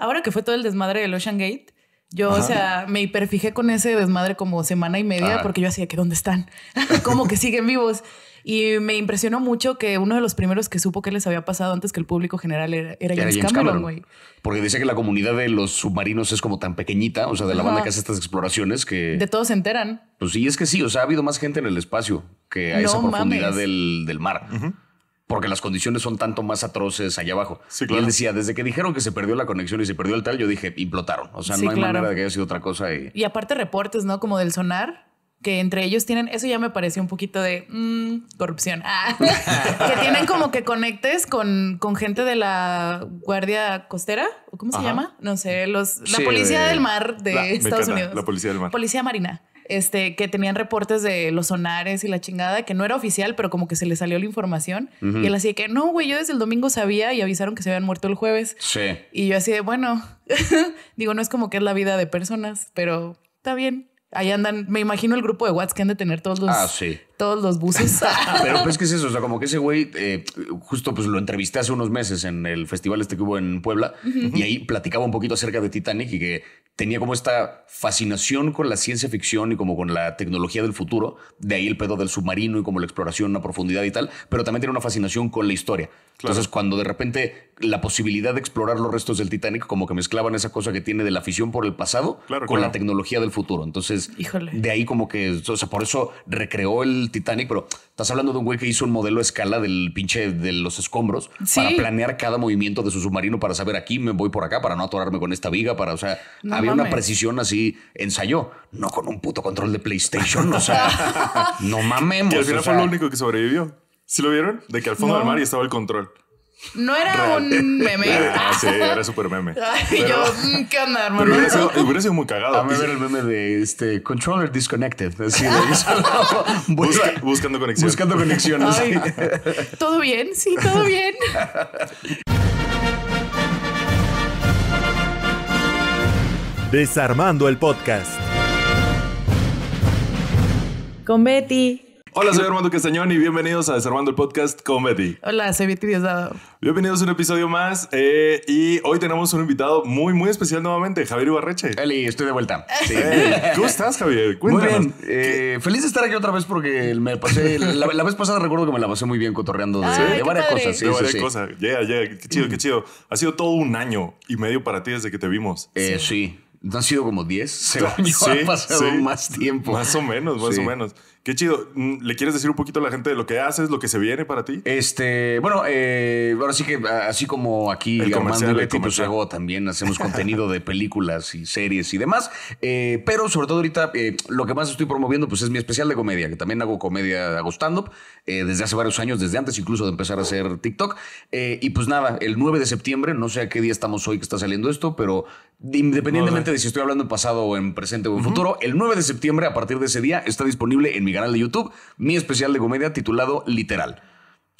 ahora que fue todo el desmadre del Ocean Gate, yo, o sea, me hiperfijé con ese desmadre como semana y media ah. porque yo hacía que dónde están, como que siguen vivos. Y me impresionó mucho que uno de los primeros que supo que les había pasado antes que el público general era, Cameron, Porque dice que la comunidad de los submarinos es como tan pequeñita, o sea, de la banda que hace estas exploraciones que... De todos se enteran. Pues sí, es que sí, o sea, ha habido más gente en el espacio que a esa profundidad del, mar porque las condiciones son tanto más atroces allá abajo. Y él decía, desde que dijeron que se perdió la conexión y se perdió el tal, yo dije, implotaron. O sea, no hay manera de que haya sido otra cosa. Y... aparte reportes, ¿no? Como del sonar, que entre ellos tienen, eso ya me pareció un poquito de mm, corrupción. Ah. que tienen como que conectes con, con gente de la Guardia Costera, ¿cómo se llama? No sé, los, la Policía del Mar de Estados Unidos. La Policía del Mar. Policía Marina este, que tenían reportes de los sonares y la chingada, que no era oficial, pero como que se le salió la información. Y él así de que, no, güey, yo desde el domingo sabía y avisaron que se habían muerto el jueves. Sí. Y yo así de, bueno, digo, no es como que es la vida de personas, pero está bien. Ahí andan, me imagino el grupo de WhatsApp que han de tener todos los, ah, sí todos los buses. Pero pues, que es eso? O sea, como que ese güey, eh, justo pues lo entrevisté hace unos meses en el festival este que hubo en Puebla y ahí platicaba un poquito acerca de Titanic y que tenía como esta fascinación con la ciencia ficción y como con la tecnología del futuro, de ahí el pedo del submarino y como la exploración a profundidad y tal, pero también tiene una fascinación con la historia. Entonces, cuando de repente la posibilidad de explorar los restos del Titanic, como que mezclaban esa cosa que tiene de la afición por el pasado con la tecnología del futuro. Entonces, de ahí como que, o sea, por eso recreó el Titanic, pero estás hablando de un güey que hizo un modelo a escala del pinche de los escombros para planear cada movimiento de su submarino para saber aquí me voy por acá para no atorarme con esta viga, para, o sea, había una precisión así, ensayó, no con un puto control de PlayStation, o sea, no mamemos. Y al final fue lo único que sobrevivió. si lo vieron? De que al fondo del mar y estaba el control. No era un meme. ah, sí, era súper meme. Y yo, mm, ¿qué onda, hermano? hubiera sido, muy cagado. A mí era el meme de este controller disconnected. Así buscando conexión. Buscando conexión. todo bien, sí, todo bien. Desarmando el podcast. Con Betty. Hola, soy Armando Castañón y bienvenidos a Desarmando el Podcast Comedy. Betty. Hola, soy Betty Dado. Bienvenidos a un episodio más eh, y hoy tenemos un invitado muy, muy especial nuevamente, Javier Ibarreche. Eli, estoy de vuelta. Eh, sí. ¿Cómo estás, Javier? Cuéntanos. Muy eh, feliz de estar aquí otra vez porque me pasé, la, vez pasada recuerdo que me la pasé muy bien cotorreando de, ah, varias cosas. Sí, de varias cosas. Yeah, yeah. Qué chido, qué chido. Ha sido todo un año y medio para ti desde que te vimos. sí. han sido como 10? Se sí, ha pasado más tiempo. Más o menos, más o menos. Qué chido. Mm, ¿Le quieres decir un poquito a la gente de lo que haces, lo que se viene para ti? Este, bueno, eh, ahora sí que ah, así como aquí Armando y Betty, hago también, hacemos contenido de películas y series y demás. Eh, pero sobre todo ahorita eh, lo que más estoy promoviendo pues es mi especial de comedia, que también hago comedia, hago stand-up desde hace varios años, desde antes incluso de empezar a hacer TikTok. y pues nada, el 9 de septiembre, no sé a qué día estamos hoy que está saliendo esto, pero independientemente de si estoy hablando en pasado o en presente o en futuro, el 9 de septiembre a partir de ese día está disponible en mi mi canal de YouTube mi especial de comedia titulado Literal.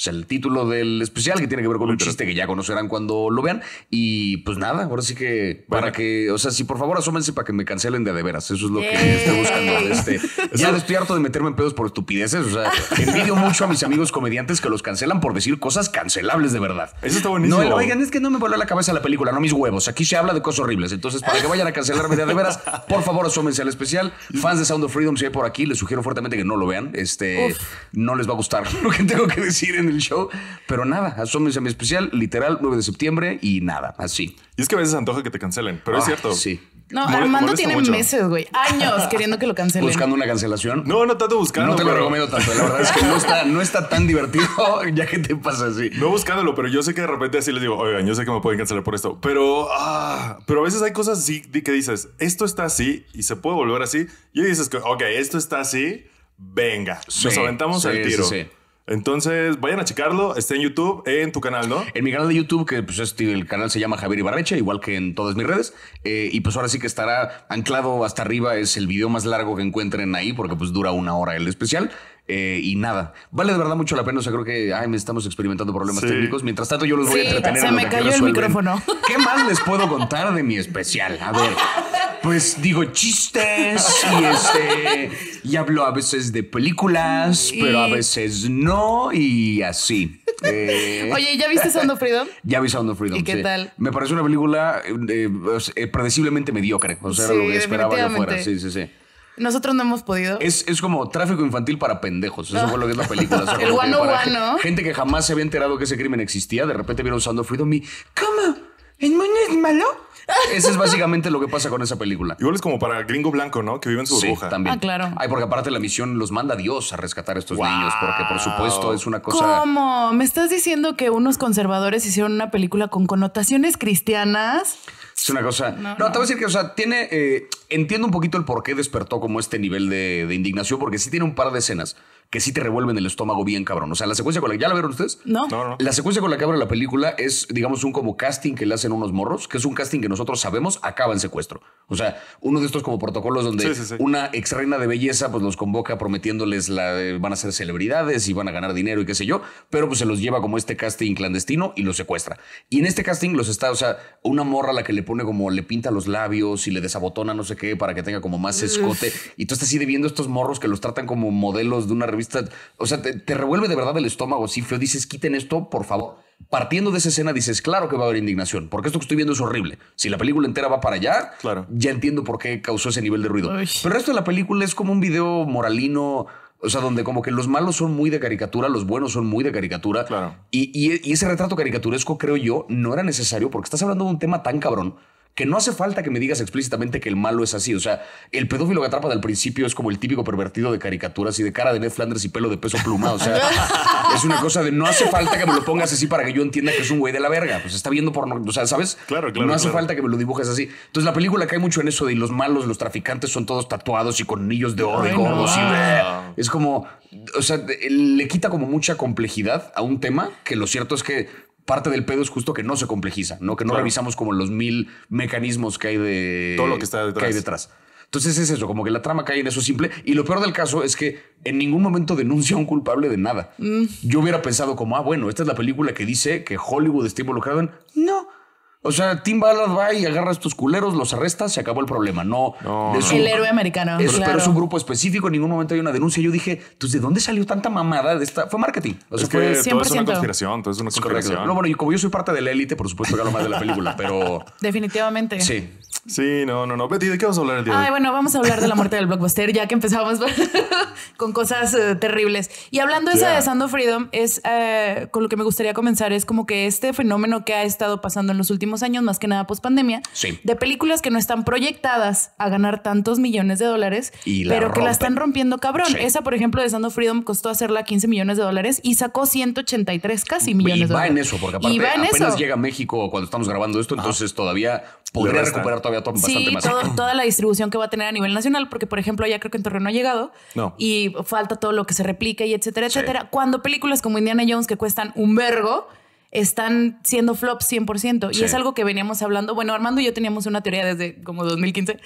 O sea, el título del especial que tiene que ver con un chiste que ya conocerán cuando lo vean. Y pues nada, ahora sí que para que, o sea, sí, por favor, asómense para que me cancelen de de veras. Eso es lo que eh. estoy buscando. Este, ya estoy harto de meterme en pedos por estupideces. O sea, envidio mucho a mis amigos comediantes que los cancelan por decir cosas cancelables de verdad. Eso está buenísimo. No, oigan, es que no me voló la cabeza la película, no mis huevos. Aquí se habla de cosas horribles. Entonces, para que vayan a cancelarme de de veras, por favor, asómense al especial. Fans de Sound of Freedom, si hay por aquí, les sugiero fuertemente que no lo vean. Este, no les va a gustar lo que tengo que decir en el show, pero nada, asómense a mi especial, literal, 9 de septiembre y nada, así. Y es que a veces antoja que te cancelen, pero es ah, cierto. Sí. No, Armando tiene meses, güey, años queriendo que lo cancelen. ¿Buscando una cancelación? No, no tanto buscando. No te lo recomiendo tanto, la verdad es que no está, no está tan divertido ya que te pasa así. No buscándolo, pero yo sé que de repente así les digo, oigan, yo sé que me pueden cancelar por esto, pero, ah, pero a veces hay cosas así que dices, esto está así y se puede volver así. Y dices, ok, esto está así, venga, nos aventamos al tiro. Sí, entonces, vayan a checarlo. Está en YouTube, en tu canal, ¿no? En mi canal de YouTube, que pues este, el canal se llama Javier Ibarrecha, igual que en todas mis redes. Eh, y pues ahora sí que estará anclado hasta arriba. Es el video más largo que encuentren ahí, porque pues dura una hora el especial. Eh, y nada. Vale de verdad mucho la pena. O sea, creo que ay, estamos experimentando problemas técnicos. Mientras tanto, yo los voy a entretener. Se me cayó el micrófono. ¿Qué más les puedo contar de mi especial? A ver, pues digo chistes y este. Y hablo a veces de películas, pero a veces no y así. Eh, Oye, ¿ya viste Sound of Freedom? ya vi Sound of Freedom. ¿Y qué tal? Me parece una película eh, predeciblemente mediocre. O sea, era lo que esperaba yo fuera. Sí, sí, sí. Nosotros no hemos podido. Es, como tráfico infantil para pendejos. Eso fue lo que es la película. el guano oh guano. Gente que jamás se había enterado que ese crimen existía, de repente viene usando Freedom Mi ¿Cómo? ¿El mundo es malo? Eso es básicamente lo que pasa con esa película. Igual es como para gringo blanco, ¿no? Que vive en su burbuja. también. Ah, claro. Ay, porque aparte la misión los manda Dios a rescatar a estos niños, porque por supuesto es una cosa. ¿Cómo? ¿Me estás diciendo que unos conservadores hicieron una película con connotaciones cristianas? Es una cosa. No, te voy a decir que, o sea, tiene. Eh, entiendo un poquito el por qué despertó como este nivel de, de, indignación, porque sí tiene un par de escenas que sí te revuelven el estómago bien cabrón. O sea, la secuencia con la que ya la vieron ustedes. No. La secuencia con la que abre la película es, digamos, un como casting que le hacen unos morros, que es un casting que nosotros sabemos acaba en secuestro. O sea, uno de estos como protocolos donde una ex reina de belleza pues los convoca prometiéndoles la van a ser celebridades y van a ganar dinero y qué sé yo, pero pues se los lleva como este casting clandestino y los secuestra. Y en este casting los está, o sea, una morra la que le pone como le pinta los labios y le desabotona no sé qué para que tenga como más escote. Y tú estás así viendo estos morros que los tratan como modelos de una revista o sea, te, revuelve de verdad el estómago, sí, feo, dices, quiten esto, por favor. Partiendo de esa escena dices, claro que va a haber indignación, porque esto que estoy viendo es horrible. Si la película entera va para allá, ya entiendo por qué causó ese nivel de ruido. Pero el resto de la película es como un video moralino, o sea, donde como que los malos son muy de caricatura, los buenos son muy de caricatura. Claro. y ese retrato caricaturesco, creo yo, no era necesario porque estás hablando de un tema tan cabrón que no hace falta que me digas explícitamente que el malo es así. O sea, el pedófilo que atrapa del principio es como el típico pervertido de caricaturas y de cara de Ned Flanders y pelo de peso plumado O sea, es una cosa de no hace falta que me lo pongas así para que yo entienda que es un güey de la verga. Pues está viendo por O sea, ¿sabes? Claro, claro. No hace falta que me lo dibujes así. Entonces, la película cae mucho en eso de los malos, los traficantes son todos tatuados y con anillos de oro y gordos ah. Es como, o sea, le quita como mucha complejidad a un tema que lo cierto es que parte del pedo es justo que no se complejiza, ¿no? Que no revisamos como los mil mecanismos que hay de. Todo lo que está detrás. Entonces es eso, como que la trama cae en eso simple. Y lo peor del caso es que en ningún momento denuncia a un culpable de nada. Mm. Yo hubiera pensado como, ah, bueno, esta es la película que dice que Hollywood está involucrado en... No, o sea, Tim Ballard va y agarra a estos culeros, los arrestas, se acabó el problema. No, el héroe americano. Pero es un grupo específico, en ningún momento hay una denuncia. Yo dije, ¿de dónde salió tanta mamada de esta? Fue marketing. O sea, fue, es una conspiración, todo es una conspiración. bueno, y como yo soy parte de la élite, por supuesto que hablo más de la película, pero. Definitivamente. Sí. Sí, no, no, no. ¿de qué vamos a hablar el día Ay, bueno, vamos a hablar de la muerte del blockbuster, ya que empezamos con cosas eh, terribles. Y hablando de esa de Sando Freedom, es eh, con lo que me gustaría comenzar, es como que este fenómeno que ha estado pasando en los últimos años, más que nada post pandemia, de películas que no están proyectadas a ganar tantos millones de dólares, pero que la están rompiendo cabrón. Esa, por ejemplo, de Sando Freedom costó hacerla 15 millones de dólares y sacó 183 casi millones y va en eso, porque apenas llega a México cuando estamos grabando esto, entonces todavía podría recuperar todavía bastante más. Y toda la distribución que va a tener a nivel nacional, porque por ejemplo, ya creo que en Torreón no ha llegado y falta todo lo que se replica y etcétera, etcétera. Cuando películas como Indiana Jones que cuestan un vergo, están siendo flops 100%. Y es algo que veníamos hablando. Bueno, Armando y yo teníamos una teoría desde como 2015.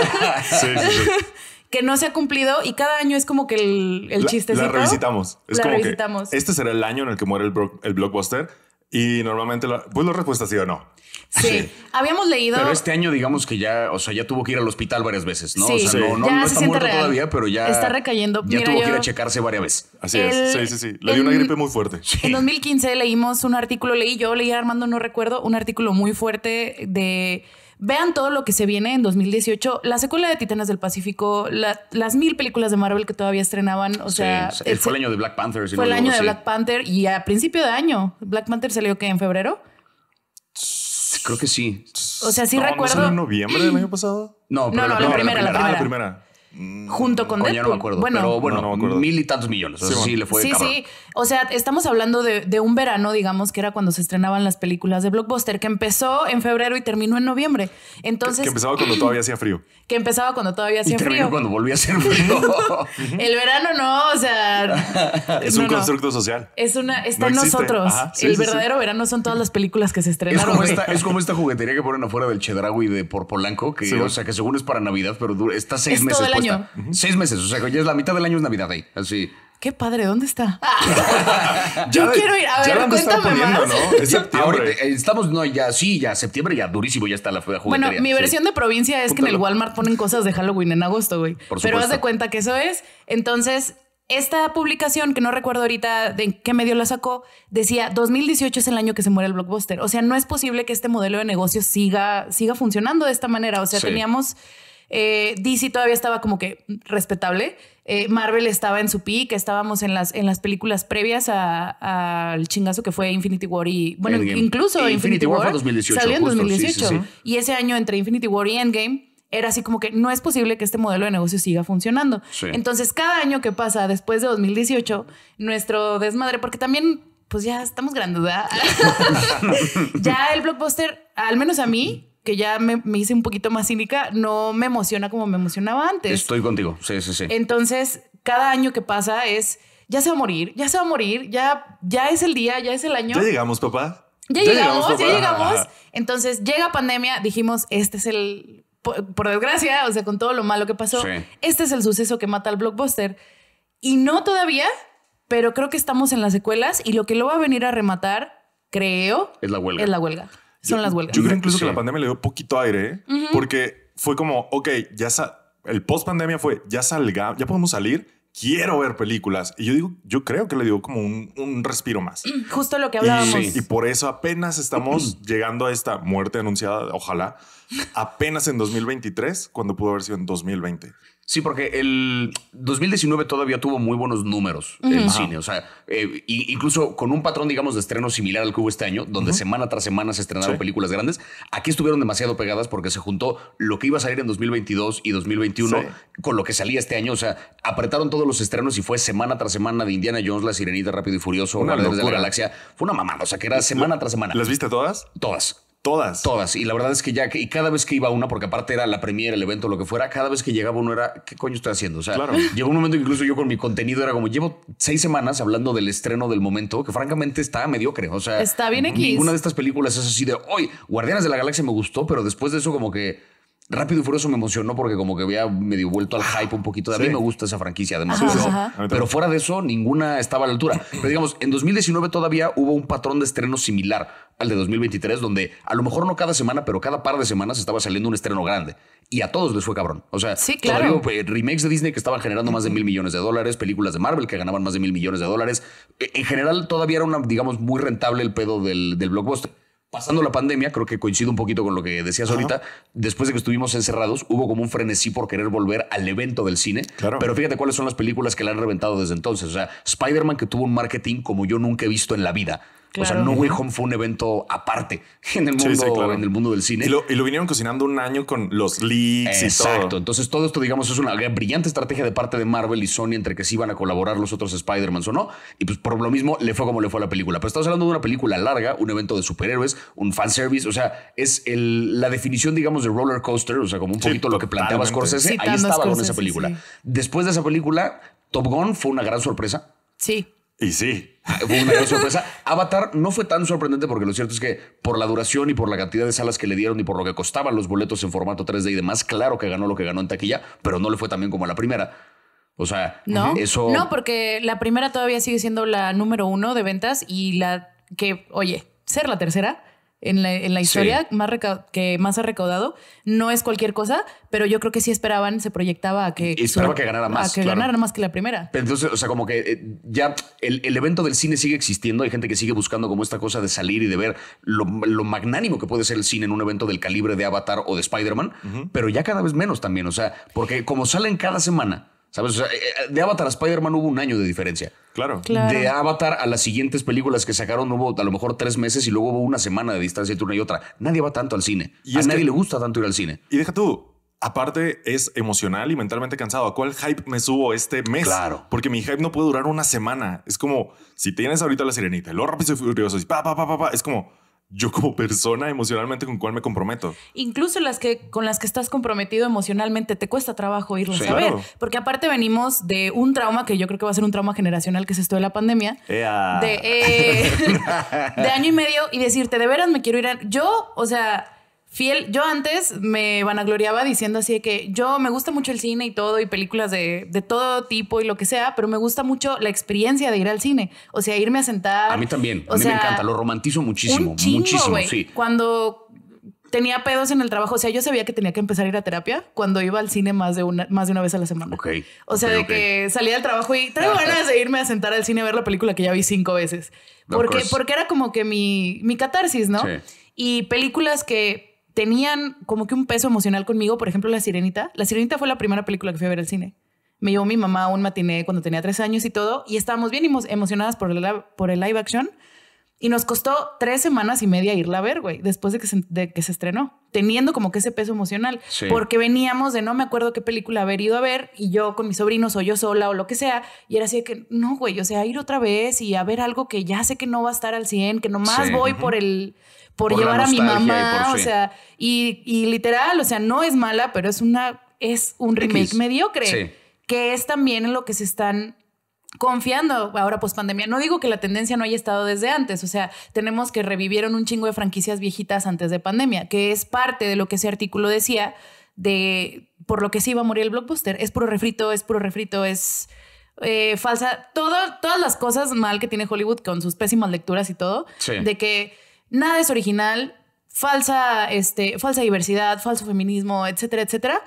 que no se ha cumplido y cada año es como que el, el chiste La revisitamos. Es la como revisitamos. este será el año en el que muere el, el blockbuster y normalmente, pues la respuesta ha sido no. Sí. Habíamos leído. Pero este año, digamos que ya, o sea, ya tuvo que ir al hospital varias veces, ¿no? O sea, no, está muerto todavía, pero ya. Está recayendo. Ya tuvo que ir a checarse varias veces. Así es. Sí, sí, sí. Le dio una gripe muy fuerte. En 2015 leímos un artículo, leí yo, leí Armando, no recuerdo, un artículo muy fuerte de. Vean todo lo que se viene en 2018, la secuela de Titanes del Pacífico, las mil películas de Marvel que todavía estrenaban, o sea... fue el, año de Black Panther. fue el año de Black Panther y a principio de año. Black Panther salió que en febrero. Creo que sí. O sea, sí recuerdo. ¿no en noviembre del año pasado? No, no, la, primera, la primera. Mm, junto con no me acuerdo. pero bueno, mil y tantos millones. Sí, O sea, estamos hablando de, un verano, digamos, que era cuando se estrenaban las películas de Blockbuster, que empezó en febrero y terminó en noviembre. Entonces. Que, empezaba cuando todavía hacía frío. Que empezaba cuando todavía hacía y frío. cuando volvía a hacer frío. El verano no, o sea. es un constructo social. Es una. Está en nosotros. El verdadero verano son todas las películas que se estrenaron. Es como, esta, juguetería que ponen afuera del Y de por Polanco, que, o sea, que según es para Navidad, pero dura, está seis meses Seis meses, o sea, ya es la mitad del año es Navidad ahí, así. Qué padre, ¿dónde está? Yo quiero ir a ver, cuéntame más. ¿no? Es eh, estamos, no, ya, sí, ya, septiembre ya, durísimo, ya está la juguetería. Bueno, mi versión de provincia es que en el Walmart ponen cosas de Halloween en agosto, güey. Pero haz de cuenta que eso es. Entonces, esta publicación, que no recuerdo ahorita de qué medio la sacó, decía 2018 es el año que se muere el blockbuster. O sea, no es posible que este modelo de negocio siga, siga funcionando de esta manera. O sea, teníamos eh, DC todavía estaba como que respetable. Eh, Marvel estaba en su peak, estábamos en las, en las películas previas al chingazo que fue Infinity War y, bueno, incluso Infinity, War, 2018, salió en 2018. Y ese año entre Infinity War y Endgame era así como que no es posible que este modelo de negocio siga funcionando. Entonces, cada año que pasa después de 2018, nuestro desmadre, porque también pues ya estamos grandes, ya el blockbuster, al menos a mí, que ya me, hice un poquito más cínica, no me emociona como me emocionaba antes. Estoy contigo, sí, sí, sí. Entonces, cada año que pasa es, ya se va a morir, ya se va a morir, ya, ya es el día, ya es el año. Ya llegamos, papá. Ya, llegamos, ya llegamos. Entonces, llega pandemia, dijimos, este es el, por, desgracia, o sea, con todo lo malo que pasó, este es el suceso que mata al blockbuster. Y no todavía, pero creo que estamos en las secuelas y lo que lo va a venir a rematar, creo, es la huelga. Es la huelga son yo, las huelgas. creo incluso que la pandemia le dio poquito aire, ¿eh? porque fue como, ok, ya el post pandemia fue, ya salga, ya podemos salir, quiero ver películas. Y yo digo, yo creo que le dio como un, respiro más. Justo lo que hablábamos. Y, y por eso apenas estamos llegando a esta muerte anunciada, ojalá, apenas en 2023, cuando pudo haber sido en 2020. Sí, porque el 2019 todavía tuvo muy buenos números en cine. O sea, eh, incluso con un patrón, digamos, de estreno similar al que hubo este año, donde semana tras semana se estrenaron películas grandes, aquí estuvieron demasiado pegadas porque se juntó lo que iba a salir en 2022 y 2021 con lo que salía este año. O sea, apretaron todos los estrenos y fue semana tras semana de Indiana Jones, La Sirenita, Rápido y Furioso, Guardianes de la Galaxia. Fue una mamada. O sea, que era semana tras semana. ¿Las viste todas? Todas. Todas. Todas. Y la verdad es que ya, y cada vez que iba una, porque aparte era la premier el evento, lo que fuera, cada vez que llegaba uno era, ¿qué coño estoy haciendo? O sea, claro. llegó un momento incluso yo con mi contenido era como, llevo seis semanas hablando del estreno del momento, que francamente está mediocre. O sea, está bien aquí. Ninguna de estas películas es así de, hoy, Guardianes de la Galaxia me gustó, pero después de eso, como que Rápido y Furioso me emocionó porque como que había medio vuelto al hype un poquito. A mí me gusta esa franquicia, además. pero, fuera de eso, ninguna estaba a la altura. Pero digamos, en 2019 todavía hubo un patrón de estreno similar al de 2023, donde a lo mejor no cada semana, pero cada par de semanas estaba saliendo un estreno grande. Y a todos les fue cabrón. O sea, sí, claro. Eh, remakes de Disney que estaban generando más de mil millones de dólares, películas de Marvel que ganaban más de mil millones de dólares. E, en general, todavía era una, digamos, muy rentable el pedo del blockbuster pasando la pandemia, creo que coincido un poquito con lo que decías ahorita, después de que estuvimos encerrados, hubo como un frenesí por querer volver al evento del cine. Pero fíjate cuáles son las películas que la han reventado desde entonces. O sea, Spider-Man que tuvo un marketing como yo nunca he visto en la vida. O sea, No Way Home fue un evento aparte en el mundo, en el mundo del cine. Y lo, vinieron cocinando un año con los leaks Exacto. y todo. Entonces, todo esto, digamos, es una brillante estrategia de parte de Marvel y Sony entre que sí iban a colaborar los otros Spider-Man o no. Y pues por lo mismo le fue como le fue a la película. Pero estamos hablando de una película larga, un evento de superhéroes, un fanservice. O sea, es la definición, digamos, de roller coaster. O sea, como un poquito lo que planteaba Scorsese. Ahí estaba con esa película. Después de esa película, Top Gun fue una gran sorpresa. Sí. Y sí. Fue una gran sorpresa. Avatar no fue tan sorprendente porque lo cierto es que por la duración y por la cantidad de salas que le dieron y por lo que costaban los boletos en formato 3D y demás, claro que ganó lo que ganó en taquilla, pero no le fue tan bien como a la primera. O sea, ¿No? eso. No, porque la primera todavía sigue siendo la número uno de ventas y la que, oye, ser la tercera en la, historia más que más ha recaudado. No es cualquier cosa, pero yo creo que sí esperaban, se proyectaba a que... esperaba que ganara más. A que ganara más que la primera. entonces, o sea, como que eh, ya el, evento del cine sigue existiendo, hay gente que sigue buscando como esta cosa de salir y de ver lo, magnánimo que puede ser el cine en un evento del calibre de Avatar o de Spider-Man, pero ya cada vez menos también, o sea, porque como salen cada semana, ¿sabes? O sea, eh, eh, de Avatar a Spider-Man hubo un año de diferencia. Claro. De Avatar a las siguientes películas que sacaron hubo a lo mejor tres meses y luego hubo una semana de distancia entre una y otra. Nadie va tanto al cine. Y a nadie le gusta tanto ir al cine. Y deja tú, aparte es emocional y mentalmente cansado. ¿A cuál hype me subo este mes? Claro. Porque mi hype no puede durar una semana. Es como si tienes ahorita la sirenita, lo rápido y furioso, y pa, pa, pa, pa, pa. Es como yo como persona emocionalmente con cuál me comprometo. Incluso las que con las que estás comprometido emocionalmente te cuesta trabajo irlo a saber, porque aparte venimos de un trauma que yo creo que va a ser un trauma generacional que es esto de la pandemia, de eh, de año y medio y decirte de veras me quiero ir a... yo, o sea, fiel. Yo antes me vanagloriaba diciendo así que yo me gusta mucho el cine y todo, y películas de, todo tipo y lo que sea, pero me gusta mucho la experiencia de ir al cine. O sea, irme a sentar. A mí también. A mí me encanta. Lo romantizo muchísimo. muchísimo, sí. Cuando tenía pedos en el trabajo. O sea, yo sabía que tenía que empezar a ir a terapia cuando iba al cine más de una, más de una vez a la semana. o sea, de que salía del trabajo y traigo ganas de irme a sentar al cine a ver la película que ya vi cinco veces. Porque, porque era como que mi, mi catarsis, ¿no? Y películas que tenían como que un peso emocional conmigo. Por ejemplo, La Sirenita. La Sirenita fue la primera película que fui a ver al cine. Me llevó mi mamá a un matiné cuando tenía tres años y todo, y estábamos bien emocionadas por el, por el live action. Y nos costó tres semanas y media irla a ver, güey, después de que, se, estrenó, teniendo como que ese peso emocional, porque veníamos de no me acuerdo qué película haber ido a ver, y yo con mis sobrinos o yo sola o lo que sea, y era así de que, no, güey, o sea, ir otra vez y a ver algo que ya sé que no va a estar al 100, que nomás voy por el por, llevar a mi mamá, o sea, y, literal, o sea, no es mala, pero es una, es un remake mediocre, que es también en lo que se están confiando ahora post pandemia. No digo que la tendencia no haya estado desde antes, o sea, tenemos que revivieron un chingo de franquicias viejitas antes de pandemia, que es parte de lo que ese artículo decía de por lo que se iba a morir el blockbuster. Es puro refrito, es puro refrito, es eh, falsa, todas las cosas mal que tiene Hollywood con sus pésimas lecturas y todo, de que Nada es original, falsa, este, falsa diversidad, falso feminismo, etcétera, etcétera.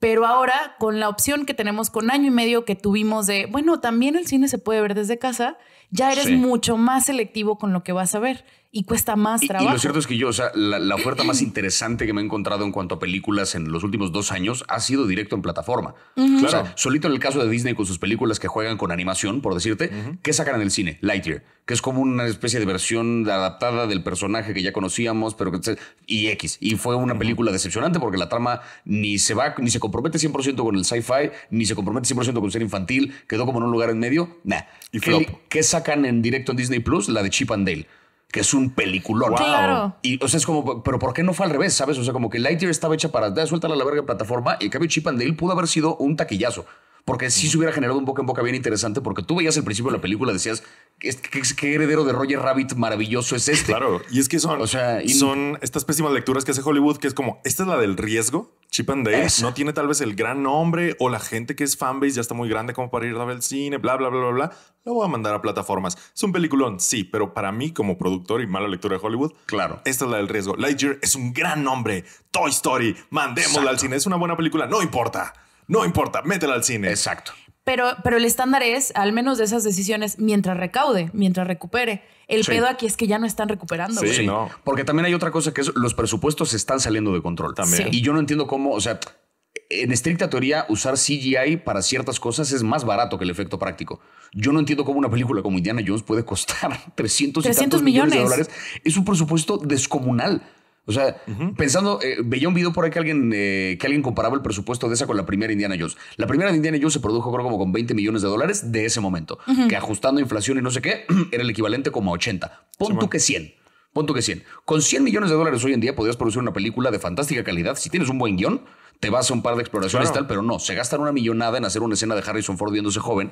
Pero ahora, con la opción que tenemos con año y medio que tuvimos de, bueno, también el cine se puede ver desde casa, ya eres mucho más selectivo con lo que vas a ver y cuesta más trabajo. Y, lo cierto es que yo, o sea, la, oferta más interesante que me he encontrado en cuanto a películas en los últimos dos años ha sido directo en plataforma. Claro. solito en el caso de Disney con sus películas que juegan con animación, por decirte, que ¿qué sacan en el cine? Lightyear, que es como una especie de versión adaptada del personaje que ya conocíamos, pero que y X. Y fue una película decepcionante porque la trama ni se va, ni se compromete 100% con el sci-fi, ni se compromete 100% con ser infantil, quedó como en un lugar en medio. Nah. Y ¿Qué, ¿Qué sacan en directo en Disney Plus? La de Chip and Dale que es un peliculón. Y o sea, es como, pero ¿por qué no fue al revés? ¿Sabes? O sea, como que Lightyear estaba hecha para dar suelta a la verga plataforma y el cambio Chip and Dale pudo haber sido un taquillazo. Porque sí se hubiera generado un boca en boca bien interesante, porque tú veías al principio de la película, decías, ¿qué, heredero de Roger Rabbit maravilloso es este? Claro, y es que son, o sea, y son estas pésimas lecturas que hace Hollywood, que es como, esta es la del riesgo, Chip and Dale, no tiene tal vez el gran nombre o la gente que es fanbase ya está muy grande como para ir a ver el cine, bla, bla, bla, bla, bla, lo voy a mandar a plataformas. Es un peliculón, sí, pero para mí como productor y mala lectura de Hollywood, claro. Esta es la del riesgo. Lightyear es un gran nombre, Toy Story, mandémosla al cine, es una buena película, no importa. No importa, métela al cine. Exacto. Pero, pero el estándar es, al menos de esas decisiones, mientras recaude, mientras recupere. El pedo aquí es que ya no están recuperando. Sí, Porque también hay otra cosa que es los presupuestos están saliendo de control también. Y yo no entiendo cómo, o sea, en estricta teoría, usar CGI para ciertas cosas es más barato que el efecto práctico. Yo no entiendo cómo una película como Indiana Jones puede costar 300, 300 millones. de dólares. Es un presupuesto descomunal. O sea, pensando, eh, veía un video por ahí que alguien, eh, que alguien comparaba el presupuesto de esa con la primera Indiana Jones. La primera Indiana Jones se produjo, creo, como con 20 millones de dólares de ese momento, que ajustando inflación y no sé qué, era el equivalente como a 80. Pon tú que 100. Pon tú que 100. Con 100 millones de dólares hoy en día podrías producir una película de fantástica calidad. Si tienes un buen guión, te vas a un par de exploraciones y tal, pero no, se gastan una millonada en hacer una escena de Harrison Ford viéndose joven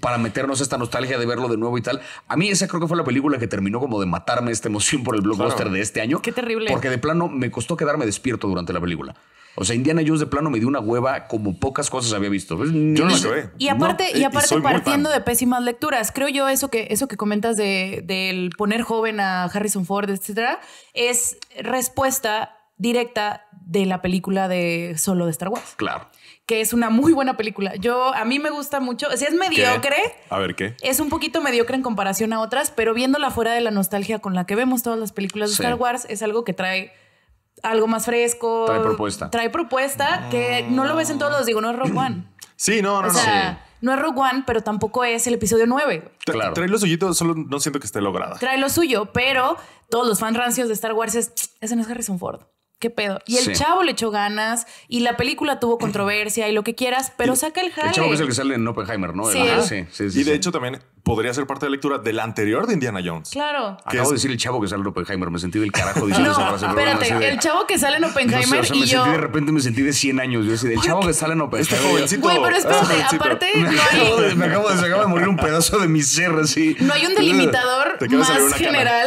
para meternos esta nostalgia de verlo de nuevo y tal. A mí esa creo que fue la película que terminó como de matarme esta emoción por el blockbuster de este año. Qué terrible. Porque de plano me costó quedarme despierto durante la película. O sea, Indiana Jones de plano me dio una hueva como pocas cosas había visto. Yo no la acabé. Y aparte, y aparte eh, partiendo de pésimas lecturas, creo yo eso que, eso que comentas de, del poner joven a Harrison Ford, etcétera, es respuesta directa de la película de solo de Star Wars. Claro que es una muy buena película. Yo, a mí me gusta mucho. Si es mediocre. A ver qué. Es un poquito mediocre en comparación a otras, pero viéndola fuera de la nostalgia con la que vemos todas las películas de Star Wars, es algo que trae algo más fresco. Trae propuesta. Trae propuesta que no lo ves en todos los. Digo, no es Rogue One. Sí, no, no, No es Rogue One, pero tampoco es el episodio 9. Claro. Trae lo suyito, solo no siento que esté lograda. Trae lo suyo, pero todos los fanrancios rancios de Star Wars es. Ese no es Harrison Ford. ¿Qué pedo? Y el chavo le echó ganas y la película tuvo controversia y lo que quieras, pero saca el jale. El chavo es el que sale en Oppenheimer, ¿no? sí, ah, sí, sí, Y de hecho también podría ser parte de la lectura del anterior de Indiana Jones. Claro. Acabo de decir el chavo que sale en Oppenheimer. Me sentí del carajo diciendo no, esa frase. Espérate, el chavo que sale en Oppenheimer y me yo. Sentí, de repente me sentí de 100 años. Yo decía, el chavo que sale en Oppenheimer. Este jovencito. Güey, pero espérate, aparte. Me, no hay... acabo de, me acabo de, morir un pedazo de mi ser así. No hay un delimitador más general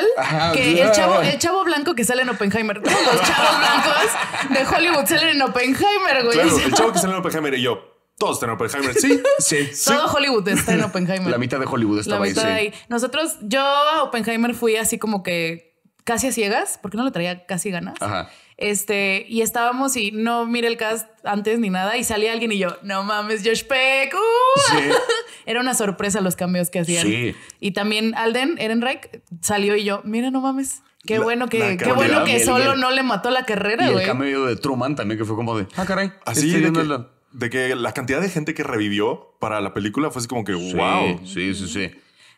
que el chavo, el chavo blanco que sale en Oppenheimer. Todos los chavos blancos de Hollywood salen en Oppenheimer, güey. Claro, el chavo que sale en Oppenheimer y yo. Todos están en Oppenheimer. Sí, sí, Todo Hollywood está en Oppenheimer. La mitad de Hollywood estaba ahí, Nosotros, yo a Oppenheimer fui así como que casi a ciegas, porque no le traía casi ganas. Ajá. Este, y estábamos y no miré el cast antes ni nada y salía alguien y yo, no mames, Josh Peck. Uh". Sí. era una sorpresa los cambios que hacían. Sí. Y también Alden Ehrenreich salió y yo, mira, no mames. Qué bueno que, qué bueno que solo no le mató la carrera, güey. Y el cambio de Truman también, que fue como de, ah, caray. Así de que la cantidad de gente que revivió para la película fue así como que, wow. sí, sí. sí.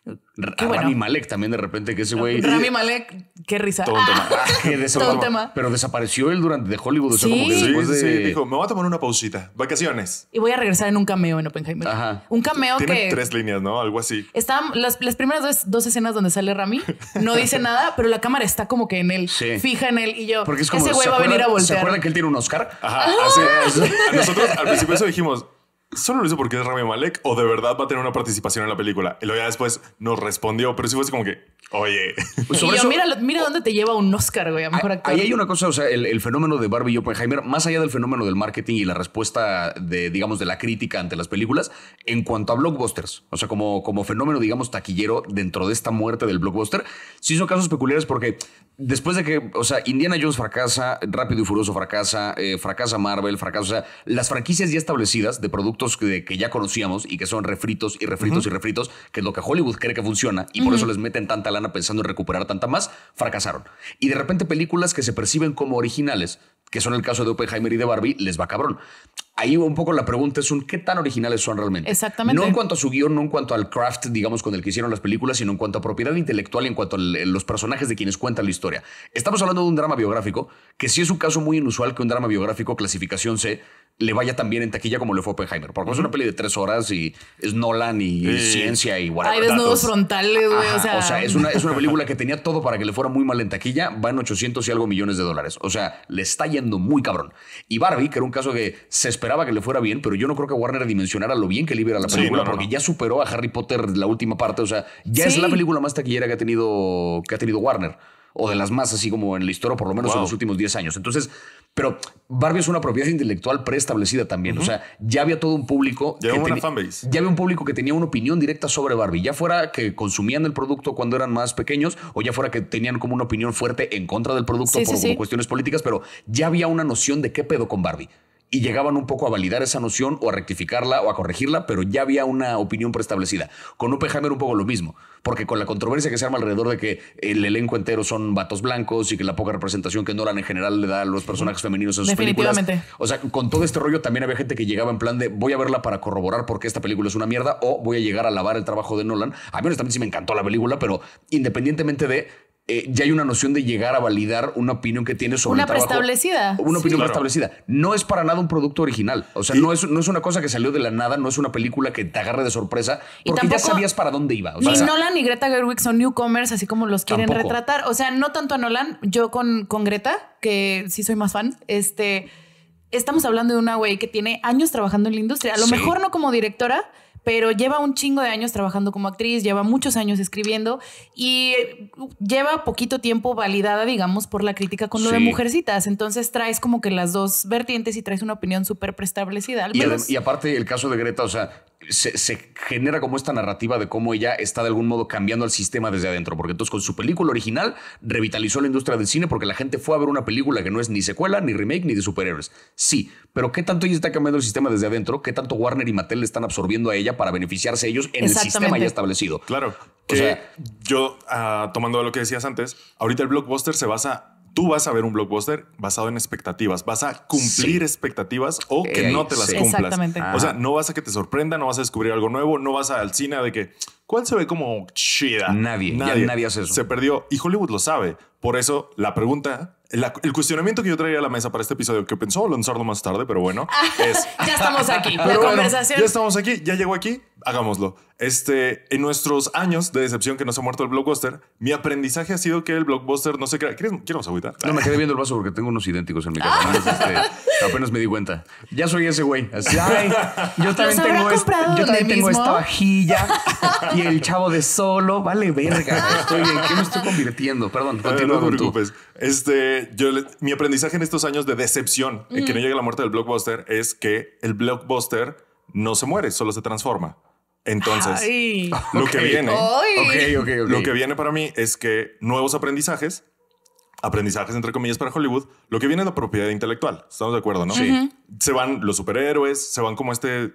A Rami Malek también de repente, que ese güey. Rami Malek, qué risa. Todo un tema. Ah, todo un tema. Pero desapareció él durante de Hollywood. O como que después dijo, me voy a tomar una pausita. Vacaciones. Y voy a regresar en un cameo en Oppenheimer. Ajá. Un cameo Tiene que. tres líneas, ¿no? Algo así. Estaban las, las primeras dos, dos, escenas donde sale Rami, no dice nada, pero la cámara está como que en él. Fija en él. Y yo, Porque es como, ese güey va a venir a voltear. ¿Se acuerdan que él tiene un Oscar? Ajá. nosotros al principio eso dijimos, solo lo hizo porque es Rami Malek o de verdad va a tener una participación en la película. Y luego ya después nos respondió, pero sí fue así como que, oye. Pues mira, dónde te lleva un Oscar, güey, a mejor actor. Ahí hay una cosa, o sea, el, fenómeno de Barbie y Oppenheimer, más allá del fenómeno del marketing y la respuesta de, digamos, de la crítica ante las películas, en cuanto a blockbusters, o sea, como, como fenómeno, digamos, taquillero dentro de esta muerte del blockbuster, sí son casos peculiares porque después de que, o sea, Indiana Jones fracasa, Rápido y Furioso fracasa, eh, fracasa Marvel, fracasa, o sea, las franquicias ya establecidas de productos que, ya conocíamos y que son refritos y refritos y refritos, que es lo que Hollywood cree que funciona y por eso les meten tanta lana pensando en recuperar tanta más, fracasaron. Y de repente películas que se perciben como originales, que son el caso de Oppenheimer y de Barbie, les va cabrón. Ahí un poco la pregunta es un qué tan originales son realmente. Exactamente. No en cuanto a su guión, no en cuanto al craft, digamos, con el que hicieron las películas, sino en cuanto a propiedad intelectual y en cuanto a eh, los personajes de quienes cuentan la historia. Estamos hablando de un drama biográfico, que sí es un caso muy inusual que un drama biográfico clasificación C le vaya tan bien en taquilla como le fue Oppenheimer. Porque es una peli de tres horas y es Nolan y ciencia y whatever. Hay desnudos frontales, güey. O sea, es, una, es, una, película que tenía todo para que le fuera muy mal en taquilla. Va en 800 y algo millones de dólares. O sea, le está yendo muy cabrón. Y Barbie, que era un caso que se esperaba que le fuera bien, pero yo no creo que Warner dimensionara lo bien que le la película, porque ya superó a Harry Potter la última parte. O sea, ya es la película más taquillera que ha tenido, que ha tenido Warner o de las más así como en la historia, por lo menos en los últimos 10 años. Entonces, pero Barbie es una propiedad intelectual preestablecida también. O sea, ya había todo un público. Ya había Ya había un público que tenía una opinión directa sobre Barbie. Ya fuera que consumían el producto cuando eran más pequeños o ya fuera que tenían como una opinión fuerte en contra del producto por cuestiones políticas, pero ya había una noción de qué pedo con Barbie y llegaban un poco a validar esa noción o a rectificarla o a corregirla, pero ya había una opinión preestablecida. Con Oppenheimer un poco lo mismo porque con la controversia que se arma alrededor de que el elenco entero son vatos blancos y que la poca representación que Nolan en general le da a los personajes femeninos en sus películas. O sea, con todo este rollo también había gente que llegaba en plan de voy a verla para corroborar porque esta película es una mierda o voy a llegar a lavar el trabajo de Nolan. A mí también sí me encantó la película, pero independientemente de eh, ya hay una noción de llegar a validar una opinión que tiene sobre una preestablecida. Una opinión preestablecida. No es para nada un producto original. O sea, no, es, no es una cosa que salió de la nada, no es una película que te agarre de sorpresa, porque ya sabías para dónde iba. O ni Nolan ni Greta Gerwig son newcomers, así como los quieren retratar. O sea, no tanto a Nolan, yo con, con Greta, que sí soy más fan, este, estamos hablando de una güey que tiene años trabajando en la industria. A lo mejor no como directora, pero lleva un chingo de años trabajando como actriz, lleva muchos años escribiendo y lleva poquito tiempo validada, digamos, por la crítica con lo de Mujercitas. Entonces traes como que las dos vertientes y traes una opinión súper preestablecida. Y, y, aparte el caso de Greta, o sea, se, genera como esta narrativa de cómo ella está de algún modo cambiando el sistema desde adentro, porque entonces con su película original revitalizó la industria del cine porque la gente fue a ver una película que no es ni secuela, ni remake, ni de superhéroes. Sí, pero ¿qué tanto ella está cambiando el sistema desde adentro? ¿Qué tanto Warner y Mattel le están absorbiendo a ella para beneficiarse ellos en el sistema ya establecido? Claro. o sea, yo, ah, tomando lo que decías antes, ahorita el blockbuster se basa tú vas a ver un blockbuster basado en expectativas. Vas a cumplir expectativas o que no te las cumplas. Exactamente. O sea, ah. no vas a que te sorprenda, no vas a descubrir algo nuevo, no vas al cine de que, ¿cuál se ve como chida? Nadie, nadie, nadie hace eso. Se perdió y Hollywood lo sabe. Por eso la pregunta el cuestionamiento que yo traía a la mesa para este episodio, que pensó lanzarlo más tarde, pero bueno, es. ya estamos aquí. Ya estamos aquí, ya llegó aquí hagámoslo. Este, en nuestros años de decepción que nos ha muerto el blockbuster, mi aprendizaje ha sido que el blockbuster no se crea. ¿Quieres, ¿quieres agüitar? No, me quedé viendo el vaso porque tengo unos idénticos en mi casa. Este, apenas me di cuenta. Ya soy ese güey. Así, yo también tengo, yo también tengo esta vajilla y el chavo de solo. Vale, verga. Estoy, ¿En qué me estoy convirtiendo? Perdón, eh, no, te preocupes. Este, yo, mi aprendizaje en estos años de decepción en que no llega la muerte del blockbuster es que el blockbuster no se muere, solo se transforma. Entonces, lo que viene, lo que viene para mí es que nuevos aprendizajes, aprendizajes entre comillas para Hollywood, lo que viene es la propiedad intelectual. Estamos de acuerdo, ¿no? Sí. Se van los superhéroes, se van como este.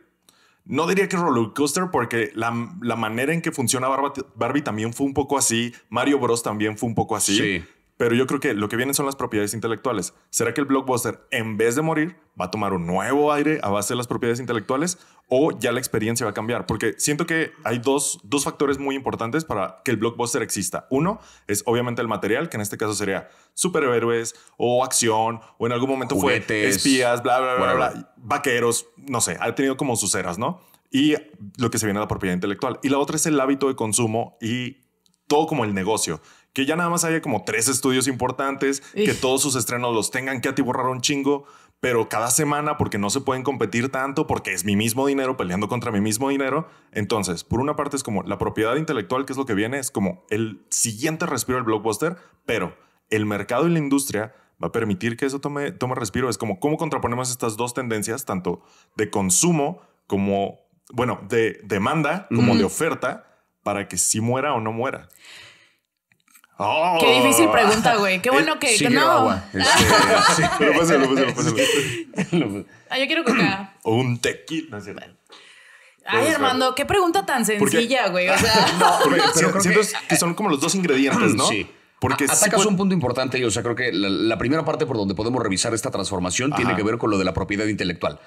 No diría que roller coaster, porque la, manera en que funciona Barbie, Barbie, también fue un poco así. Mario Bros también fue un poco así. Sí. Pero yo creo que lo que vienen son las propiedades intelectuales. ¿Será que el blockbuster, en vez de morir, va a tomar un nuevo aire a base de las propiedades intelectuales o ya la experiencia va a cambiar? Porque siento que hay dos, factores muy importantes para que el blockbuster exista. Uno es obviamente el material, que en este caso sería superhéroes o acción o en algún momento Juguetes, fue espías, bla, bla, bla, bla, vaqueros, no sé, ha tenido como sus eras, ¿no? Y lo que se viene a la propiedad intelectual. Y la otra es el hábito de consumo y todo como el negocio que ya nada más haya como tres estudios importantes, que todos sus estrenos los tengan que atiborrar un chingo, pero cada semana porque no se pueden competir tanto, porque es mi mismo dinero peleando contra mi mismo dinero. Entonces, por una parte es como la propiedad intelectual, que es lo que viene, es como el siguiente respiro del blockbuster, pero el mercado y la industria va a permitir que eso tome, respiro. Es como cómo contraponemos estas dos tendencias, tanto de consumo como, bueno, de demanda como de oferta, para que si muera o no muera. Oh. Qué difícil pregunta, güey. Qué eh, bueno que, no. Este, sí. lo lo Ah, yo quiero coca. O un tequila. No Ay, Armando, qué pregunta tan sencilla, güey. O sea, pero, siento que, son como los dos ingredientes, ¿no? Sí. Porque atacas un punto importante yo. o sea, creo que la, primera parte por donde podemos revisar esta transformación tiene que ver con lo de la propiedad intelectual.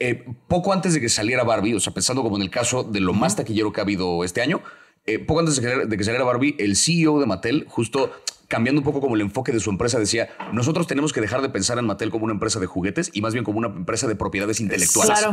Eh, poco antes de que saliera Barbie, o sea, pensando como en el caso de lo más taquillero que ha habido este año, eh, poco antes de que saliera Barbie, el CEO de Mattel, justo cambiando un poco como el enfoque de su empresa, decía, nosotros tenemos que dejar de pensar en Mattel como una empresa de juguetes y más bien como una empresa de propiedades intelectuales.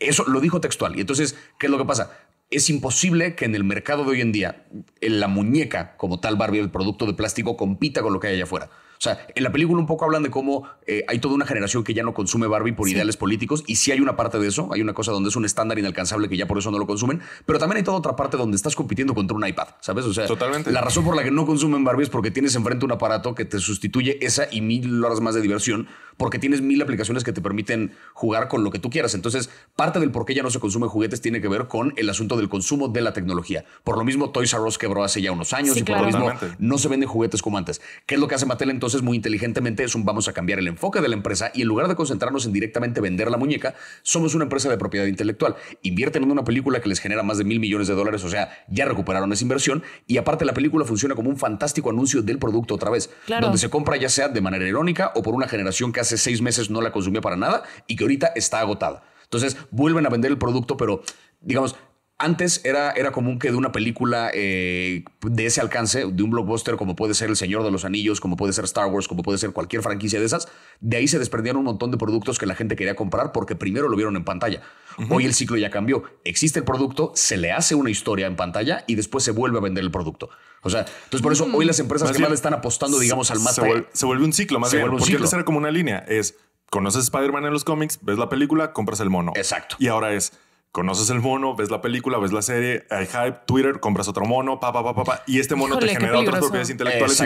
Eso lo dijo textual. Y entonces, ¿qué es lo que pasa? Es imposible que en el mercado de hoy en día en la muñeca como tal Barbie, el producto de plástico, compita con lo que hay allá afuera. O sea, en la película un poco hablan de cómo eh, hay toda una generación que ya no consume Barbie por ideales políticos y sí hay una parte de eso, hay una cosa donde es un estándar inalcanzable que ya por eso no lo consumen, pero también hay toda otra parte donde estás compitiendo contra un iPad, ¿sabes? O sea, la razón por la que no consumen Barbie es porque tienes enfrente un aparato que te sustituye esa y mil horas más de diversión, porque tienes mil aplicaciones que te permiten jugar con lo que tú quieras. Entonces, parte del por qué ya no se consume juguetes tiene que ver con el asunto del consumo de la tecnología. Por lo mismo, Toys R Us quebró hace ya unos años y por lo mismo no se venden juguetes como antes. ¿Qué es lo que hace Mattel entonces? Entonces, muy inteligentemente es un vamos a cambiar el enfoque de la empresa y en lugar de concentrarnos en directamente vender la muñeca, somos una empresa de propiedad intelectual. Invierten en una película que les genera más de mil millones de dólares, o sea, ya recuperaron esa inversión y aparte la película funciona como un fantástico anuncio del producto otra vez, donde se compra ya sea de manera irónica o por una generación que hace seis meses no la consumía para nada y que ahorita está agotada. Entonces, vuelven a vender el producto, pero digamos, antes era, era común que de una película eh, de ese alcance, de un blockbuster como puede ser El Señor de los Anillos, como puede ser Star Wars, como puede ser cualquier franquicia de esas, de ahí se desprendían un montón de productos que la gente quería comprar porque primero lo vieron en pantalla. Hoy el ciclo ya cambió. Existe el producto, se le hace una historia en pantalla y después se vuelve a vender el producto. O sea, entonces por eso hoy mm, las empresas que están apostando, digamos, al más... Se, vuelve, un ciclo, más se bien, vuelve un porque era como una línea, es conoces Spider-Man en los cómics, ves la película, compras el mono. Exacto. Y ahora es conoces el mono, ves la película, ves la serie, hay hype, Twitter, compras otro mono, pa, pa, pa, y este mono te genera otras propiedades intelectuales.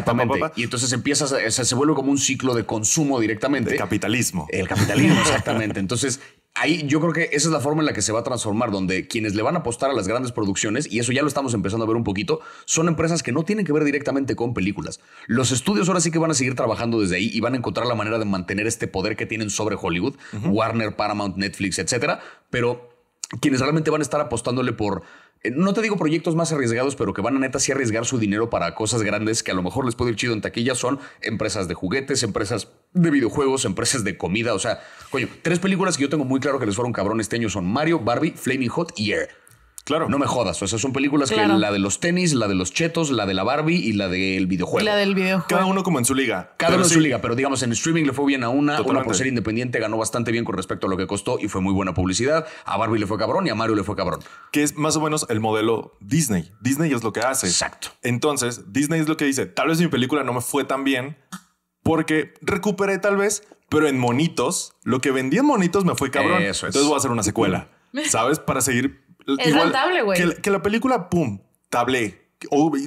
Y, y entonces empiezas, se vuelve como un ciclo de consumo directamente. El capitalismo. El capitalismo, exactamente. Entonces, ahí yo creo que esa es la forma en la que se va a transformar, donde quienes le van a apostar a las grandes producciones, y eso ya lo estamos empezando a ver un poquito, son empresas que no tienen que ver directamente con películas. Los estudios ahora sí que van a seguir trabajando desde ahí y van a encontrar la manera de mantener este poder que tienen sobre Hollywood, Warner, Paramount, Netflix, etcétera, pero quienes realmente van a estar apostándole por, eh, no te digo proyectos más arriesgados, pero que van a neta sí arriesgar su dinero para cosas grandes que a lo mejor les puede ir chido en taquilla, son empresas de juguetes, empresas de videojuegos, empresas de comida, o sea, coño, tres películas que yo tengo muy claro que les fueron cabrón este año son Mario, Barbie, Flaming Hot y Air. Claro. No me jodas. O son películas que la de los tenis, la de los chetos, la de la Barbie y la del videojuego. La del videojuego. Cada uno como en su liga. Cada uno en su liga, pero digamos, en streaming le fue bien a una. Una por ser independiente ganó bastante bien con respecto a lo que costó y fue muy buena publicidad. A Barbie le fue cabrón y a Mario le fue cabrón. Que es más o menos el modelo Disney. Disney es lo que hace. Exacto. Entonces, Disney es lo que dice. Tal vez mi película no me fue tan bien porque recuperé tal vez, pero en monitos, lo que vendí en monitos me fue cabrón. Entonces voy a hacer una secuela. ¿Sabes? Para seguir es rentable, güey. Que, la película, pum, table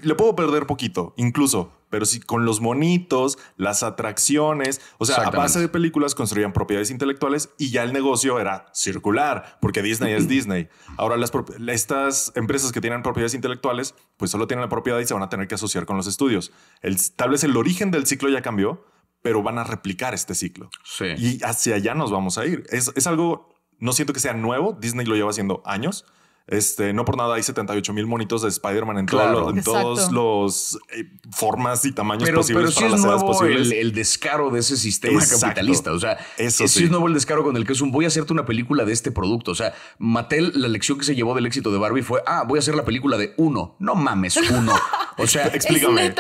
le puedo perder poquito, incluso. Pero sí, con los monitos, las atracciones. O sea, a base de películas construían propiedades intelectuales y ya el negocio era circular, porque Disney es Disney. Ahora, las, estas empresas que tienen propiedades intelectuales, pues solo tienen la propiedad y se van a tener que asociar con los estudios. El, tal vez el origen del ciclo ya cambió, pero van a replicar este ciclo. Sí. Y hacia allá nos vamos a ir. Es, es algo, no siento que sea nuevo, Disney lo lleva haciendo años, este, no por nada hay 78 mil monitos de Spider-Man en, claro, en todos los eh, formas y tamaños posibles pero sí es nuevo El, descaro de ese sistema capitalista. O sea, Eso es nuevo el descaro con el que es un voy a hacerte una película de este producto. O sea, Mattel, la lección que se llevó del éxito de Barbie fue: ah, voy a hacer la película de uno. No mames, uno. O sea, explícame.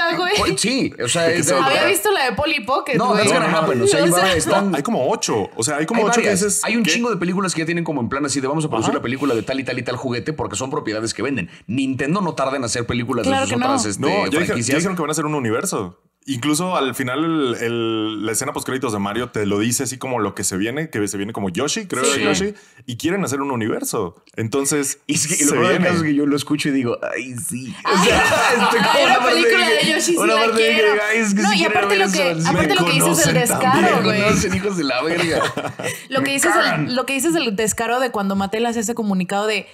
Sí, o sea, había visto la de Polly Pocket. No, No, no, o sea, hay como ocho. O sea, hay como ocho que Hay un chingo de películas que ya tienen como en plan así de vamos a producir la película de tal y tal y tal juguete porque son propiedades que venden. Nintendo no tarda en hacer películas de sus otras no. Este, no, ya Dije, dijeron que van a hacer un universo. Incluso al final la escena post créditos de Mario te lo dice así como lo que se viene, que se viene como Yoshi, creo que que Yoshi, y quieren hacer un universo. Entonces, lo que yo lo escucho y digo, ay, sí. O sea, este, una película de, Yoshi, sí No, sí y aparte lo que, eso, es lo que dices el descaro, güey. hijos de la verga. lo, que dices el, lo que dices el descaro de cuando Mattel hace ese comunicado de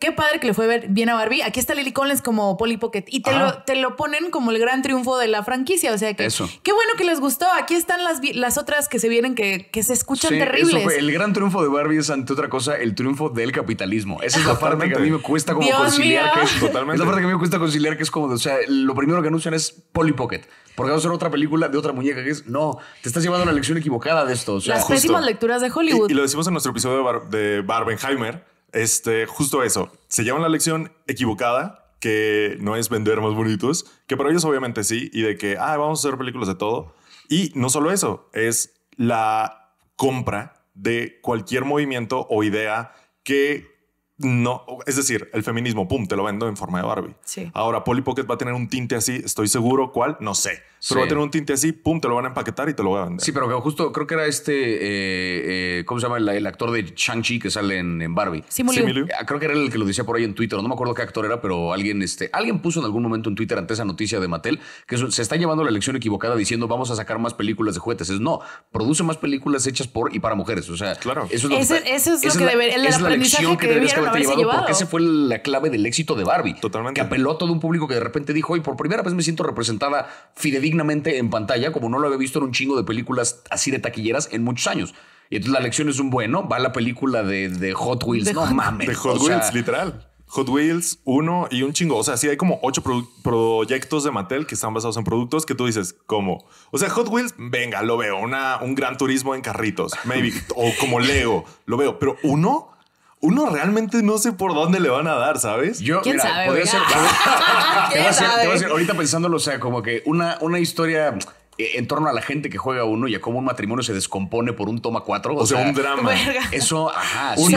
Qué padre que le fue bien a Barbie. Aquí está Lily Collins como Polly Pocket. Y te, lo, te lo ponen como el gran triunfo de la franquicia. O sea que. Eso. Qué bueno que les gustó. Aquí están las, las otras que se vienen que, que se escuchan terribles. El gran triunfo de Barbie es, ante otra cosa, el triunfo del capitalismo. Esa es la parte que a mí me cuesta como conciliar. Que es, la parte que a mí me cuesta conciliar, que es como, o sea, lo primero que anuncian es Polly Pocket. Porque vamos a otra película de otra muñeca que es, no, te estás llevando una lección equivocada de esto. las pésimas lecturas de Hollywood. Y, lo decimos en nuestro episodio de, de Barbenheimer este, justo eso. Se llevan la lección equivocada, que no es vender más bonitos, que para ellos obviamente sí, y de que, ah, vamos a hacer películas de todo. Y no solo eso, es la compra de cualquier movimiento o idea que no, es decir, el feminismo, pum, te lo vendo en forma de Barbie. Ahora, Polly Pocket va a tener un tinte así, estoy seguro, ¿cuál? No sé pero va a tener un tinte así, pum, te lo van a empaquetar y te lo van a vender. Sí, pero justo creo que era este, eh, eh, ¿cómo se llama? El, actor de Shang-Chi que sale en, Barbie. Simulio. Ah, creo que era el que lo decía por ahí en Twitter. No me acuerdo qué actor era, pero alguien, este, alguien puso en algún momento en Twitter ante esa noticia de Mattel que se está llevando la elección equivocada diciendo vamos a sacar más películas de juguetes. Es no, produce más películas hechas por y para mujeres. O sea, claro. eso es lo que, es es la elección que, debería deberías llevado, porque esa fue la clave del éxito de Barbie. Totalmente. Que apeló a todo un público que de repente dijo, y por primera vez me siento representada fidedigna en pantalla, como no lo había visto en un chingo de películas así de taquilleras en muchos años. Y entonces la lección es un bueno, va la película de, Hot Wheels, no mames. De Hot Wheels, literal. Hot Wheels uno y un chingo. O sea, sí hay como ocho proyectos de Mattel que están basados en productos que tú dices, ¿cómo? O sea, Hot Wheels, venga, lo veo. Una, un gran turismo en carritos, maybe. o como Lego, lo veo. Pero uno, uno realmente no sé por dónde le van a dar, ¿sabes? Yo, ¿Quién podría ser, te voy ahorita pensándolo, o sea, como que una, una historia eh, en torno a la gente que juega uno y a cómo un matrimonio se descompone por un toma cuatro. O, sea, un drama. Eso, ajá. Un,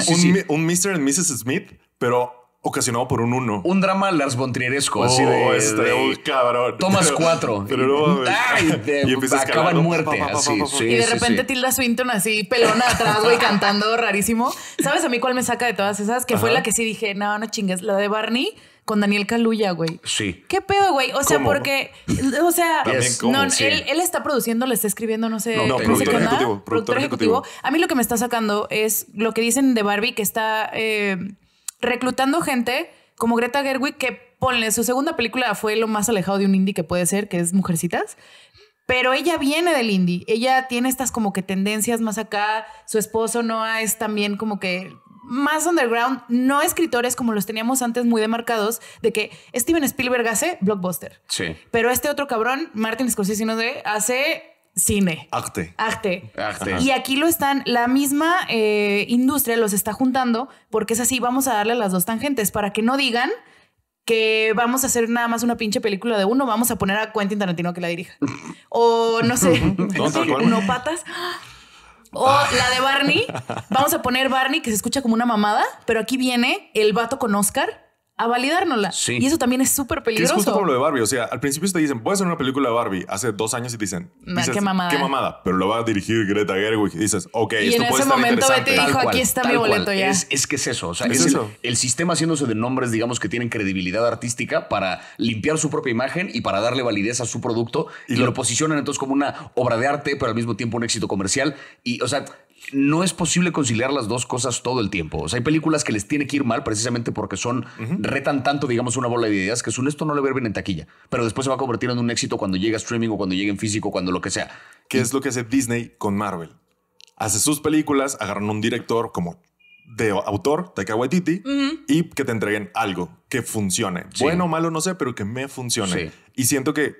un Mr. and Mrs. Smith, pero ocasionado por un uno. Un drama Lars von Trieresco, así oh, de, este, cabrón. Tomas cuatro. Pero, y, ay, de, muerte, y de repente Tilda Swinton así, pelona atrás, güey, cantando rarísimo. ¿Sabes a mí cuál me saca de todas esas? Que fue la que sí dije, no, no chingues, la de Barney con Daniel Caluya, güey. Sí. ¿Qué pedo, güey? O sea, porque. O sea, no, él, está produciendo, le está escribiendo, no sé. No, productor, ejecutivo, A mí lo que me está sacando es lo que dicen de Barbie, que está. Eh, reclutando gente como Greta Gerwig, que ponle, su segunda película fue lo más alejado de un indie que puede ser, que es Mujercitas. Pero ella viene del indie, ella tiene estas como que tendencias más acá, su esposo Noah es también como que más underground, no escritores como los teníamos antes muy demarcados, de que Steven Spielberg hace blockbuster. Sí. Pero este otro cabrón, Martin Scorsese, no hace cine. Arte. Arte. Y aquí lo están, la misma eh, industria los está juntando porque es así, vamos a darle las dos tangentes para que no digan que vamos a hacer nada más una pinche película de uno, vamos a poner a Quentin Tarantino que la dirija. O no sé, uno patas. O la de Barney, vamos a poner Barney que se escucha como una mamada, pero aquí viene el vato con Oscar a validárnosla. Y eso también es súper peligroso. es justo como lo de Barbie. O sea, al principio te dicen, voy a hacer una película de Barbie. Hace dos años y te dicen, qué mamada. Qué mamada. Pero lo va a dirigir Greta Gerwig. Y dices, ok, y en ese momento Betty dijo, aquí está mi boleto ya. Es, que es eso. O sea, es, eso? El, sistema haciéndose de nombres, digamos, que tienen credibilidad artística para limpiar su propia imagen y para darle validez a su producto. Y, lo posicionan entonces como una obra de arte, pero al mismo tiempo un éxito comercial. Y, o sea, no es posible conciliar las dos cosas todo el tiempo. O hay películas que les tiene que ir mal precisamente porque son, retan tanto, digamos, una bola de ideas que es un esto no le ver bien en taquilla, pero después se va a convertir en un éxito cuando llega a streaming o cuando llegue en físico, cuando lo que sea. ¿Qué es lo que hace Disney con Marvel? Hace sus películas, agarran un director como de autor, Taika Waititi, y que te entreguen algo que funcione. Bueno o malo, no sé, pero que me funcione. Y siento que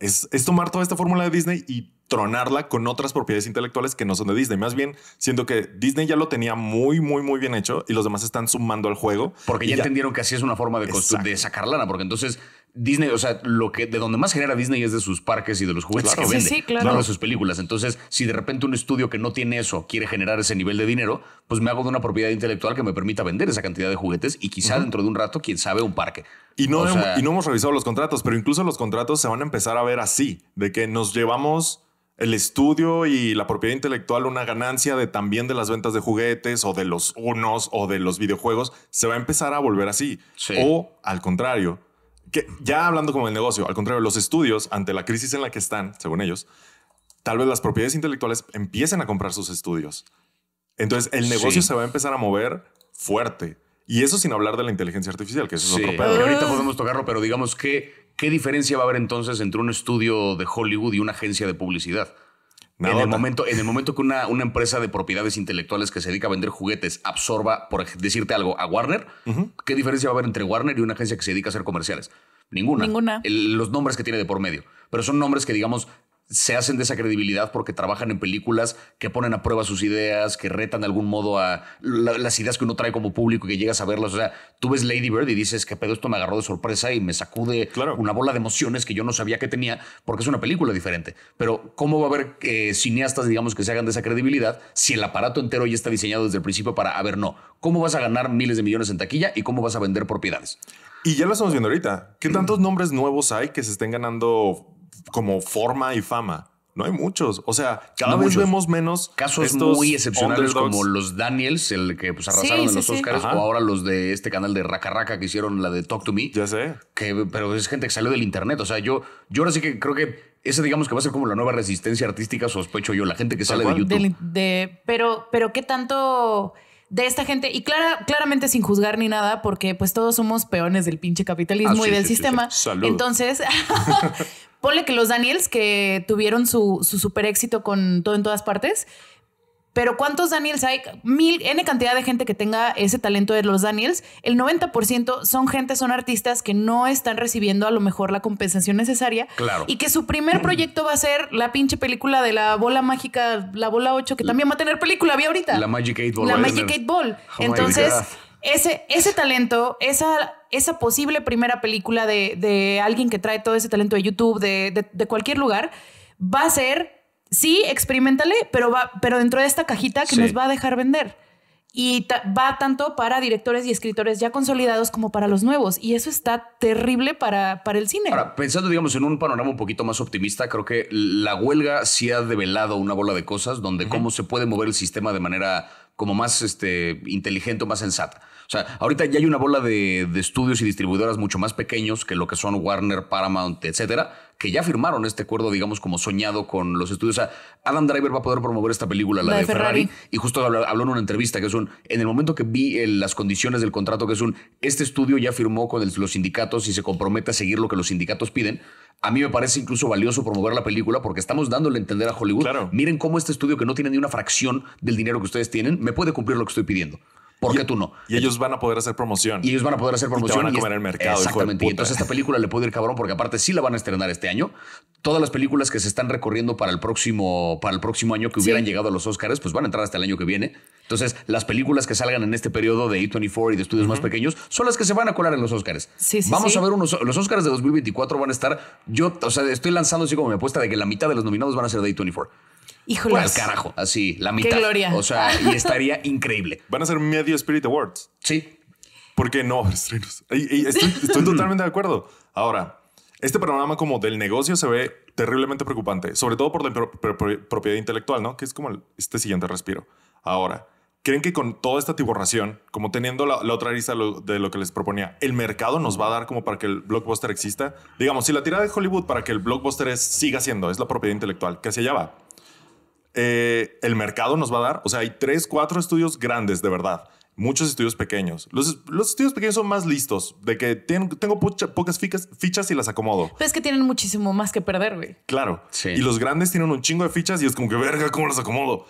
es tomar toda esta fórmula de Disney y tronarla con otras propiedades intelectuales que no son de Disney. Más bien, siento que Disney ya lo tenía muy, muy, muy bien hecho y los demás están sumando al juego. Porque ya, entendieron que así es una forma de, de sacar lana, porque entonces Disney, o sea, lo que de donde más genera Disney es de sus parques y de los juguetes que vende, no de sus películas. Entonces, si de repente un estudio que no tiene eso quiere generar ese nivel de dinero, pues me hago de una propiedad intelectual que me permita vender esa cantidad de juguetes y quizá dentro de un rato, quién sabe, un parque. Y no, y no hemos revisado los contratos, pero incluso los contratos se van a empezar a ver así, de que nos llevamos el estudio y la propiedad intelectual una ganancia de también de las ventas de juguetes o de los unos o de los videojuegos, se va a empezar a volver así. O al contrario, que ya hablando como el negocio, al contrario, los estudios ante la crisis en la que están, según ellos, tal vez las propiedades intelectuales empiecen a comprar sus estudios. Entonces el negocio se va a empezar a mover fuerte. Y eso sin hablar de la inteligencia artificial, que es otro pedo. ahorita ah. podemos tocarlo, pero digamos que ¿Qué diferencia va a haber entonces entre un estudio de Hollywood y una agencia de publicidad? en el, momento, en el momento que una, empresa de propiedades intelectuales que se dedica a vender juguetes absorba, por decirte algo, a Warner, ¿qué diferencia va a haber entre Warner y una agencia que se dedica a hacer comerciales? Ninguna. Ninguna. los nombres que tiene de por medio. Pero son nombres que, digamos, se hacen de esa credibilidad porque trabajan en películas que ponen a prueba sus ideas, que retan de algún modo a las ideas que uno trae como público y que llegas a verlas. O sea, tú ves Lady Bird y dices que pedo esto me agarró de sorpresa y me sacude una bola de emociones que yo no sabía que tenía porque es una película diferente. Pero ¿cómo va a haber eh, cineastas, digamos, que se hagan de esa credibilidad si el aparato entero ya está diseñado desde el principio para, a ver, no, ¿cómo vas a ganar miles de millones en taquilla y cómo vas a vender propiedades? Y ya lo estamos viendo ahorita. ¿Qué mm. tantos nombres nuevos hay que se estén ganando como forma y fama. No hay muchos. O sea, cada vez vemos menos. Casos muy excepcionales como los Daniels, el que pues, arrasaron en los Oscars, o ahora los de este canal de Raka Raka que hicieron la de Talk to Me. Ya sé. Que, pero es gente que salió del Internet. O sea, yo, yo ahora sí que creo que ese digamos que va a ser como la nueva resistencia artística, sospecho yo, la gente que sale de YouTube. De, pero, pero qué tanto de esta gente, y clara, claramente sin juzgar ni nada, porque pues todos somos peones del pinche capitalismo ah, y del sistema. Entonces, Ponle que los Daniels que tuvieron su, su super éxito con todo en todas partes. Pero ¿cuántos Daniels hay? Mil, N cantidad de gente que tenga ese talento de los Daniels. El 90% son gente, son artistas que no están recibiendo a lo mejor la compensación necesaria. Y que su primer proyecto va a ser la pinche película de la bola mágica, la bola 8, que también va a tener película, vi ahorita. La Magic 8 Ball. La Magic 8 Ball. Oh Entonces ese, ese talento, esa, esa posible primera película de, alguien que trae todo ese talento de YouTube, de, de, cualquier lugar, va a ser, sí, experimentale, pero, va, pero dentro de esta cajita que nos va a dejar vender. Y va tanto para directores y escritores ya consolidados como para los nuevos. Y eso está terrible para, para el cine. Ahora, pensando, digamos, en un panorama un poquito más optimista, creo que la huelga sí ha develado una bola de cosas donde cómo se puede mover el sistema de manera como más este, inteligente o más sensata. O sea, ahorita ya hay una bola de, estudios y distribuidoras mucho más pequeños que lo que son Warner, Paramount, etcétera, que ya firmaron este acuerdo, digamos, como soñado con los estudios. O sea, Adam Driver va a poder promover esta película, la, de, Ferrari. Y justo habló, en una entrevista que es un. En el momento que vi eh, las condiciones del contrato, que es un. Este estudio ya firmó con los sindicatos y se compromete a seguir lo que los sindicatos piden. A mí me parece incluso valioso promover la película porque estamos dándole a entender a Hollywood. Miren cómo este estudio, que no tiene ni una fracción del dinero que ustedes tienen, me puede cumplir lo que estoy pidiendo. ¿Por qué tú no? Y ellos van a poder hacer promoción. Y ellos van a poder hacer promoción. Y van a comer el mercado. Exactamente. Y entonces esta película le puede ir cabrón porque aparte sí la van a estrenar este año. Todas las películas que se están recorriendo para el próximo, para el próximo año que hubieran llegado a los Oscars, pues van a entrar hasta el año que viene. Entonces, las películas que salgan en este periodo de E24 y de estudios más pequeños son las que se van a colar en los Oscars. Sí, Vamos a ver unos. Los Oscars de 2024 van a estar. Yo, o sea, estoy lanzando así como mi apuesta de que la mitad de los nominados van a ser de E24. Híjole. carajo, así, la mitad. Qué gloria. O sea, y estaría increíble. Van a ser medio Spirit Awards. Sí. ¿Por qué no? Estrenos. Estoy, totalmente de acuerdo. Ahora, este panorama como del negocio se ve terriblemente preocupante, sobre todo por la propiedad intelectual, ¿no? Que es como este siguiente respiro. Ahora, ¿creen que con toda esta tiborración, como teniendo la, otra lista de lo que les proponía, el mercado nos va a dar como para que el blockbuster exista? Digamos, si la tirada de Hollywood para que el blockbuster siga siendo, es la propiedad intelectual, que hacia allá va. Eh, el mercado nos va a dar. O sea, hay tres, cuatro estudios grandes de verdad. Muchos estudios pequeños. Los, los estudios pequeños son más listos, de que tengo pocas fichas, y las acomodo. es que tienen muchísimo más que perder, güey. Claro. Y los grandes tienen un chingo de fichas y es como que, verga, ¿cómo las acomodo?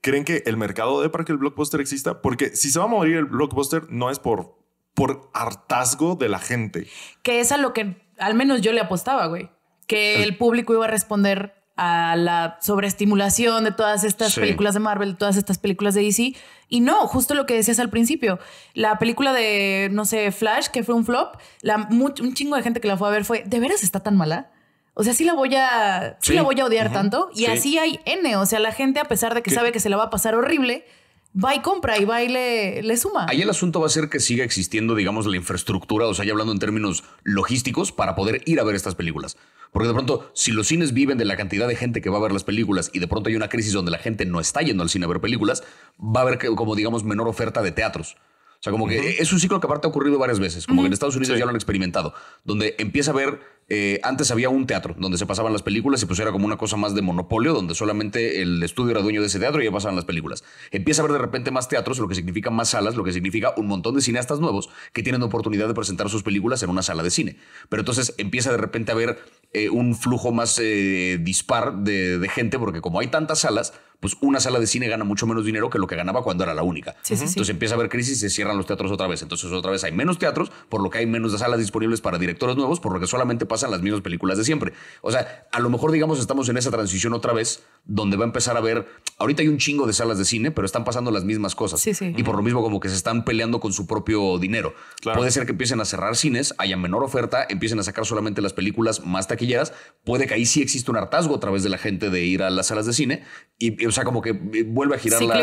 ¿Creen que el mercado de para que el blockbuster exista? Porque si se va a morir el blockbuster, no es por, por hartazgo de la gente. Que es a lo que al menos yo le apostaba, güey. Que el público iba a responder a la sobreestimulación de todas estas películas de Marvel, de todas estas películas de DC. Y no, justo lo que decías al principio, la película de, no sé, Flash, que fue un flop, la, un chingo de gente que la fue a ver fue, ¿de veras está tan mala? O sea, sí la voy a, la voy a odiar tanto. Y así hay N, o sea, la gente, a pesar de que sabe que se la va a pasar horrible, va y compra y va y le, suma. Ahí el asunto va a ser que siga existiendo, digamos, la infraestructura, o sea, ya hablando en términos logísticos, para poder ir a ver estas películas. Porque de pronto, si los cines viven de la cantidad de gente que va a ver las películas y de pronto hay una crisis donde la gente no está yendo al cine a ver películas, va a haber como, digamos, menor oferta de teatros. O sea, como que es un ciclo que aparte ha ocurrido varias veces, como que en Estados Unidos ya lo han experimentado, donde empieza a haber eh, antes había un teatro donde se pasaban las películas y pues era como una cosa más de monopolio, donde solamente el estudio era dueño de ese teatro y ya pasaban las películas. Empieza a haber de repente más teatros, lo que significa más salas, lo que significa un montón de cineastas nuevos que tienen la oportunidad de presentar sus películas en una sala de cine. Pero entonces empieza de repente a haber eh, un flujo más eh, dispar de, gente, porque como hay tantas salas, pues una sala de cine gana mucho menos dinero que lo que ganaba cuando era la única. Entonces empieza a haber crisis y se cierran los teatros otra vez. Entonces otra vez hay menos teatros, por lo que hay menos salas disponibles para directores nuevos, por lo que solamente las mismas películas de siempre. O sea, a lo mejor, digamos, estamos en esa transición otra vez, donde va a empezar a ver. Ahorita hay un chingo de salas de cine, pero están pasando las mismas cosas. Sí, sí. Y por lo mismo, como que se están peleando con su propio dinero. Puede ser que empiecen a cerrar cines, haya menor oferta, empiecen a sacar solamente las películas más taquilleras. Puede que ahí sí existe un hartazgo a través de la gente de ir a las salas de cine. Y, o sea, como que vuelve a girar la,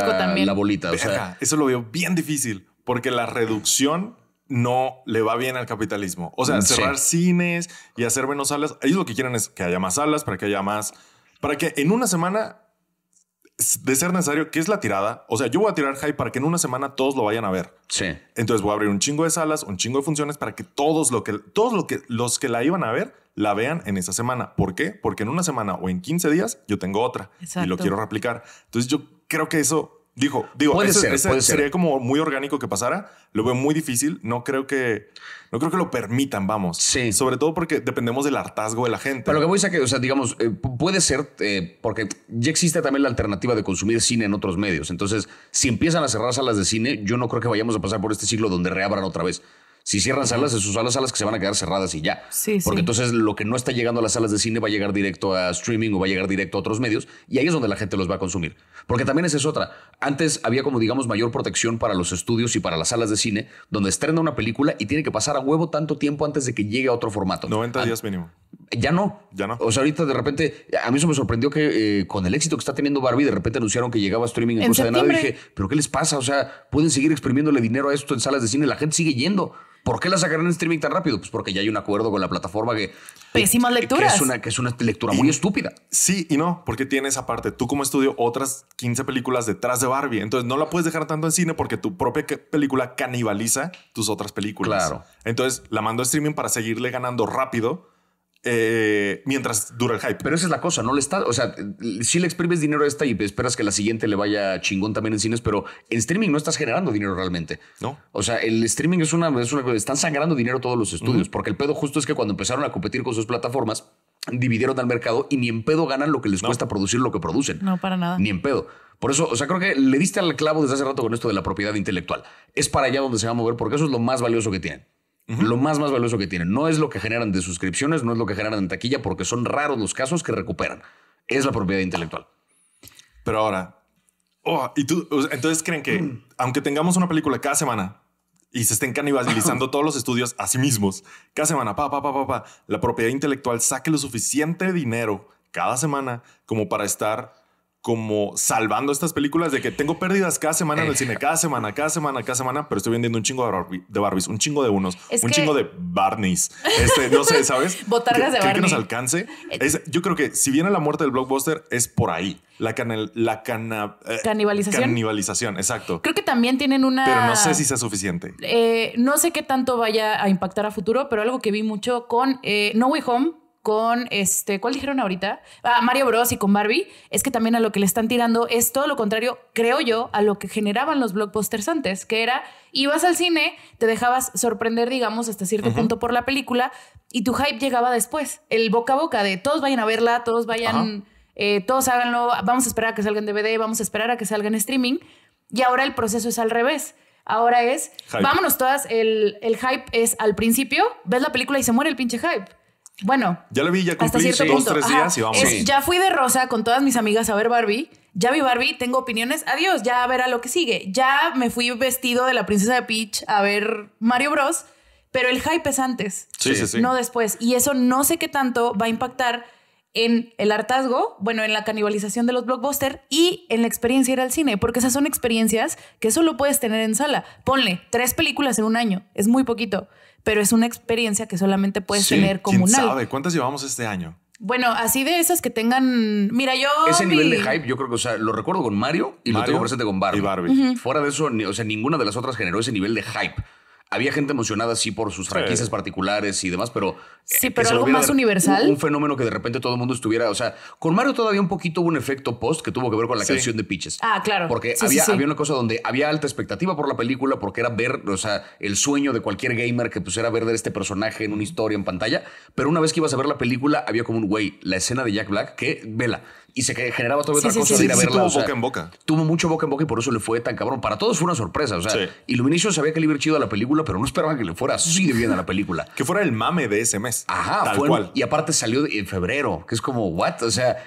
la, bolita. o sea, eso lo veo bien difícil, porque la reducción no le va bien al capitalismo. O sea, mm, cerrar cines y hacer menos salas. Ellos lo que quieren es que haya más salas, para que haya más. Para que en una semana, de ser necesario, ¿qué es la tirada. O sea, yo voy a tirar high para que en una semana todos lo vayan a ver. Sí. Entonces voy a abrir un chingo de salas, un chingo de funciones para que todos, lo que, todos lo que, los que la iban a ver la vean en esa semana. ¿Por qué? Porque en una semana o en 15 días yo tengo otra y lo quiero replicar. Entonces yo creo que eso Dijo, digo, puede ser, sería como muy orgánico que pasara. Lo veo muy difícil. No creo que, no creo que lo permitan, vamos. Sí. Sobre todo porque dependemos del hartazgo de la gente. Pero lo que voy a decir que, o sea, digamos, eh, puede ser eh, porque ya existe también la alternativa de consumir cine en otros medios. Entonces, si empiezan a cerrar salas de cine, yo no creo que vayamos a pasar por este siglo donde reabran otra vez. Si cierran salas, es son las salas que se van a quedar cerradas y ya. Sí, Porque entonces lo que no está llegando a las salas de cine va a llegar directo a streaming o va a llegar directo a otros medios y ahí es donde la gente los va a consumir. Porque también esa es otra. Antes había como digamos mayor protección para los estudios y para las salas de cine donde estrena una película y tiene que pasar a huevo tanto tiempo antes de que llegue a otro formato. 90 días mínimo. Ya no. Ya no. O sea, ahorita de repente, a mí eso me sorprendió que eh, con el éxito que está teniendo Barbie, de repente anunciaron que llegaba a streaming en, cosa de nada. Y dije, ¿pero qué les pasa? O sea, pueden seguir exprimiéndole dinero a esto en salas de cine. La gente sigue yendo. ¿Por qué la sacaron en streaming tan rápido? Pues porque ya hay un acuerdo con la plataforma que. Pésimas lecturas. Que es, una, que es una lectura muy estúpida. Sí y no, porque tiene esa parte. tú como estudio otras 15 películas detrás de Barbie. Entonces no la puedes dejar tanto en cine porque tu propia película canibaliza tus otras películas. Claro. Entonces la mandó a streaming para seguirle ganando rápido eh, mientras dura el hype. Pero esa es la cosa, no le está, o sea, si le exprimes dinero a esta y esperas que la siguiente le vaya chingón también en cines, pero en streaming no estás generando dinero realmente. No. O sea, el streaming es una, es están sangrando dinero todos los estudios, porque el pedo justo es que cuando empezaron a competir con sus plataformas, dividieron al mercado y ni en pedo ganan lo que les cuesta producir lo que producen. No, para nada. Ni en pedo. Por eso, o sea, creo que le diste al clavo desde hace rato con esto de la propiedad intelectual. Es para allá donde se va a mover porque eso es lo más valioso que tienen. Lo más, más valioso que tienen. No es lo que generan de suscripciones, no es lo que generan en taquilla, porque son raros los casos que recuperan. Es la propiedad intelectual. Pero ahora, oh, y entonces creen que, mm. aunque tengamos una película cada semana y se estén canibalizando todos los estudios a sí mismos, cada semana, pa, pa, pa, pa, pa, la propiedad intelectual saque lo suficiente dinero cada semana como para estar como salvando estas películas de que tengo pérdidas cada semana en el eh. cine, cada semana, cada semana, cada semana, pero estoy vendiendo un chingo de, Barbies, un chingo de unos, un chingo de Barneys. Este, no sé, ¿sabes? Botargas de que nos alcance. Eh. Es, yo creo que si viene la muerte del blockbuster, es por ahí. La, la eh, canibalización. exacto. Creo que también tienen una. Pero no sé si sea suficiente. no sé qué tanto vaya a impactar a futuro, pero algo que vi mucho con No Way Home con este, ¿cuál dijeron ahorita? a ah, Mario Bros y con Barbie, es que también a lo que le están tirando es todo lo contrario, creo yo, a lo que generaban los blockbusters antes, que era ibas al cine, te dejabas sorprender, digamos, hasta cierto punto por la película y tu hype llegaba después, el boca a boca de todos vayan a verla, todos vayan, eh, todos háganlo, vamos a esperar a que salga en DVD, vamos a esperar a que salga en streaming y ahora el proceso es al revés. Ahora es, vámonos todas, el, el hype es al principio, ves la película y se muere el pinche hype. Bueno, ya lo vi, ya cumplí y vamos. ya fui de rosa con todas mis amigas a ver Barbie. Ya vi Barbie, tengo opiniones. Adiós, ya verá lo que sigue. Ya me fui vestido de la princesa de Peach a ver Mario Bros. Pero el hype es antes, no después. Y eso no sé qué tanto va a impactar en el hartazgo, bueno, en la canibalización de los blockbusters y en la experiencia de ir al cine, porque esas son experiencias que solo puedes tener en sala. Ponle tres películas en un año, es muy poquito pero es una experiencia que solamente puedes tener comunal. ¿Quién sabe? ¿Cuántas llevamos este año? Bueno, así de esas que tengan. Mira, yo. Ese nivel de hype, yo creo que, o sea, lo recuerdo con Mario y lo tengo presente con Barbie. Barbie. Fuera de eso, o sea, ninguna de las otras generó ese nivel de hype había gente emocionada, sí, por sus franquicias particulares y demás, pero. Eh, sí, pero algo más universal. Un, fenómeno que de repente todo el mundo estuviera. O sea, con Mario todavía un poquito hubo un efecto post que tuvo que ver con la canción de Pitches. Ah, claro. Porque había, había una cosa donde había alta expectativa por la película, porque era ver, o sea, el sueño de cualquier gamer que pusiera ver de este personaje en una historia, en pantalla. Pero una vez que ibas a ver la película, había como un güey, la escena de Jack Black, que, vela y se generaba todavía otra cosa de ir a verla. tuvo boca en boca. Tuvo mucho boca en boca y por eso le fue tan cabrón. Para todos fue una sorpresa. O sea, Illumination sabía que le iba a ir chido a la película, pero no esperaban que le fuera así de bien a la película. que fuera el mame de ese mes. Ajá, fue, Y aparte salió en febrero, que es como, ¿what? O sea,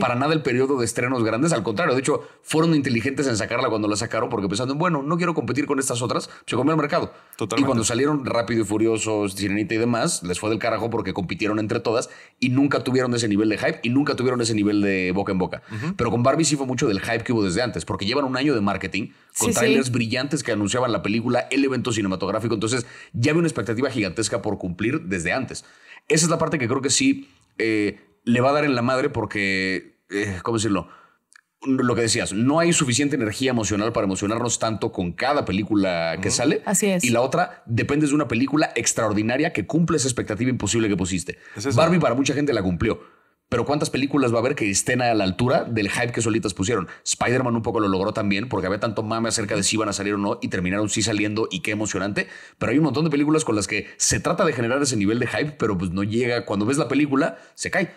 para nada el periodo de estrenos grandes. Al contrario, de hecho, fueron inteligentes en sacarla cuando la sacaron porque pensando, bueno, no quiero competir con estas otras, se comió el mercado. Totalmente. Y cuando salieron Rápido y Furiosos, Sirenita y demás, les fue del carajo porque compitieron entre todas y nunca tuvieron ese nivel de hype y nunca tuvieron ese nivel de boca en boca. Pero con Barbie sí fue mucho del hype que hubo desde antes, porque llevan un año de marketing con trailers brillantes que anunciaban la película, el evento cinematográfico. Entonces ya había una expectativa gigantesca por cumplir desde antes. Esa es la parte que creo que sí eh, le va a dar en la madre porque, como eh, ¿cómo decirlo? lo que decías, no hay suficiente energía emocional para emocionarnos tanto con cada película que sale. Así Y la otra, depende de una película extraordinaria que cumple esa expectativa imposible que pusiste. Barbie para mucha gente la cumplió pero ¿cuántas películas va a haber que estén a la altura del hype que solitas pusieron? Spider-Man un poco lo logró también, porque había tanto mame acerca de si iban a salir o no y terminaron sí saliendo y qué emocionante, pero hay un montón de películas con las que se trata de generar ese nivel de hype, pero pues no llega, cuando ves la película, se cae.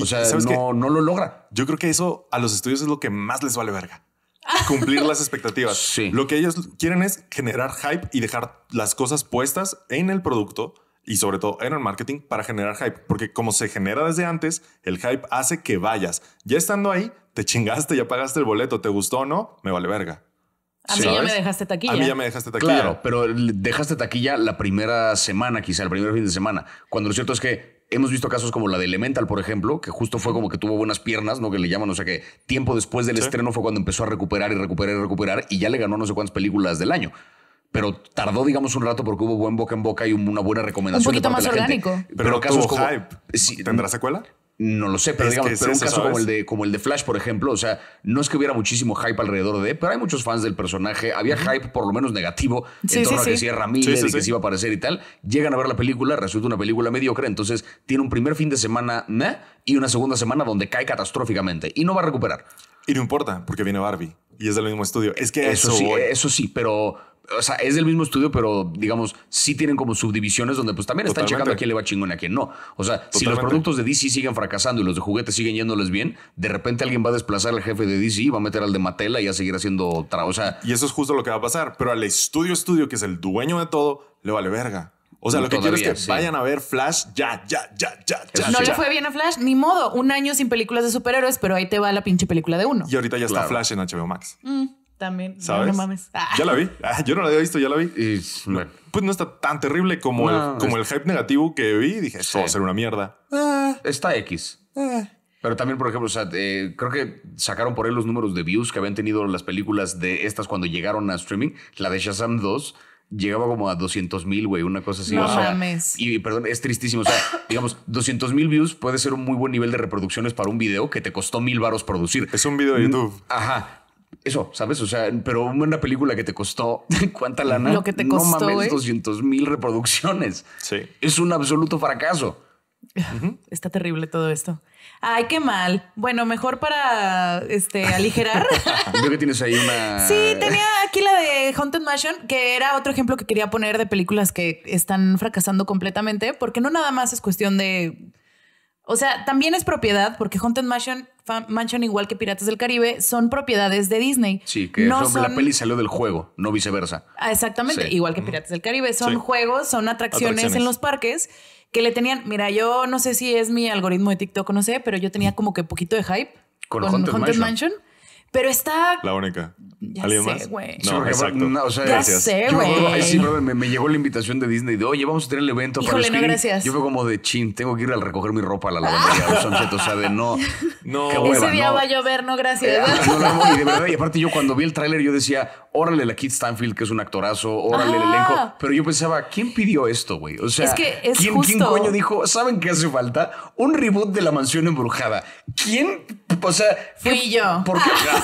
o sea, no, no lo logra. Yo creo que eso a los estudios es lo que más les vale verga cumplir las expectativas. Lo que ellos quieren es generar hype y dejar las cosas puestas en el producto y sobre todo en el marketing para generar hype, porque como se genera desde antes, el hype hace que vayas. Ya estando ahí, te chingaste, ya pagaste el boleto, te gustó o no, me vale verga. A mí ya me dejaste taquilla. A mí ya me dejaste taquilla. Claro, pero dejaste taquilla la primera semana, quizá el primer fin de semana, cuando lo cierto es que hemos visto casos como la de Elemental, por ejemplo, que justo fue como que tuvo buenas piernas, ¿no? Que le llaman, o sea que tiempo después del estreno fue cuando empezó a recuperar y recuperar y recuperar y ya le ganó no sé cuántas películas del año pero tardó, digamos, un rato porque hubo buen boca en boca y una buena recomendación. Un poquito más orgánico. Pero, pero casos como. Hype. ¿Tendrá secuela? No lo sé, pero digamos, un caso como el, de, como el de Flash, por ejemplo, o sea, no es que hubiera muchísimo hype alrededor de, pero hay muchos fans del personaje, había hype por lo menos negativo en torno a que sí. Ramírez y que se iba a aparecer y tal, llegan a ver la película, resulta una película mediocre, entonces tiene un primer fin de semana y una segunda semana donde cae catastróficamente y no va a recuperar. Y no importa, porque viene Barbie y es del mismo estudio. Es que eso, sí, eso sí, pero o sea, es del mismo estudio, pero digamos, sí tienen como subdivisiones donde pues también están checando a quién le va chingón y a quién no. O sea, si los productos de DC siguen fracasando y los de juguetes siguen yéndoles bien, de repente alguien va a desplazar al jefe de DC, va a meter al de Matela y a seguir haciendo otra. O sea, y eso es justo lo que va a pasar. Pero al estudio estudio, que es el dueño de todo, le vale verga. O sea, lo que quiero es que vayan a ver Flash ya, ya, ya, ya, ya. No le fue bien a Flash, ni modo. Un año sin películas de superhéroes, pero ahí te va la pinche película de uno. Y ahorita ya está Flash en HBO Max. Mm también. No, mames. Ah. Ya la vi. Ah, yo no la había visto, ya la vi. pues no está tan terrible como, el, como el hype negativo que vi. Dije, esto va a ser una mierda. Eh, está X. Eh. Pero también, por ejemplo, eh, creo que sacaron por ahí los números de views que habían tenido las películas de estas cuando llegaron a streaming. La de Shazam 2 llegaba como a 200 mil, güey, una cosa así. Y perdón, es tristísimo. O sea, digamos, 200 mil views puede ser un muy buen nivel de reproducciones para un video que te costó mil varos producir. Es un video de YouTube. Ajá. Eso, ¿sabes? O sea, pero una película que te costó, ¿cuánta lana? Lo que te costó. No mames, 200 ¿eh? mil reproducciones. Sí. Es un absoluto fracaso. Está terrible todo esto. Ay, qué mal. Bueno, mejor para este aligerar. Creo que tienes ahí una. Sí, tenía aquí la de Haunted Mansion, que era otro ejemplo que quería poner de películas que están fracasando completamente, porque no nada más es cuestión de. O sea, también es propiedad, porque Haunted Mansion Mansion, igual que Piratas del Caribe, son propiedades de Disney. Sí, que no la peli salió del juego, no viceversa. Ah, exactamente, igual que Piratas del Caribe. Son juegos, son atracciones, en los parques que le tenían. Mira, yo no sé si es mi algoritmo de TikTok o no sé, pero yo tenía como que poquito de hype con, Haunted, Mansion pero está. La única. Ya ¿Alguien sé, más? No, exacto. No, o sea, ya sé, güey. Sí, me, me, llegó la invitación de Disney de, oye, vamos a tener el evento para no, gracias. Yo fue como de chin, tengo que ir a recoger mi ropa a la lavandería. o sea, de no. No, Ese día va a llover, no, gracias. Eh, ah, y de verdad, y aparte yo cuando vi el tráiler, yo decía, órale la Kit Stanfield, que es un actorazo, órale el elenco. Pero yo pensaba, ¿quién pidió esto, güey? O sea, ¿quién, ¿quién coño dijo, ¿saben qué hace falta? Un reboot de la mansión embrujada. ¿Quién? O sea, fui yo. ¿Por qué?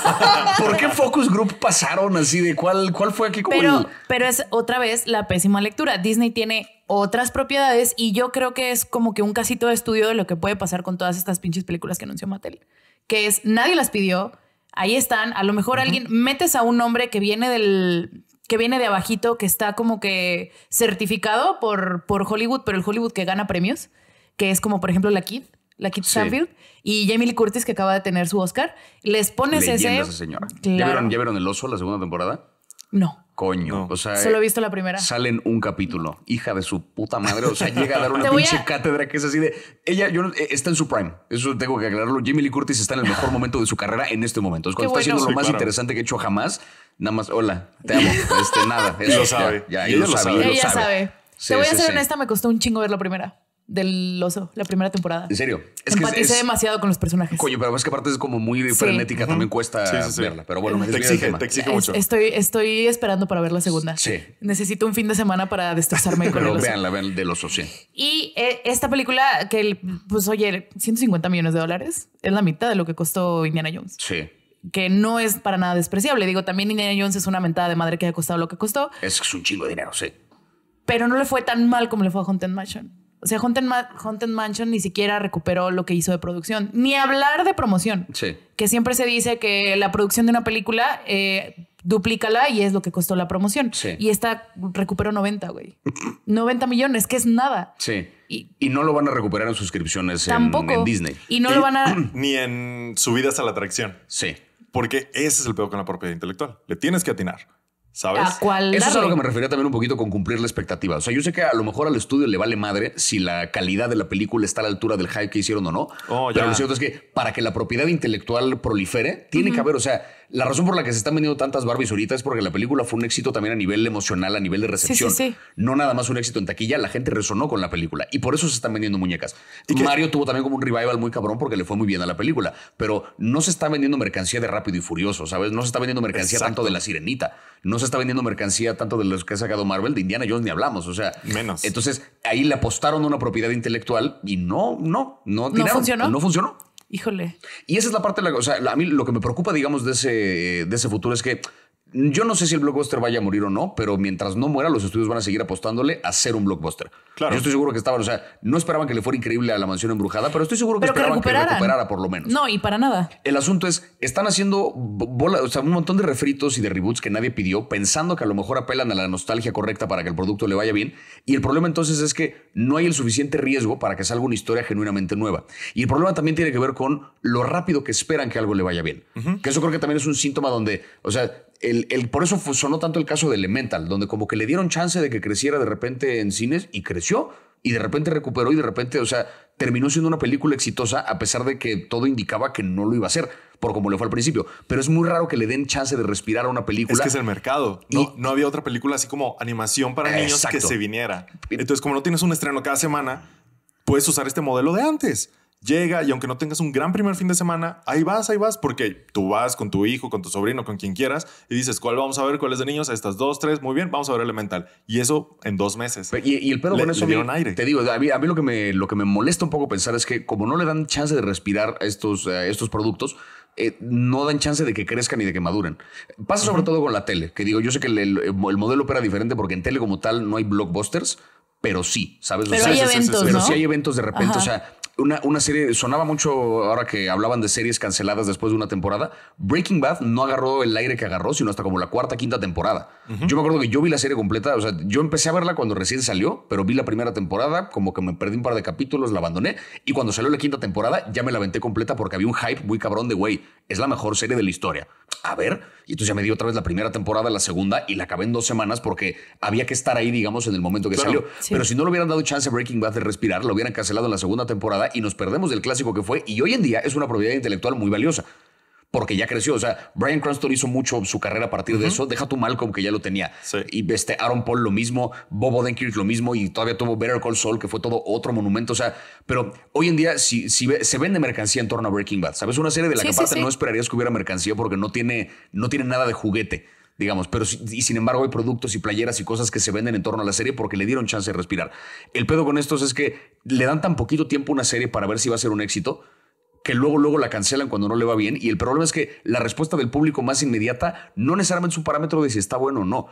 ¿Por qué Focus Group pasaron así? ¿De cuál, cuál fue aquí pero, pero es otra vez la pésima lectura. Disney tiene otras propiedades y yo creo que es como que un casito de estudio de lo que puede pasar con todas estas pinches películas que anunció Mattel. Que es, nadie las pidió, ahí están, a lo mejor alguien, metes a un hombre que viene del que viene de abajito, que está como que certificado por, por Hollywood, pero el Hollywood que gana premios, que es como por ejemplo la Kid, la Kit Sheffield y Jamie Lee Curtis, que acaba de tener su Oscar. Les pones ese. Señora. ¿Ya, vieron, ¿Ya, vieron, El Oso, la segunda temporada? No. Coño. O sea, Solo he visto la primera. Salen un capítulo. Hija de su puta madre. O sea, llega a dar una pinche cátedra que es así de. Ella yo, eh, está en su prime. Eso tengo que aclararlo. Jamie Lee Curtis está en el mejor momento de su carrera en este momento. Es cuando está haciendo lo más interesante que he hecho jamás. Nada más, hola, te amo. Este, nada. Eso lo sabe. ella, lo sabe. sabe. te voy a ser honesta, me costó un chingo ver la primera del oso, la primera temporada. En serio. Es Empaticé demasiado con los personajes. Coño, pero es que aparte es como muy frenética, también cuesta verla. Pero bueno, te exige, mucho. Estoy, estoy esperando para ver la segunda. Sí. Necesito un fin de semana para destrozarme con pero el oso. del oso, sí. Y eh, esta película que, pues oye, 150 millones de dólares es la mitad de lo que costó Indiana Jones. Sí que no es para nada despreciable. Digo, también Indiana Jones es una mentada de madre que ha costado lo que costó. Es un chingo de dinero, sí. Pero no le fue tan mal como le fue a Haunted Mansion. O sea, Haunted, Mansion ni siquiera recuperó lo que hizo de producción, ni hablar de promoción. Sí. Que siempre se dice que la producción de una película eh, duplícala y es lo que costó la promoción. Y esta recuperó 90, güey. 90 millones, que es nada. Sí. Y, no lo van a recuperar en suscripciones En, Disney. Y no lo van a. Ni en subidas a la atracción. Sí. Porque ese es el peor con la propiedad intelectual. Le tienes que atinar. ¿Sabes? Eso es a lo que me refería también un poquito con cumplir la expectativa. O sea, yo sé que a lo mejor al estudio le vale madre si la calidad de la película está a la altura del hype que hicieron o no. Oh, pero lo cierto es que para que la propiedad intelectual prolifere, tiene que haber, o sea, la razón por la que se están vendiendo tantas Barbies ahorita es porque la película fue un éxito también a nivel emocional, a nivel de recepción. No nada más un éxito en taquilla, la gente resonó con la película y por eso se están vendiendo muñecas. Mario tuvo también como un revival muy cabrón porque le fue muy bien a la película, pero no se está vendiendo mercancía de rápido y furioso, ¿sabes? No se está vendiendo mercancía tanto de la sirenita, no está vendiendo mercancía tanto de los que ha sacado Marvel, de Indiana Jones ni hablamos, o sea, menos. Entonces ahí le apostaron una propiedad intelectual y no, no, no, no funcionó. No funcionó. Híjole. Y esa es la parte, de la, o sea, a mí lo que me preocupa, digamos, de ese, de ese futuro es que yo no sé si el blockbuster vaya a morir o no, pero mientras no muera, los estudios van a seguir apostándole a ser un blockbuster. Claro. Yo estoy seguro que estaban, o sea, no esperaban que le fuera increíble a la mansión embrujada, pero estoy seguro que esperaban que, recuperara por lo menos. No, y para nada. El asunto es, están haciendo bola, o sea, un montón de refritos y de reboots que nadie pidió, pensando que a lo mejor apelan a la nostalgia correcta para que el producto le vaya bien. Y el problema entonces es que no hay el suficiente riesgo para que salga una historia genuinamente nueva. Y el problema también tiene que ver con lo rápido que esperan que algo le vaya bien. Que eso creo que también es un síntoma donde, o sea, el, por eso sonó tanto el caso de Elemental, donde como que le dieron chance de que creciera de repente en cines y creció y de repente recuperó y de repente, o sea, terminó siendo una película exitosa a pesar de que todo indicaba que no lo iba a ser, por como le fue al principio. Pero es muy raro que le den chance de respirar a una película. Es que es el mercado. no, no había otra película así como animación para niños que se viniera. Entonces, como no tienes un estreno cada semana, puedes usar este modelo de antes llega y aunque no tengas un gran primer fin de semana, ahí vas, ahí vas, porque tú vas con tu hijo, con tu sobrino, con quien quieras y dices, ¿cuál vamos a ver? ¿Cuál es de niños? Estas dos, tres, muy bien, vamos a ver Elemental. Y eso en dos meses. Y, el pedo con eso, aire. te digo, a mí, lo, que me, lo que me molesta un poco pensar es que como no le dan chance de respirar estos, estos productos, eh, no dan chance de que crezcan y de que maduren. Pasa sobre todo con la tele, que digo, yo sé que el, modelo opera diferente porque en tele como tal no hay blockbusters, pero sí, ¿sabes? Pero hay eventos, pero sí hay eventos de repente, o sea, una, serie, sonaba mucho ahora que hablaban de series canceladas después de una temporada. Breaking Bad no agarró el aire que agarró, sino hasta como la cuarta, quinta temporada. Yo me acuerdo que yo vi la serie completa, o sea, yo empecé a verla cuando recién salió, pero vi la primera temporada, como que me perdí un par de capítulos, la abandoné, y cuando salió la quinta temporada ya me la aventé completa porque había un hype muy cabrón de, güey, es la mejor serie de la historia. A ver, y entonces ya me dio otra vez la primera temporada, la segunda, y la acabé en dos semanas porque había que estar ahí, digamos, en el momento que salió. Pero si no le hubieran dado chance a Breaking Bad de respirar, lo hubieran cancelado en la segunda temporada y nos perdemos del clásico que fue. Y hoy en día es una propiedad intelectual muy valiosa porque ya creció. O sea, Brian Cranston hizo mucho su carrera a partir de eso. Deja tu como que ya lo tenía. Y este Aaron Paul lo mismo, Bob Odenkirk lo mismo, y todavía tuvo Better Call Saul, que fue todo otro monumento. O sea, pero hoy en día si, se vende mercancía en torno a Breaking Bad. ¿Sabes? Una serie de la que aparte no esperarías que hubiera mercancía porque no tiene, no tiene nada de juguete digamos, pero y sin embargo hay productos y playeras y cosas que se venden en torno a la serie porque le dieron chance de respirar. El pedo con estos es que le dan tan poquito tiempo a una serie para ver si va a ser un éxito que luego, luego la cancelan cuando no le va bien. Y el problema es que la respuesta del público más inmediata no necesariamente es un parámetro de si está bueno o no.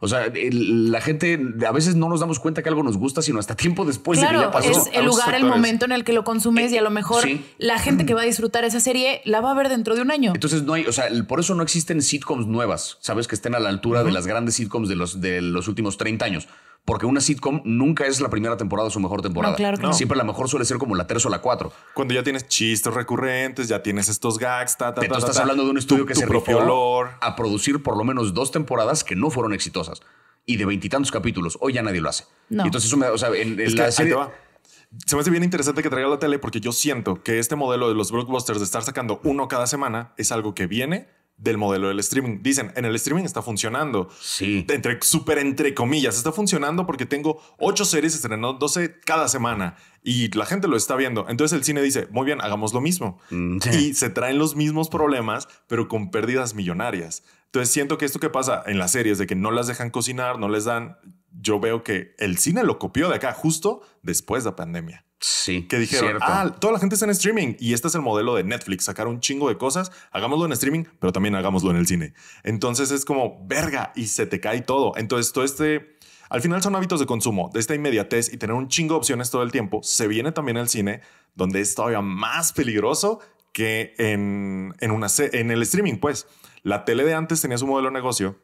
O sea, la gente a veces no nos damos cuenta que algo nos gusta, sino hasta tiempo después de que ya pasó. Es el lugar, el momento en el que lo consumes y a lo eh, mejor la gente que va a disfrutar esa serie la va a ver dentro de un año. Entonces no hay, o sea, por eso no existen sitcoms nuevas, sabes, que estén a la altura de las grandes sitcoms de los, de los últimos 30 años porque una sitcom nunca es la primera temporada su mejor temporada. claro Siempre la mejor suele ser como la tercera o la cuatro. Cuando ya tienes chistes recurrentes, ya tienes estos gags, ta, estás hablando de un estudio que se rifó a producir por lo menos dos temporadas que no fueron exitosas y de veintitantos capítulos. Hoy ya nadie lo hace. entonces eso me, o sea, se me hace bien interesante que traiga la tele porque yo siento que este modelo de los blockbusters de estar sacando uno cada semana es algo que viene del modelo del streaming. Dicen, en el streaming está funcionando. Sí. Entre, súper entre comillas, está funcionando porque tengo ocho series estrenando 12 cada semana y la gente lo está viendo. Entonces el cine dice, muy bien, hagamos lo mismo. Mm, y se traen los mismos problemas, pero con pérdidas millonarias. Entonces siento que esto que pasa en las series, de que no las dejan cocinar, no les dan, yo veo que el cine lo copió de acá justo después de la pandemia. Sí. Que dijeron, ah, toda la gente está en streaming y este es el modelo de Netflix, sacar un chingo de cosas, hagámoslo en streaming, pero también hagámoslo en el cine. Entonces es como, verga, y se te cae todo. Entonces todo este, al final son hábitos de consumo, de esta inmediatez y tener un chingo de opciones todo el tiempo, se viene también al cine, donde es todavía más peligroso que en, una, en el streaming, pues. La tele de antes tenía su modelo de negocio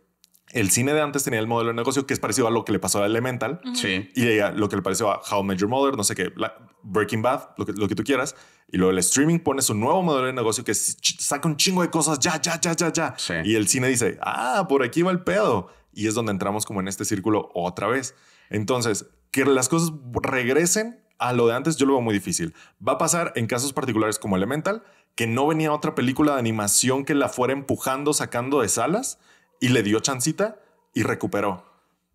el cine de antes tenía el modelo de negocio que es parecido a lo que le pasó a Elemental. Sí. Y lo que le pareció a How major Your Mother, no sé qué, Breaking Bad, lo que, lo que tú quieras. Y luego el streaming pone su nuevo modelo de negocio que saca un chingo de cosas ya, ya, ya, ya, ya. Y el cine dice, ah, por aquí va el pedo. Y es donde entramos como en este círculo otra vez. Entonces, que las cosas regresen a lo de antes, yo lo veo muy difícil. Va a pasar en casos particulares como Elemental, que no venía otra película de animación que la fuera empujando, sacando de salas y le dio chancita y recuperó.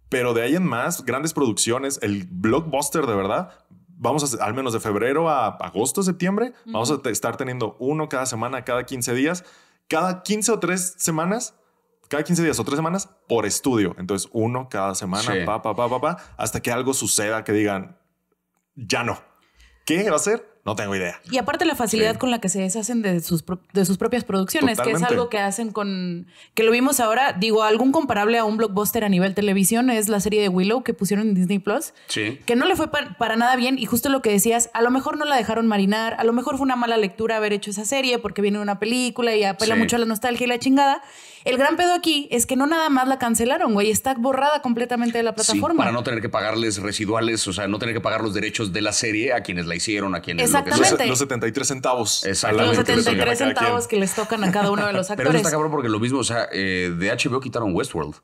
Pero de ahí en más, grandes producciones, el blockbuster de verdad, vamos a, al menos de febrero a agosto, septiembre, vamos a estar teniendo uno cada semana, cada 15 días, cada 15 o 3 semanas cada 15 días o 3 semanas por estudio. Entonces, uno cada semana, pa, pa, pa, pa, hasta que algo suceda que digan, ya no. ¿Qué va a ser? No tengo idea. Y aparte la facilidad con la que se deshacen de sus, de sus propias producciones, que es algo que hacen con... que lo vimos ahora, digo, algún comparable a un blockbuster a nivel televisión es la serie de Willow que pusieron en Disney Plus, que no le fue para nada bien y justo lo que decías, a lo mejor no la dejaron marinar, a lo mejor fue una mala lectura haber hecho esa serie porque viene una película y apela mucho a la nostalgia y la chingada. El gran pedo aquí es que no nada más la cancelaron, güey, está borrada completamente de la plataforma. para no tener que pagarles residuales, o sea, no tener que pagar los derechos de la serie a quienes la hicieron, a quienes Exactamente. Lo que los, 73 centavos. Exactamente. Los 73 centavos que les tocan a cada uno de los actores. Pero está cabrón porque lo mismo, o sea, eh, de HBO quitaron Westworld.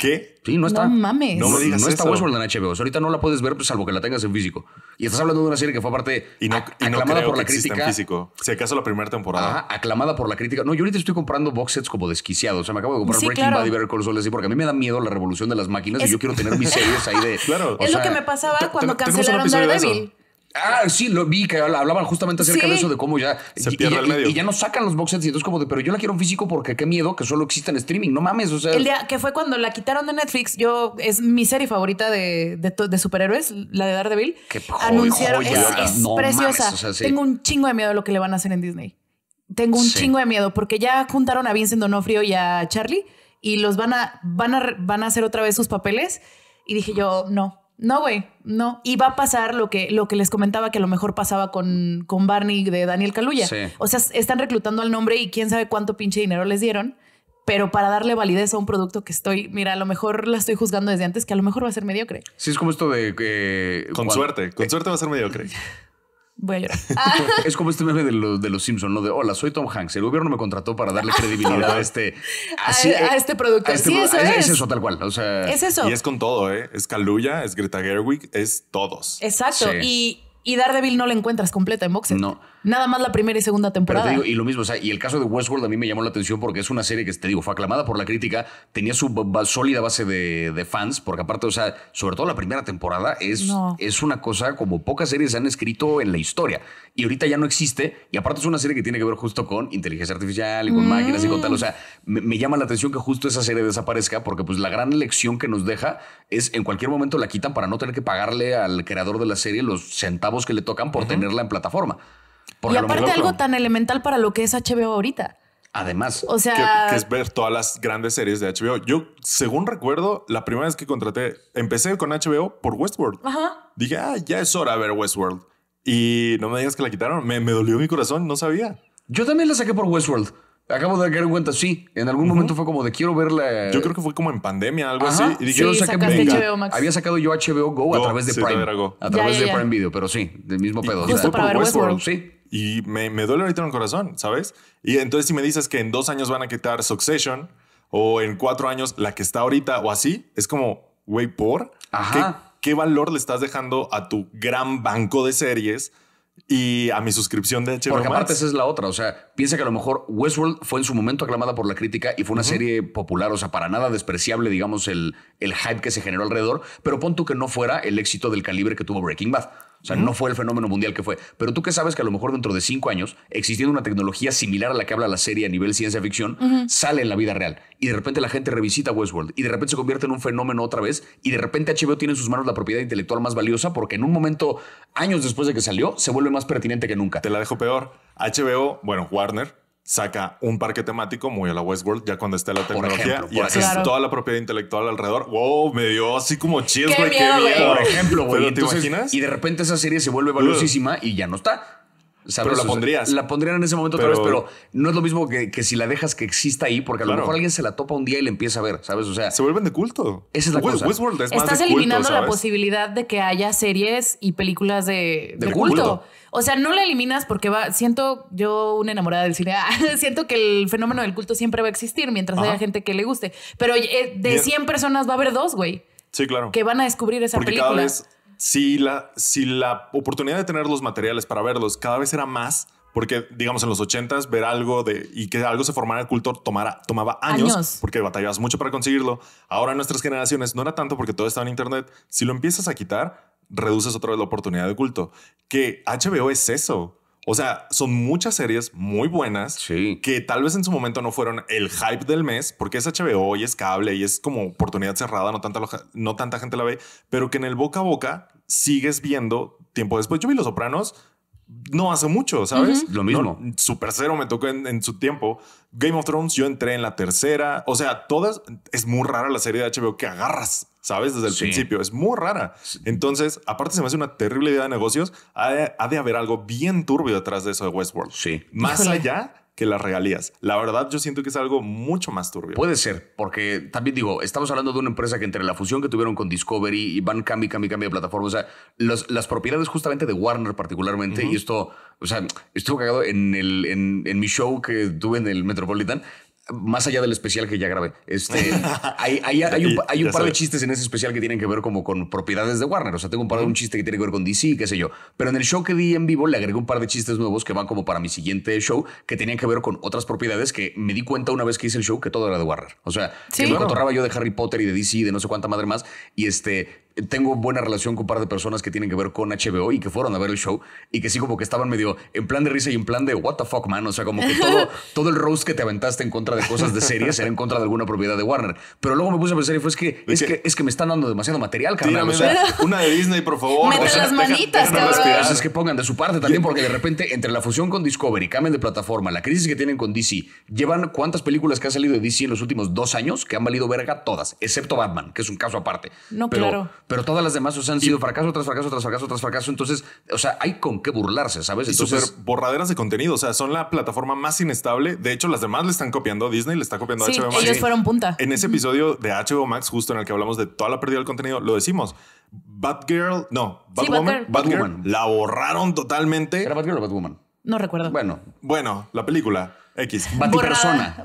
¿Qué? Sí, no está. No mames. No, digas no está Westworld en HBO. Ahorita no la puedes ver, pues, salvo que la tengas en físico. Y estás hablando de una serie que fue aparte y no, y no aclamada por la crítica. físico. Si acaso la primera temporada. Ajá, aclamada por la crítica. No, yo ahorita estoy comprando box sets como desquiciados. O sea, me acabo de comprar Breaking Bad y porque a mí me da miedo la revolución de las máquinas y yo quiero tener mis series ahí de. Claro. es lo que me pasaba cuando cancelaron Daredevil. Ah, sí, lo vi que hablaban justamente acerca de eso, de cómo ya. Se el medio. Y, ya no sacan los boxes, y entonces, como de, pero yo la quiero en físico porque qué miedo que solo exista en streaming. No mames, o sea. El día que fue cuando la quitaron de Netflix, yo es mi serie favorita de, superhéroes, la de Daredevil. Anunciaron, es, preciosa. Tengo un chingo de miedo a lo que le van a hacer en Disney. Tengo un chingo de miedo porque ya juntaron a Vincent Donofrio y a Charlie y los van a, van a, van a hacer otra vez sus papeles. Y dije yo, no, no, güey, no. Y va a pasar lo que, lo que les comentaba que a lo mejor pasaba con, con Barney de Daniel Caluya. O sea, están reclutando al nombre y quién sabe cuánto pinche dinero les dieron, pero para darle validez a un producto que estoy, mira, a lo mejor la estoy juzgando desde antes, que a lo mejor va a ser mediocre. Sí, es como esto de que. con suerte, con eh, suerte va a ser mediocre. Voy a llorar. es como este meme de los, de los Simpsons, ¿no? De hola, soy Tom Hanks. El gobierno me contrató para darle credibilidad a este. a, eh, este producto. Este sí, es, eso, tal cual. O sea, es eso. Y es con todo, ¿eh? Es Kaluya es Greta Gerwig, es todos. Exacto. Y, Daredevil no la encuentras completa en boxes. No. Nada más la primera y segunda temporada. y lo mismo, o sea, y el caso de Westworld a mí me llamó la atención porque es una serie que, te digo, fue aclamada por la crítica, tenía su sólida base de, fans, porque aparte, o sea, sobre todo la primera temporada es, es una cosa como pocas series han escrito en la historia. Y ahorita ya no existe, y aparte es una serie que tiene que ver justo con inteligencia artificial y con mm. máquinas y con tal. O sea, me, llama la atención que justo esa serie desaparezca porque pues la gran lección que nos deja es en cualquier momento la quitan para no tener que pagarle al creador de la serie los centavos que le tocan por tenerla en plataforma y aparte algo tan elemental para lo que es HBO ahorita. Además, o sea, que, es ver todas las grandes series de HBO. Yo, según recuerdo, la primera vez que contraté, empecé con HBO por Westworld. Ajá. Dije, ah, ya es hora de ver Westworld. Y no me digas que la quitaron. Me, me dolió mi corazón, no sabía. Yo también la saqué por Westworld. Acabo de darme cuenta, sí. En algún momento fue como de quiero verla. Yo creo que fue como en pandemia, algo así. Y dije, sí, saqué HBO Max. Había sacado yo HBO Go, a través de Prime. a través de Prime Video, pero sí, del mismo pedo. Y o fue por Westworld, sí. Y me, me duele ahorita en el corazón, ¿sabes? Y entonces si me dices que en dos años van a quitar Succession o en cuatro años la que está ahorita o así, es como, güey, ¿por? ¿Qué, valor le estás dejando a tu gran banco de series? y a mi suscripción de HBO Porque aparte esa es la otra, o sea, Piensa que a lo mejor Westworld fue en su momento aclamada por la crítica y fue una serie popular, o sea, para nada despreciable, digamos, el, el hype que se generó alrededor, pero pon tú que no fuera el éxito del calibre que tuvo Breaking Bad. O sea, no fue el fenómeno mundial que fue. Pero tú que sabes que a lo mejor dentro de cinco años, existiendo una tecnología similar a la que habla la serie a nivel ciencia ficción, sale en la vida real. Y de repente la gente revisita Westworld y de repente se convierte en un fenómeno otra vez. Y de repente HBO tiene en sus manos la propiedad intelectual más valiosa porque en un momento, años después de que salió, se vuelve más pertinente que nunca. Te la dejo peor. HBO, bueno, jugar saca un parque temático muy a la Westworld ya cuando esté la tecnología y haces toda la propiedad intelectual alrededor. Wow, me dio así como chis, güey, Por ejemplo, Y de repente esa serie se vuelve valiosísima y ya no está. Pero la pondrías. La pondrían en ese momento pero, otra vez, pero no es lo mismo que, si la dejas que exista ahí, porque a lo mejor alguien se la topa un día y le empieza a ver, ¿sabes? O sea. Se vuelven de culto. Esa es la cosa. es Estás eliminando la posibilidad de que haya series y películas de, culto. O sea, no la eliminas porque va. Siento yo una enamorada del cine. siento que el fenómeno del culto siempre va a existir mientras haya gente que le guste. Pero eh, de 100 personas va a haber dos, güey. Sí, claro. Que van a descubrir esa película si la, si la oportunidad de tener los materiales para verlos cada vez era más, porque, digamos, en los 80 ver algo de, y que algo se formara el culto tomaba años, porque batallabas mucho para conseguirlo. Ahora en nuestras generaciones no era tanto porque todo estaba en Internet. Si lo empiezas a quitar, reduces otra vez la oportunidad de culto. Que HBO es eso. O sea, son muchas series muy buenas que tal vez en su momento no fueron el hype del mes, porque es HBO y es cable y es como oportunidad cerrada, no tanta, no tanta gente la ve, pero que en el boca a boca sigues viendo tiempo después. Yo vi Los Sopranos no hace mucho, ¿sabes? Lo mismo. No, Super Cero me tocó en, en, su tiempo. Game of Thrones, yo entré en la tercera. O sea, todas. Es muy rara la serie de HBO que agarras ¿sabes? Desde el principio. Es muy rara. Entonces, aparte se me hace una terrible idea de negocios. Ha de, haber algo bien turbio detrás de eso de Westworld. Sí. Más allá que las regalías. La verdad, yo siento que es algo mucho más turbio. Puede ser, porque también digo, estamos hablando de una empresa que entre la fusión que tuvieron con Discovery y van cambio, cambio, cambio de plataforma. O sea, las propiedades justamente de Warner particularmente, y esto, o sea, estuvo cagado en, el, en mi show que tuve en el Metropolitan, más allá del especial que ya grabé, este, hay, un, par de chistes en ese especial que tienen que ver como con propiedades de Warner. O sea, tengo un par de un chiste que tiene que ver con DC, qué sé yo. Pero en el show que di en vivo le agregué un par de chistes nuevos que van como para mi siguiente show que tenían que ver con otras propiedades que me di cuenta una vez que hice el show que todo era de Warner. O sea, que me yo de Harry Potter y de DC y de no sé cuánta madre más. Y este, tengo buena relación con un par de personas que tienen que ver con HBO y que fueron a ver el show y que sí como que estaban medio en plan de risa y en plan de what the fuck man, o sea, como que todo, todo el roast que te aventaste en contra de cosas de series era en contra de alguna propiedad de Warner. Pero luego me puse a pensar y fue es que, es que, es que me están dando demasiado material, carnal. una de Disney, por favor. Mete las manitas, pues Es que pongan de su parte también porque de repente entre la fusión con Discovery, cambian de plataforma, la crisis que tienen con DC, llevan cuántas películas que han salido de DC en los últimos dos años que han valido verga todas, excepto Batman, que es un caso aparte. No, Pero, claro pero todas las demás han sido fracaso tras fracaso tras fracaso tras fracaso. Entonces, o sea, hay con qué burlarse, ¿sabes? Entonces, borraderas de contenido. O sea, son la plataforma más inestable. De hecho, las demás le están copiando a Disney, le está copiando a HBO Max. Ellos fueron punta. En ese episodio de HBO Max, justo en el que hablamos de toda la pérdida del contenido, lo decimos. Batgirl, no, Batwoman, Batwoman. la borraron totalmente. ¿Era Batgirl o Batwoman? No recuerdo. Bueno, bueno, la película. X. Batipersona.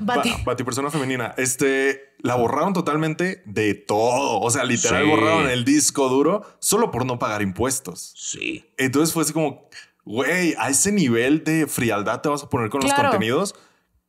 batipersona femenina. Este, la borraron totalmente de todo. O sea, literal borraron el disco duro solo por no pagar impuestos. Sí. Entonces fue así como, güey, a ese nivel de frialdad te vas a poner con los contenidos.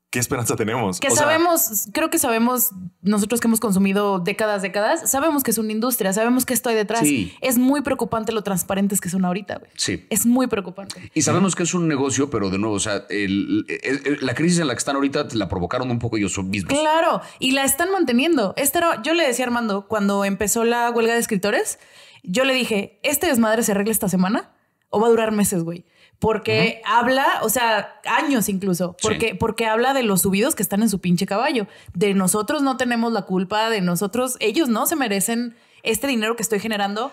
¿qué esperanza tenemos? Que sabemos, creo que sabemos, nosotros que hemos consumido décadas, décadas, sabemos que es una industria, sabemos que estoy detrás. Es muy preocupante lo transparentes que son ahorita, güey. Sí. Es muy preocupante. Y sabemos que es un negocio, pero de nuevo, o sea, la crisis en la que están ahorita la provocaron un poco ellos mismos. Claro, y la están manteniendo. yo le decía a Armando, cuando empezó la huelga de escritores, yo le dije, este desmadre se arregla esta semana o va a durar meses, güey porque habla, o sea, años incluso, porque, porque habla de los subidos que están en su pinche caballo. De nosotros no tenemos la culpa, de nosotros, ellos no se merecen este dinero que estoy generando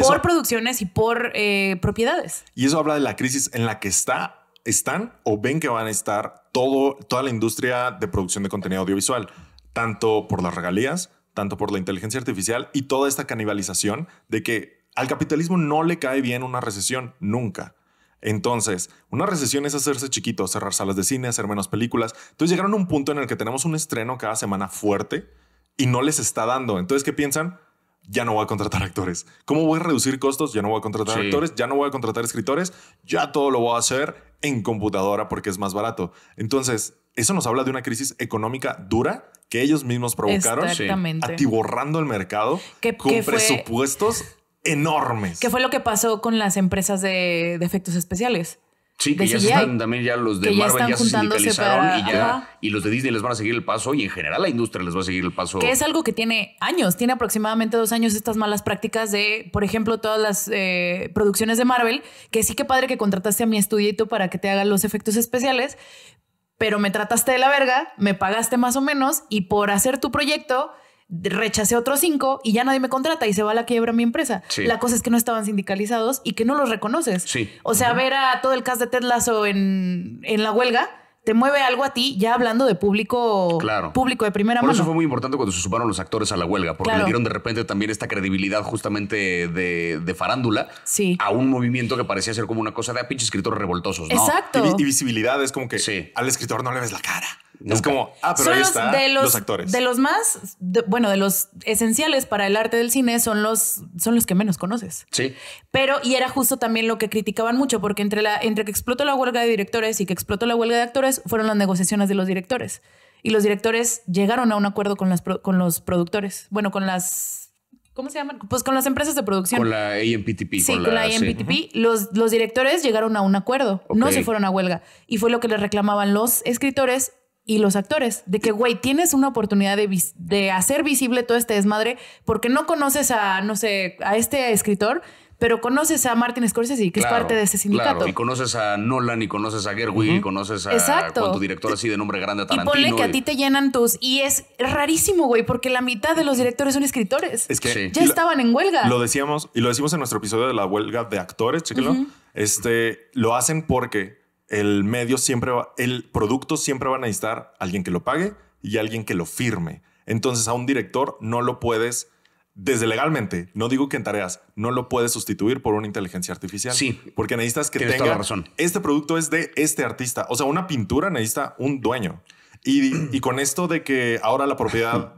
por producciones y por eh, propiedades. Y eso habla de la crisis en la que está, están o ven que van a estar todo, toda la industria de producción de contenido audiovisual, tanto por las regalías, tanto por la inteligencia artificial y toda esta canibalización de que al capitalismo no le cae bien una recesión nunca. Entonces, una recesión es hacerse chiquito, cerrar salas de cine, hacer menos películas. Entonces llegaron a un punto en el que tenemos un estreno cada semana fuerte y no les está dando. Entonces, ¿qué piensan? Ya no voy a contratar actores. ¿Cómo voy a reducir costos? Ya no voy a contratar actores, ya no voy a contratar escritores, ya todo lo voy a hacer en computadora porque es más barato. Entonces, eso nos habla de una crisis económica dura que ellos mismos provocaron, atiborrando el mercado con presupuestos enormes. ¿Qué fue lo que pasó con las empresas de, efectos especiales? Sí, que ya están también ya los de Marvel ya, se sindicalizaron y los de Disney les van a seguir el paso y en general la industria les va a seguir el paso. Que es algo que tiene años, tiene aproximadamente dos años estas malas prácticas de, por ejemplo, todas las eh, producciones de Marvel, que sí que padre que contrataste a mi estudiito para que te haga los efectos especiales, pero me trataste de la verga, me pagaste más o menos y por hacer tu proyecto rechacé otros cinco y ya nadie me contrata y se va a la quiebra mi empresa. La cosa es que no estaban sindicalizados y que no los reconoces. O sea, ver a todo el cast de Ted Lasso en, en la huelga te mueve algo a ti, ya hablando de público, público de primera mano. Por eso fue muy importante cuando se sumaron los actores a la huelga, porque le dieron de repente también esta credibilidad justamente de, farándula a un movimiento que parecía ser como una cosa de ah, pinches escritores revoltosos. ¿no? Exacto. Y, visibilidad es como que al escritor no le ves la cara. Es como, ah, pero ahí de los, actores. De los más, bueno, de los esenciales para el arte del cine son los, son los que menos conoces. Sí. Pero, y era justo también lo que criticaban mucho, porque entre, la, entre que explotó la huelga de directores y que explotó la huelga de actores, fueron las negociaciones de los directores. Y los directores llegaron a un acuerdo con, las, con los productores, bueno, con las ¿Cómo se llaman? Pues con las empresas de producción. Con la AMPTP. Sí, con, la, la AMPTP. Los, directores llegaron a un acuerdo, no se fueron a huelga. Y fue lo que les reclamaban los escritores y los actores. De que, güey, tienes una oportunidad de, hacer visible todo este desmadre porque no conoces a, no sé, a este escritor pero conoces a Martin Scorsese, que es parte de ese sindicato. Y conoces a Nolan y conoces a Gerwig y conoces a tu director así de nombre grande Tarantino. Y ponle que a ti te llenan tus... Y es rarísimo, güey, porque la mitad de los directores son escritores. Es que ya estaban en huelga. Lo decíamos y lo decimos en nuestro episodio de la huelga de actores, chéquelo. Este, lo hacen porque el medio siempre va, el producto siempre van a necesitar alguien que lo pague y alguien que lo firme. Entonces a un director no lo puedes, desde legalmente, no digo que en tareas, no lo puedes sustituir por una inteligencia artificial. Sí. Porque necesitas que tenga... razón. Este producto es de este artista. O sea, una pintura necesita un dueño. Y, y con esto de que ahora la propiedad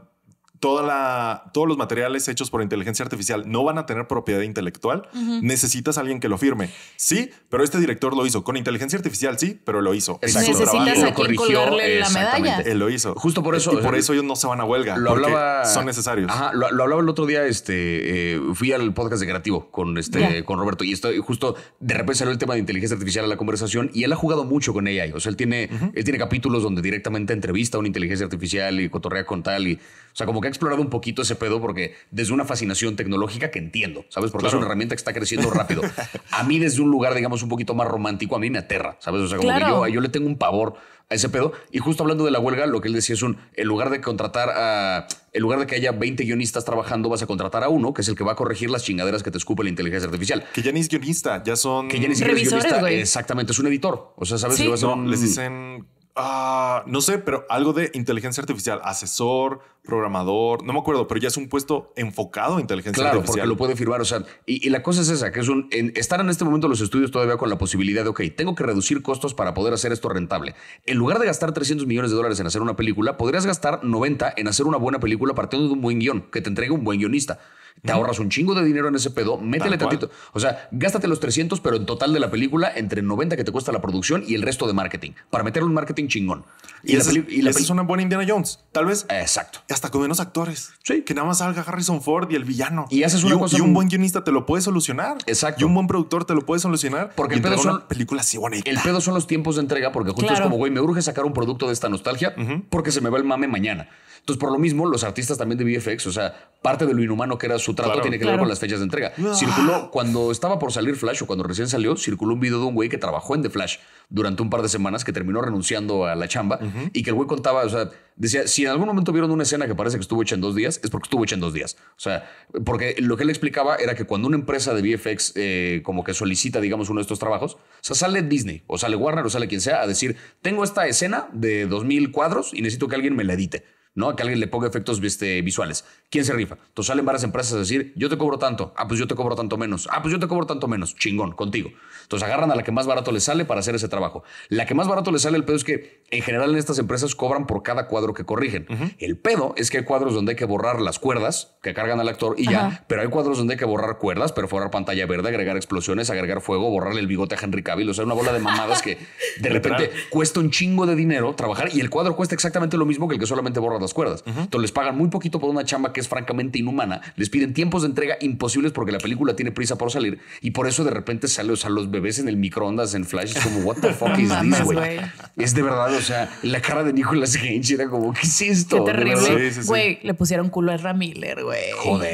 la, todos los materiales hechos por inteligencia artificial no van a tener propiedad intelectual, necesitas a alguien que lo firme. Sí, pero este director lo hizo. Con inteligencia artificial, sí, pero lo hizo. Necesitas a quien colgarle la medalla. Él lo hizo. Justo por eso. Y por eh, eso ellos no se van a huelga. Lo hablaba, son necesarios. Ajá, lo, hablaba el otro día, este, eh, fui al podcast de Creativo con, este, con Roberto y justo, de repente salió el tema de inteligencia artificial a la conversación y él ha jugado mucho con AI. O sea, él tiene, él tiene capítulos donde directamente entrevista a una inteligencia artificial y cotorrea con tal y o sea, como que ha explorado un poquito ese pedo porque desde una fascinación tecnológica que entiendo, ¿sabes? Porque es una herramienta que está creciendo rápido. a mí desde un lugar, digamos, un poquito más romántico, a mí me aterra, ¿sabes? O sea, como que yo, le tengo un pavor a ese pedo. Y justo hablando de la huelga, lo que él decía es un, en lugar de contratar a, en lugar de que haya 20 guionistas trabajando, vas a contratar a uno, que es el que va a corregir las chingaderas que te escupe la inteligencia artificial. Que ya ni es guionista, ya son... Que ya ni es guionista, exactamente, es un editor. O sea, ¿sabes? que No, les dicen Ah, no sé, pero algo de inteligencia artificial, asesor, programador, no me acuerdo, pero ya es un puesto enfocado a inteligencia artificial. Claro, porque lo puede firmar, o sea, y, la cosa es esa, que es un, en, están en este momento los estudios todavía con la posibilidad de, ok, tengo que reducir costos para poder hacer esto rentable. En lugar de gastar 300 millones de dólares en hacer una película, podrías gastar 90 en hacer una buena película partiendo de un buen guión, que te entregue un buen guionista te ahorras un chingo de dinero en ese pedo, métele tantito. O sea, gástate los 300, pero en total de la película, entre 90 que te cuesta la producción y el resto de marketing, para meterle un marketing chingón. Y, la es una buena Indiana Jones. Tal vez. Exacto. Hasta con menos actores. Sí. Que nada más salga Harrison Ford y el villano. Y haces una un buen guionista te lo puede solucionar. Exacto. Y un buen productor te lo puede solucionar. Porque el pedo son. Películas así El pedo son los tiempos de entrega, porque juntos es como, güey, me urge sacar un producto de esta nostalgia porque se me va el mame mañana. Entonces, por lo mismo, los artistas también de VFX, o sea, parte de lo inhumano que era su trato tiene que ver con las fechas de entrega. Ah. Circuló, cuando estaba por salir Flash o cuando recién salió, circuló un video de un güey que trabajó en The Flash durante un par de semanas, que terminó renunciando a la chamba y que el güey contaba, o sea, decía, si en algún momento vieron una escena que parece que estuvo hecha en dos días, es porque estuvo hecha en dos días. O sea, porque lo que él explicaba era que cuando una empresa de VFX eh, como que solicita, digamos, uno de estos trabajos, o sea, sale Disney o sale Warner o sale quien sea a decir, tengo esta escena de 2.000 cuadros y necesito que alguien me la edite. ¿no? A que alguien le ponga efectos este, visuales. ¿Quién se rifa? Entonces salen varias empresas a decir, yo te cobro tanto, ah, pues yo te cobro tanto menos, ah, pues yo te cobro tanto menos, chingón, contigo. Entonces agarran a la que más barato le sale para hacer ese trabajo. La que más barato le sale el pedo es que en general en estas empresas cobran por cada cuadro que corrigen. El pedo es que hay cuadros donde hay que borrar las cuerdas que cargan al actor y ya, pero hay cuadros donde hay que borrar cuerdas, perforar pantalla verde, agregar explosiones, agregar fuego, borrarle el bigote a Henry Cavill, o sea, una bola de mamadas que de repente cuesta un chingo de dinero trabajar y el cuadro cuesta exactamente lo mismo que el que solamente borra las cuerdas. Entonces les pagan muy poquito por una chamba que es francamente inhumana, les piden tiempos de entrega imposibles porque la película tiene prisa por salir y por eso de repente salen o los bebés en el microondas en Flash como, what the fuck is this, güey? es de verdad, o sea, la cara de Nicolas Cage era como, ¿qué es esto? Qué terrible. Güey, le pusieron culo a Ramiller, güey.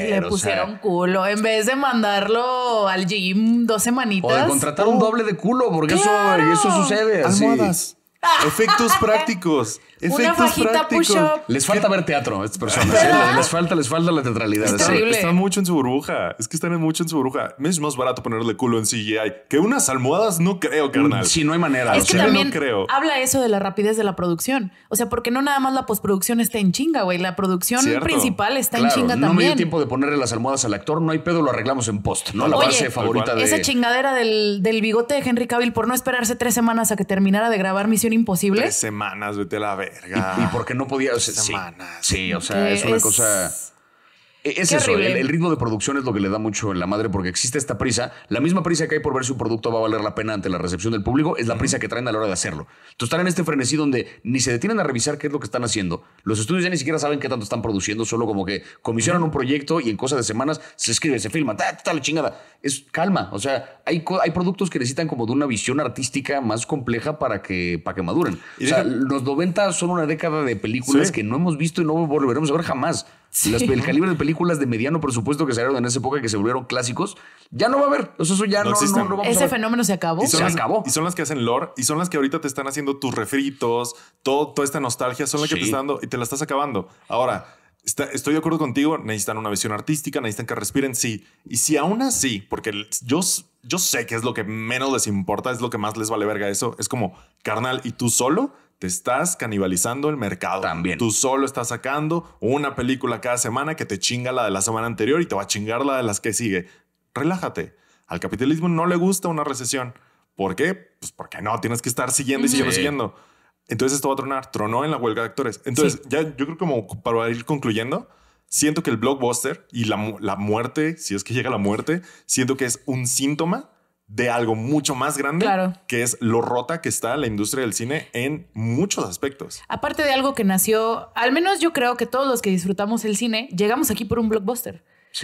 Le pusieron culo. En vez de mandarlo al gym dos semanitas. O de contratar un uh. doble de culo, porque eso, eso sucede. Así. Efectos prácticos. Efectos prácticos. Les falta ver teatro a estas personas. ¿eh? Les falta, les falta la teatralidad. está Están mucho en su burbuja. Es que están mucho en su burbuja. es más barato ponerle culo en CGI. Que unas almohadas no creo, carnal. Si no hay manera. no creo. habla eso de la rapidez de la producción. O sea, porque no nada más la postproducción está en chinga, güey. La producción principal está en chinga también. No me dio tiempo de ponerle las almohadas al actor. No hay pedo, lo arreglamos en post. No la base favorita de... Esa chingadera del, del bigote de Henry Cavill por no esperarse tres semanas a que terminara de grabar Misión imposible. Tres semanas, vete a la verga. ¿Y, por qué no podía? semanas. Sí, o sea, es una cosa e, es eso, el, ritmo de producción es lo que le da mucho en la madre porque existe esta prisa. La misma prisa que hay por ver si un producto va a valer la pena ante la recepción del público es la prisa que traen a la hora de hacerlo. Entonces están en este frenesí donde ni se detienen a revisar qué es lo que están haciendo. Los estudios ya ni siquiera saben qué tanto están produciendo, solo como que comisionan un proyecto y en cosa de semanas se escribe, se filma, tal, tal, chingada. Es calma. O sea, hay, productos que necesitan como de una visión artística más compleja para que, para que maduren. O sea, los 90 son una década de películas que no hemos visto y no volveremos a ver jamás el calibre de películas de mediano presupuesto que salieron en esa época que se volvieron clásicos, ya no va a haber. Eso, eso ya no, Ese fenómeno se acabó. Y son se las, acabó. Y son las que hacen lore y son las que ahorita te están haciendo tus refritos, todo, toda esta nostalgia, son las que te están dando y te la estás acabando. Ahora, estoy de acuerdo contigo, necesitan una visión artística, necesitan que respiren, sí. Y si aún así, porque yo, yo sé que es lo que menos les importa, es lo que más les vale verga eso, es como, carnal, y tú solo te estás canibalizando el mercado. También. Tú solo estás sacando una película cada semana que te chinga la de la semana anterior y te va a chingar la de las que sigue. Relájate. Al capitalismo no le gusta una recesión. ¿Por qué? Pues porque no, tienes que estar siguiendo y siguiendo, siguiendo. Entonces esto va a tronar. Tronó en la huelga de actores. Entonces, ya yo creo como para ir concluyendo, siento que el blockbuster y la, la muerte, si es que llega la muerte, siento que es un síntoma de algo mucho más grande, que es lo rota que está la industria del cine en muchos aspectos. Aparte de algo que nació, al menos yo creo que todos los que disfrutamos el cine, llegamos aquí por un blockbuster.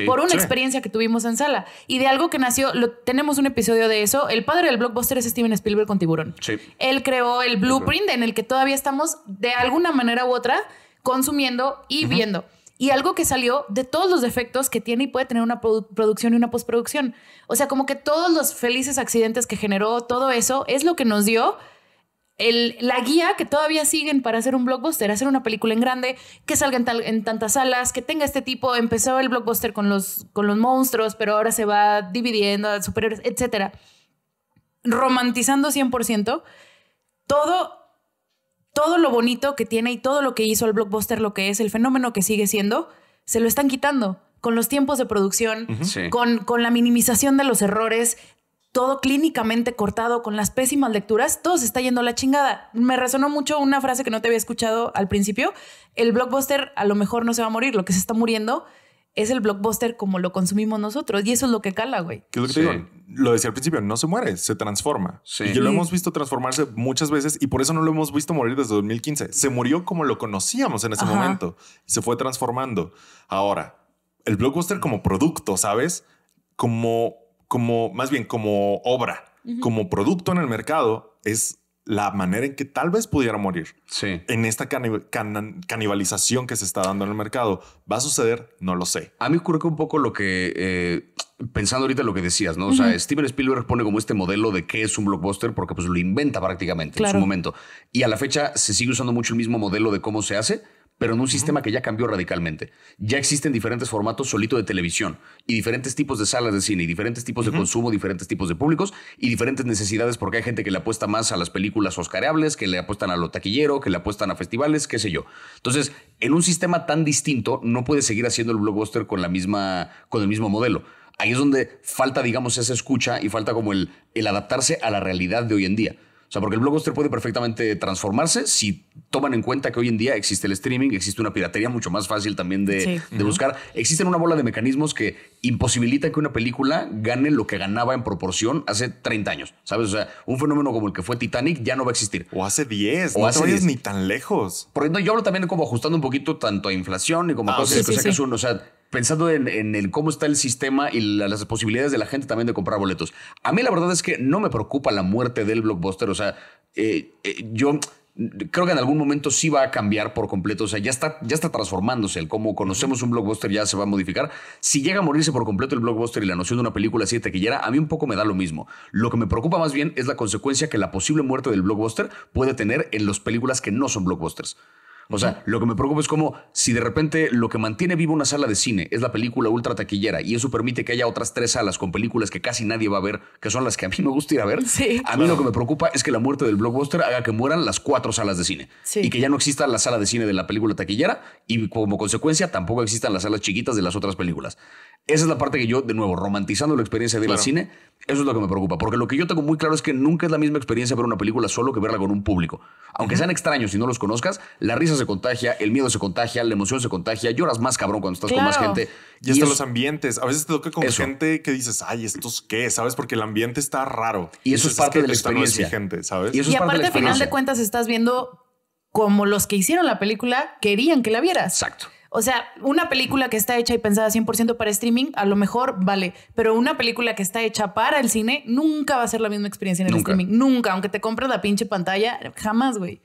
por una experiencia que tuvimos en sala. Y de algo que nació, tenemos un episodio de eso. El padre del blockbuster es Steven Spielberg con Tiburón. Él creó el blueprint en el que todavía estamos, de alguna manera u otra, consumiendo y viendo y algo que salió de todos los defectos que tiene y puede tener una producción y una postproducción. O sea, como que todos los felices accidentes que generó todo eso es lo que nos dio la guía que todavía siguen para hacer un blockbuster, hacer una película en grande, que salga en, tantas salas, que tenga este tipo. Empezó el blockbuster con los, con los monstruos, pero ahora se va dividiendo a superiores, etc. Romantizando 100%, todo todo lo bonito que tiene y todo lo que hizo el blockbuster, lo que es el fenómeno que sigue siendo, se lo están quitando con los tiempos de producción, con, con la minimización de los errores, todo clínicamente cortado con las pésimas lecturas, todo se está yendo a la chingada. Me resonó mucho una frase que no te había escuchado al principio. El blockbuster a lo mejor no se va a morir, lo que se está muriendo es el blockbuster como lo consumimos nosotros. Y eso es lo que cala, güey. ¿Qué es lo que Lo decía al principio, no se muere, se transforma. Y lo hemos visto transformarse muchas veces y por eso no lo hemos visto morir desde 2015. Se murió como lo conocíamos en ese momento y se fue transformando. Ahora, el blockbuster como producto, ¿sabes? Como, como, más bien como obra, como producto en el mercado, es la manera en que tal vez pudiera morir. En esta canibalización que se está dando en el mercado. ¿Va a suceder? No lo sé. A mí ocurre que un poco lo que... Eh, pensando ahorita lo que decías, ¿no? O sea, Steven Spielberg pone como este modelo de qué es un blockbuster porque pues lo inventa prácticamente en su momento. Y a la fecha se sigue usando mucho el mismo modelo de cómo se hace, pero en un sistema que ya cambió radicalmente. Ya existen diferentes formatos solito de televisión y diferentes tipos de salas de cine y diferentes tipos de consumo, diferentes tipos de públicos y diferentes necesidades porque hay gente que le apuesta más a las películas oscareables, que le apuestan a lo taquillero, que le apuestan a festivales, qué sé yo. Entonces, en un sistema tan distinto no puede seguir haciendo el blockbuster con la misma con el mismo modelo. Ahí es donde falta, digamos, esa escucha y falta como el adaptarse a la realidad de hoy en día. O sea, porque el blockbuster puede perfectamente transformarse si toman en cuenta que hoy en día existe el streaming, existe una piratería mucho más fácil también de, buscar. Existen una bola de mecanismos que imposibilitan que una película gane lo que ganaba en proporción hace 30 años, ¿sabes? O sea, un fenómeno como el que fue Titanic ya no va a existir. O hace 10, no hace ni tan lejos. Por ejemplo, yo hablo también como ajustando un poquito tanto a inflación y como ah, cosas que sí, uno, o sea pensando en, cómo está el sistema y las posibilidades de la gente también de comprar boletos. A mí la verdad es que no me preocupa la muerte del blockbuster, o sea, eh, eh, yo creo que en algún momento sí va a cambiar por completo. O sea, ya está, ya está transformándose. El cómo conocemos un blockbuster ya se va a modificar. Si llega a morirse por completo el blockbuster y la noción de una película así de taquillera, a mí un poco me da lo mismo. Lo que me preocupa más bien es la consecuencia que la posible muerte del blockbuster puede tener en las películas que no son blockbusters. O sea, lo que me preocupa es como si de repente lo que mantiene viva una sala de cine es la película ultra taquillera y eso permite que haya otras tres salas con películas que casi nadie va a ver, que son las que a mí me gusta ir a ver. Sí. A mí lo que me preocupa es que la muerte del blockbuster haga que mueran las cuatro salas de cine y que ya no exista la sala de cine de la película taquillera y como consecuencia tampoco existan las salas chiquitas de las otras películas. Esa es la parte que yo, de nuevo, romantizando la experiencia de ir al cine, eso es lo que me preocupa. Porque lo que yo tengo muy claro es que nunca es la misma experiencia ver una película solo que verla con un público. Aunque sean extraños y no los conozcas, la risa se contagia, el miedo se contagia, la emoción se contagia, lloras más cabrón cuando estás con más gente. Y, hasta los ambientes. A veces te toca con gente que dices, ay, ¿estos qué? ¿Sabes? Porque el ambiente está raro. Y eso es parte de la experiencia. Y, aparte, al final de cuentas, estás viendo como los que hicieron la película querían que la vieras. Exacto. O sea, una película que está hecha y pensada 100% para streaming, a lo mejor vale, pero una película que está hecha para el cine nunca va a ser la misma experiencia en el streaming. Nunca, aunque te compres la pinche pantalla, jamás, güey.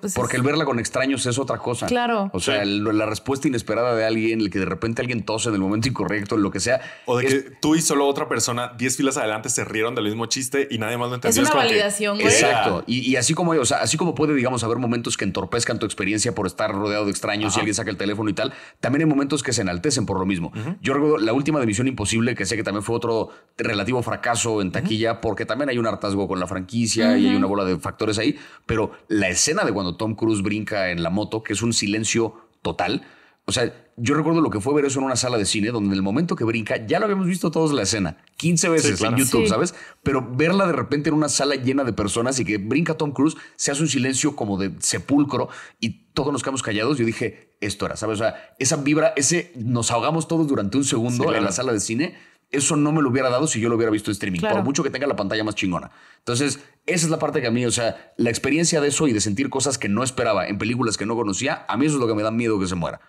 Pues, porque el verla con extraños es otra cosa. Claro. O sea, la respuesta inesperada de alguien, el que de repente alguien tose en el momento incorrecto, lo que sea. O de que tú y solo otra persona, 10 filas adelante, se rieron del mismo chiste y nadie más lo entendió. Es una validación, Exacto. Y, así como, o así como puede, digamos, haber momentos que entorpezcan tu experiencia por estar rodeado de extraños y alguien saca el teléfono y tal, también hay momentos que se enaltecen por lo mismo. Yo recuerdo la última de Misión Imposible, que sé que también fue otro relativo fracaso en taquilla, porque también hay un hartazgo con la franquicia y hay una bola de factores ahí, pero la escena de cuando Tom Cruise brinca en la moto, que es un silencio total. O sea, yo recuerdo lo que fue ver eso en una sala de cine, donde en el momento que brinca, ya lo habíamos visto todos la escena, 15 veces en YouTube, ¿sabes? Pero verla de repente en una sala llena de personas y que brinca Tom Cruise, se hace un silencio como de sepulcro y todos nos quedamos callados. Yo dije, esto era, ¿sabes? O sea, esa vibra, ese nos ahogamos todos durante un segundo en la sala de cine. Eso no me lo hubiera dado si yo lo hubiera visto en streaming, por mucho que tenga la pantalla más chingona. Entonces, esa es la parte que a mí, o sea, la experiencia de eso y de sentir cosas que no esperaba en películas que no conocía, a mí eso es lo que me da miedo que se muera.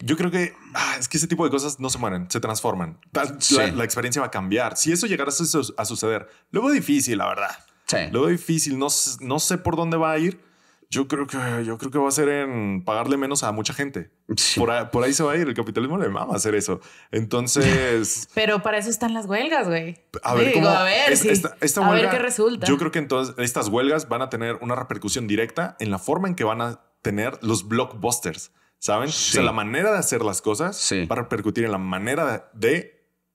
Yo creo que ah, es que ese tipo de cosas no se mueren, se transforman. La, experiencia va a cambiar. Si eso llegara a, suceder, luego difícil, la verdad. Sí. Luego difícil, no, no sé por dónde va a ir yo creo que yo creo que va a ser en pagarle menos a mucha gente. Por, ahí, se va a ir. El capitalismo le mama hacer eso. Entonces. Pero para eso están las huelgas, güey. A ver, cómo, a ver, ver qué resulta. Yo creo que entonces estas huelgas van a tener una repercusión directa en la forma en que van a tener los blockbusters. ¿Saben? O sea, la manera de hacer las cosas va a repercutir en la manera de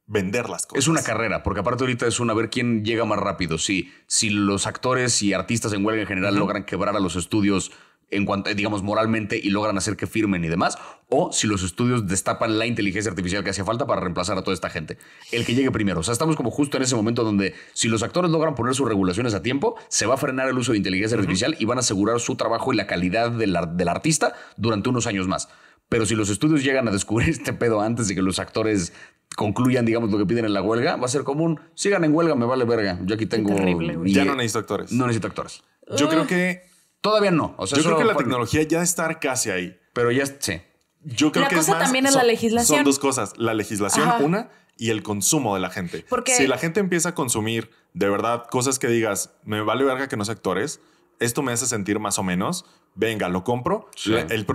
vender Es una carrera, porque aparte ahorita es una ver quién llega más rápido. Si, si los actores y artistas en huelga en general logran quebrar a los estudios en cuanto, eh, digamos, moralmente y logran hacer que firmen y demás, o si los estudios destapan la inteligencia artificial que hacía falta para reemplazar a toda esta gente. El que llegue primero. O sea, estamos como justo en ese momento donde si los actores logran poner sus regulaciones a tiempo, se va a frenar el uso de inteligencia artificial y van a asegurar su trabajo y la calidad del artista durante unos años más. Pero si los estudios llegan a descubrir este pedo antes de que los actores concluyan, digamos, lo que piden en la huelga, va a ser común. Sigan en huelga, me vale verga. Yo aquí tengo. Terrible, ya no necesito actores. No necesito actores. Yo creo ah. que. Todavía no. yo creo que la tecnología ya está casi ahí. Pero ya sí. Yo creo que es más, también es la legislación. Son dos cosas. La legislación, una, y el consumo de la gente. Porque si la gente empieza a consumir de verdad cosas que digas, me vale verga que no sea actores, esto me hace sentir más o menos, venga, lo compro. el,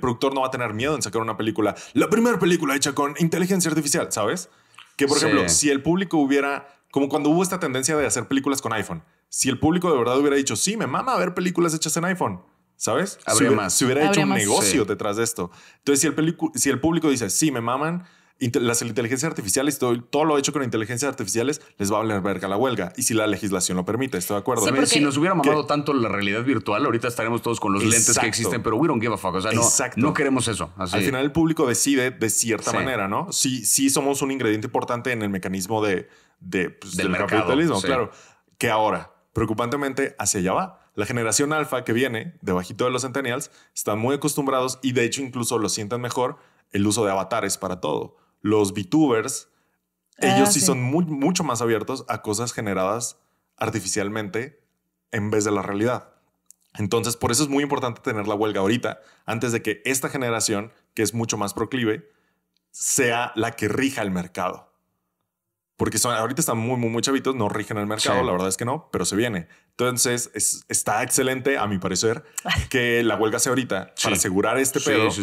productor no va a tener miedo en sacar una película. La primera película hecha con inteligencia artificial, ¿sabes? Que, por ejemplo, si el público hubiera, como cuando hubo esta tendencia de hacer películas con iPhone, si el público de verdad hubiera dicho, sí, me mama ver películas hechas en iPhone, ¿sabes? Habría si hubiera, hecho un negocio detrás de esto. Entonces, si el, si el público dice, sí, me maman las inteligencias artificiales, todo, lo hecho con inteligencias artificiales, les va a valer verga la huelga. Y si la legislación lo permite, estoy de acuerdo. si nos hubiera mamado tanto la realidad virtual, ahorita estaremos todos con los lentes que existen, pero we don't give a fuck. O sea, no, queremos eso. Al final el público decide de cierta manera, ¿no? Sí, sí somos un ingrediente importante en el mecanismo de, de pues, del, capitalismo, claro. Que ahora, preocupantemente, hacia allá va. La generación alfa que viene, debajito de los centennials, están muy acostumbrados y de hecho incluso lo sientan mejor el uso de avatares para todo los VTubers, ellos ah, sí, son mucho más abiertos a cosas generadas artificialmente en vez de la realidad. Entonces, por eso es muy importante tener la huelga ahorita, antes de que esta generación, que es mucho más proclive, sea la que rija el mercado. Porque son, ahorita están muy, muy, muy chavitos, no rigen el mercado, la verdad es que no, pero se viene. Entonces, está excelente, a mi parecer, que la huelga sea ahorita para asegurar este pedo sí,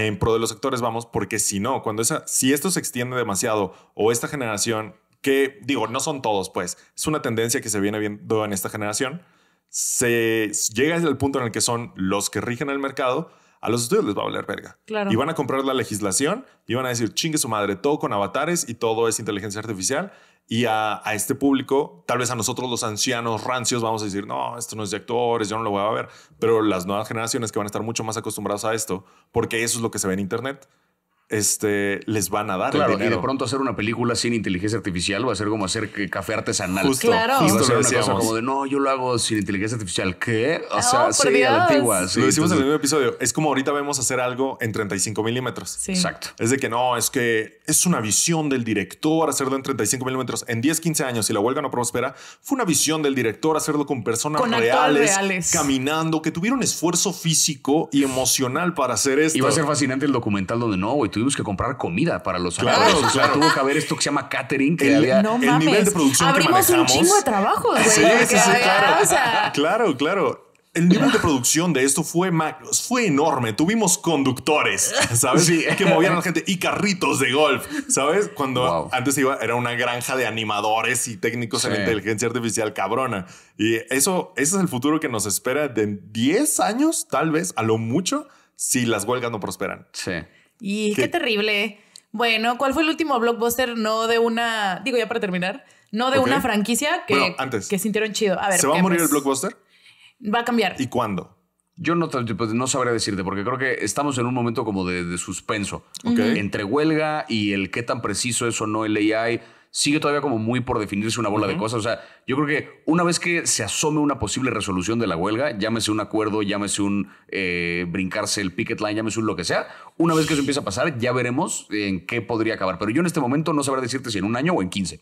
en pro de los actores, vamos, porque si no, cuando esa, si esto se extiende demasiado o esta generación, que digo, no son todos, pues es una tendencia que se viene viendo en esta generación, se llega al punto en el que son los que rigen el mercado, a los estudios les va a valer verga. Y van a comprar la legislación y van a decir, chingue su madre, todo con avatares y todo es inteligencia artificial y a, este público, tal vez a nosotros los ancianos rancios vamos a decir, no, esto no es de actores, yo no lo voy a ver. Pero las nuevas generaciones que van a estar mucho más acostumbradas a esto, porque eso es lo que se ve en Internet, este, les van a dar Y de pronto hacer una película sin inteligencia artificial va a ser como hacer café artesanal. Justo, claro. y va a como de, no, yo lo hago sin inteligencia artificial. ¿Qué? O sea, oh, sería antigua. lo decimos en el mismo episodio. Es como ahorita vemos hacer algo en 35 milímetros. Exacto. Es de que no, es que es una visión del director hacerlo en 35 milímetros. En 10, 15 años, si la huelga no prospera, fue una visión del director hacerlo con personas reales, caminando, que tuvieron esfuerzo físico y emocional para hacer esto. Y va a ser fascinante el documental donde no, güey, tú tuvimos que comprar comida para los claro, tuvo que haber esto que se llama catering, que el, nivel de producción un chingo de trabajo, claro. claro, El nivel de producción de esto fue, fue enorme. Tuvimos conductores, ¿sabes? Que movían a la gente y carritos de golf, ¿sabes? Cuando antes iba, era una granja de animadores y técnicos en inteligencia artificial cabrona. Y eso, ese es el futuro que nos espera de 10 años, tal vez, a lo mucho, si las huelgas no prosperan. Sí. Y ¿Qué? terrible. Bueno, ¿cuál fue el último blockbuster no de una, digo ya para terminar, no de una franquicia que, que sintieron chido? A ver, ¿se va a morir el pues, blockbuster? Va a cambiar. ¿Y cuándo? Yo no, pues, pues, no sabría decirte, porque creo que estamos en un momento como de, suspenso. Entre huelga y el qué tan preciso es o no el AI sigue todavía como muy por definirse una bola de cosas. O sea, yo creo que una vez que se asome una posible resolución de la huelga, llámese un acuerdo, llámese un eh, brincarse el picket line, llámese un lo que sea, una vez que eso empieza a pasar, ya veremos en qué podría acabar. Pero yo en este momento no sabré decirte si en un año o en 15.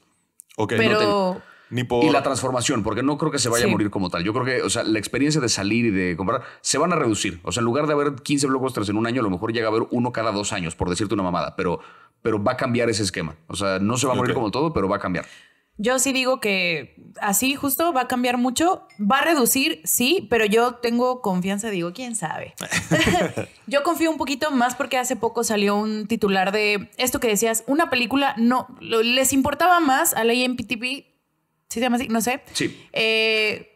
Ok, pero... Ni por... Y la transformación, porque no creo que se vaya a morir como tal. Yo creo que, o sea, la experiencia de salir y de comprar se van a reducir. O sea, en lugar de haber 15 blockbusters en un año, a lo mejor llega a haber uno cada dos años, por decirte una mamada. Pero pero va a cambiar ese esquema. O sea, no se va a morir como todo, pero va a cambiar. Yo sí digo que así justo va a cambiar mucho, va a reducir, sí, pero yo tengo confianza, digo, quién sabe. yo confío un poquito más porque hace poco salió un titular de esto que decías, una película, no, les importaba más a la IMPTV, ¿sí se llama así? No sé. Sí. Eh,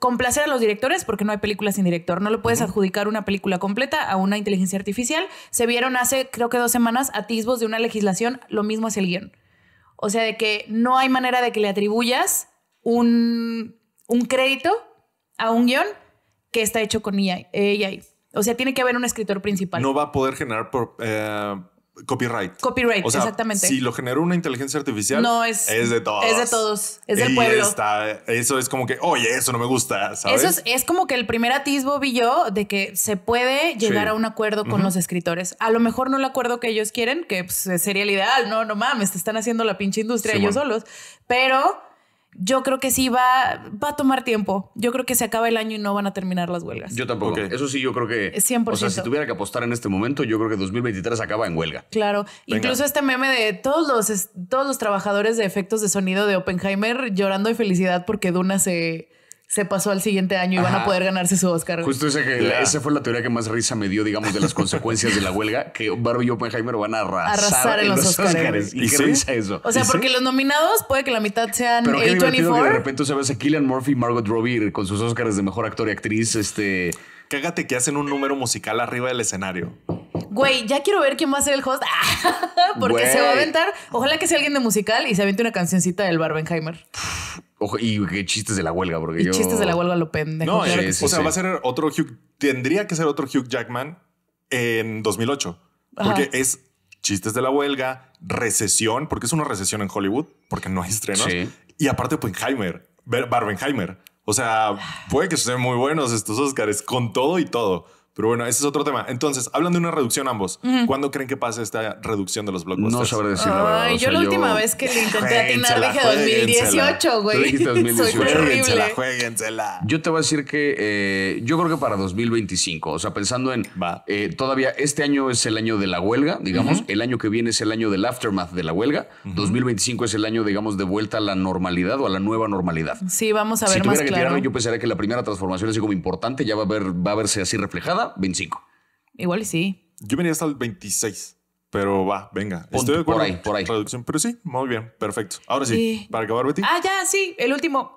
complacer a los directores, porque no hay películas sin director, no le puedes adjudicar una película completa a una inteligencia artificial. Se vieron hace, creo que dos semanas, atisbos de una legislación, lo mismo hacia el guión. O sea, de que no hay manera de que le atribuyas un, crédito a un guión que está hecho con ella. E o sea, tiene que haber un escritor principal. No va a poder generar por, eh, Copyright. Copyright, exactamente. Si lo generó una inteligencia artificial, no es, de todos. Es de todos, es del pueblo. eso es como que, oye, eso no me gusta. Eso es, como que el primer atisbo vi yo de que se puede llegar a un acuerdo con los escritores. A lo mejor no el acuerdo que ellos quieren, que pues, sería el ideal, no, no mames, te están haciendo la pinche industria ellos solos, pero yo creo que sí va, va a tomar tiempo. Yo creo que se acaba el año y no van a terminar las huelgas. Yo tampoco. Eso sí, yo creo que... 100%. O sea, si tuviera que apostar en este momento, yo creo que 2023 acaba en huelga. Claro. Incluso este meme de todos los, todos los trabajadores de efectos de sonido de Oppenheimer llorando de felicidad porque Duna se se pasó al siguiente año y van a poder ganarse su Oscar. Justo ese que, esa fue la teoría que más risa me dio, digamos, de las consecuencias de la huelga, que Barbie y Oppenheimer van a arrasar, arrasar en, los, Oscars. ¿Y, qué eso? O sea, porque los nominados puede que la mitad sean Pero qué que de repente se ve a Killian Murphy y Margot Robbie con sus Oscars de Mejor Actor y Actriz, este... Cágate que hacen un número musical arriba del escenario. Güey, ya quiero ver quién va a ser el host. Porque se va a aventar. Ojalá que sea alguien de musical y se aviente una cancioncita del Barbenheimer y chistes de la huelga, porque chistes de la huelga lo pendejo. No, eh, o sea, va a ser otro Hugh... Tendría que ser otro Hugh Jackman en 2008. Porque es chistes de la huelga, recesión, porque es una recesión en Hollywood, porque no hay estrenos. Y aparte Oppenheimer, Barbenheimer. O sea, puede que sean muy buenos estos Oscars, con todo y todo. Pero bueno, ese es otro tema. Entonces, hablan de una reducción ambos. ¿Cuándo creen que pase esta reducción de los blockbusters? No sabré decirlo yo la última vez que le intenté atinar dije 2018, güey. Soy horrible. Yo te voy a decir que eh, yo creo que para 2025, o sea, pensando en eh, todavía este año es el año de la huelga, digamos, el año que viene es el año del aftermath de la huelga, 2025 es el año, digamos, de vuelta a la normalidad o a la nueva normalidad. Sí, vamos a ver si más claro. Que yo pensaría que la primera transformación es como importante ya va a ver, va a verse así reflejada 25. Igual y sí. Yo venía hasta el 26. Pero va, venga. Estoy de acuerdo. Por ahí, por ahí. pero sí, muy bien, perfecto. Ahora sí, eh, para acabar, Betty. Ah, ya, sí, el último.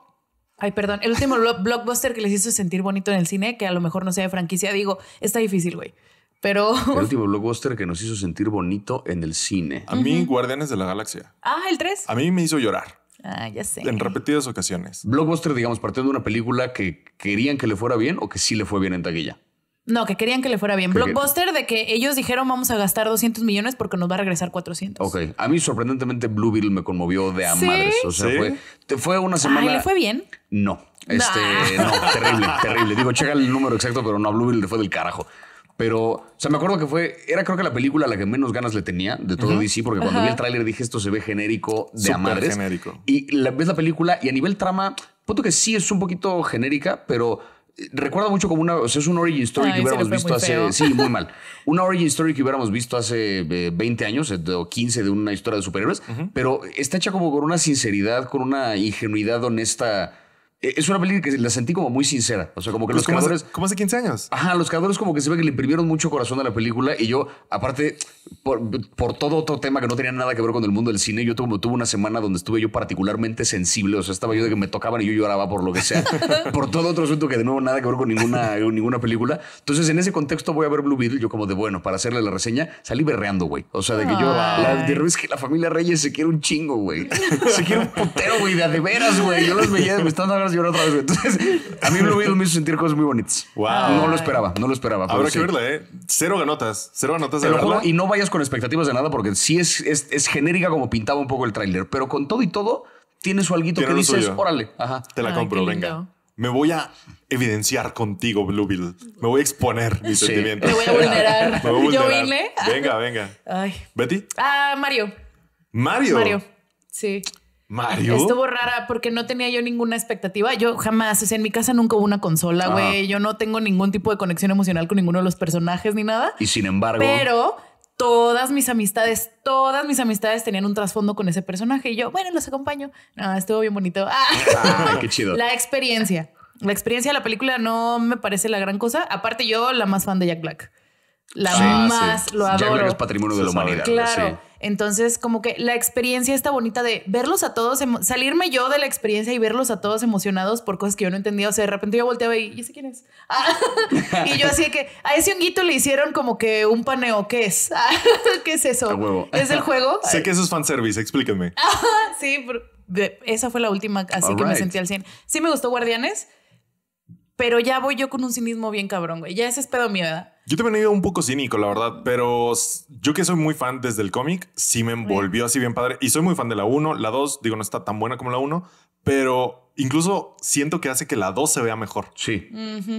Ay, perdón, el último blockbuster que les hizo sentir bonito en el cine, que a lo mejor no sea de franquicia, digo, está difícil, güey. Pero. El último blockbuster que nos hizo sentir bonito en el cine. A mí, Guardianes de la Galaxia. Ah, el 3. A mí me hizo llorar. Ah, ya sé. En repetidas ocasiones. Blockbuster, digamos, partiendo de una película que querían que le fuera bien o que sí le fue bien en taquilla. No, que querían que le fuera bien. Blockbuster de que ellos dijeron vamos a gastar 200 millones porque nos va a regresar 400. Ok. A mí sorprendentemente Blue Beetle me conmovió de a O sea, fue, fue una semana... ¿le fue bien? No. Este, ah. no, terrible, terrible. Digo, checa el número exacto, pero no, Blue Beetle fue del carajo. Pero, o sea, me acuerdo que fue, era creo que la película la que menos ganas le tenía de todo DC, porque cuando vi el tráiler dije esto se ve genérico de Super genérico. Y ves la película y a nivel trama, punto que sí es un poquito genérica, pero recuerda mucho como una, o sea, es un origin story que hubiéramos visto hace, sí, muy mal, una origin story que hubiéramos visto hace 20 eh, años eh, o 15 de una historia de superhéroes, pero está hecha como con una sinceridad, con una ingenuidad honesta eh, es una película que la sentí como muy sincera. O sea, como que pues, los creadores. Hace, como hace 15 años. Ajá, los creadores como que se ve que le imprimieron mucho corazón a la película. Y yo, aparte, por, todo otro tema que no tenía nada que ver con el mundo del cine, yo tuve, tuve una semana donde estuve yo particularmente sensible. O sea, estaba yo de que me tocaban y yo lloraba por lo que sea. por todo otro asunto que de nuevo nada que ver con ninguna, ninguna película. Entonces, en ese contexto voy a ver Blue Beetle. Yo, como de bueno, para hacerle la reseña, salí berreando, güey. O sea, de que yo. La, de que la familia Reyes se quiere un chingo, güey. se quiere un putero, güey, de, de veras, güey. Yo los veía, me a otra vez. Entonces, a mí Blue me hizo sentir cosas muy bonitas. Wow. No lo esperaba, no lo esperaba. Habrá que verla, ¿eh? Cero ganotas, cero ganotas de y no vayas con expectativas de nada porque sí es, es, es genérica como pintaba un poco el tráiler, pero con todo y todo tiene su alguito que dices, órale. Te la compro, venga. Me voy a evidenciar contigo, Blue Me voy a exponer mis sentimientos. Te voy a vulnerar. Yo vine. Venga, venga. ¿Betty? Ah, Mario. Mario. Mario. Sí. Mario. Estuvo rara porque no tenía yo ninguna expectativa. Yo jamás, o sea, en mi casa nunca hubo una consola, güey. Yo no tengo ningún tipo de conexión emocional con ninguno de los personajes ni nada. Y sin embargo. Pero todas mis amistades, todas mis amistades tenían un trasfondo con ese personaje y yo, bueno, los acompaño. No, ah, estuvo bien bonito. Ah. Ah, qué chido. La experiencia. La experiencia de la película no me parece la gran cosa. Aparte, yo la más fan de Jack Black. La más lo adoro. Jack Black es patrimonio de la humanidad. Claro. Sí. Entonces, como que la experiencia está bonita de verlos a todos, salirme yo de la experiencia y verlos a todos emocionados por cosas que yo no entendía. O sea, de repente yo volteaba y, ¿y sé quién es? Ah. y yo así que a ese honguito le hicieron como que un paneo. ¿Qué es? ¿Qué es eso? ¿Es el juego? sé que eso es fanservice, explíquenme. sí, esa fue la última, así que me sentí al 100. Sí me gustó Guardianes, pero ya voy yo con un cinismo bien cabrón, güey. Ya ese es pedo mi edad. Yo también he ido un poco cínico, la verdad, pero yo que soy muy fan desde el cómic, sí me envolvió así bien padre. Y soy muy fan de la 1, la 2, digo, no está tan buena como la 1, pero incluso siento que hace que la 2 se vea mejor. Sí.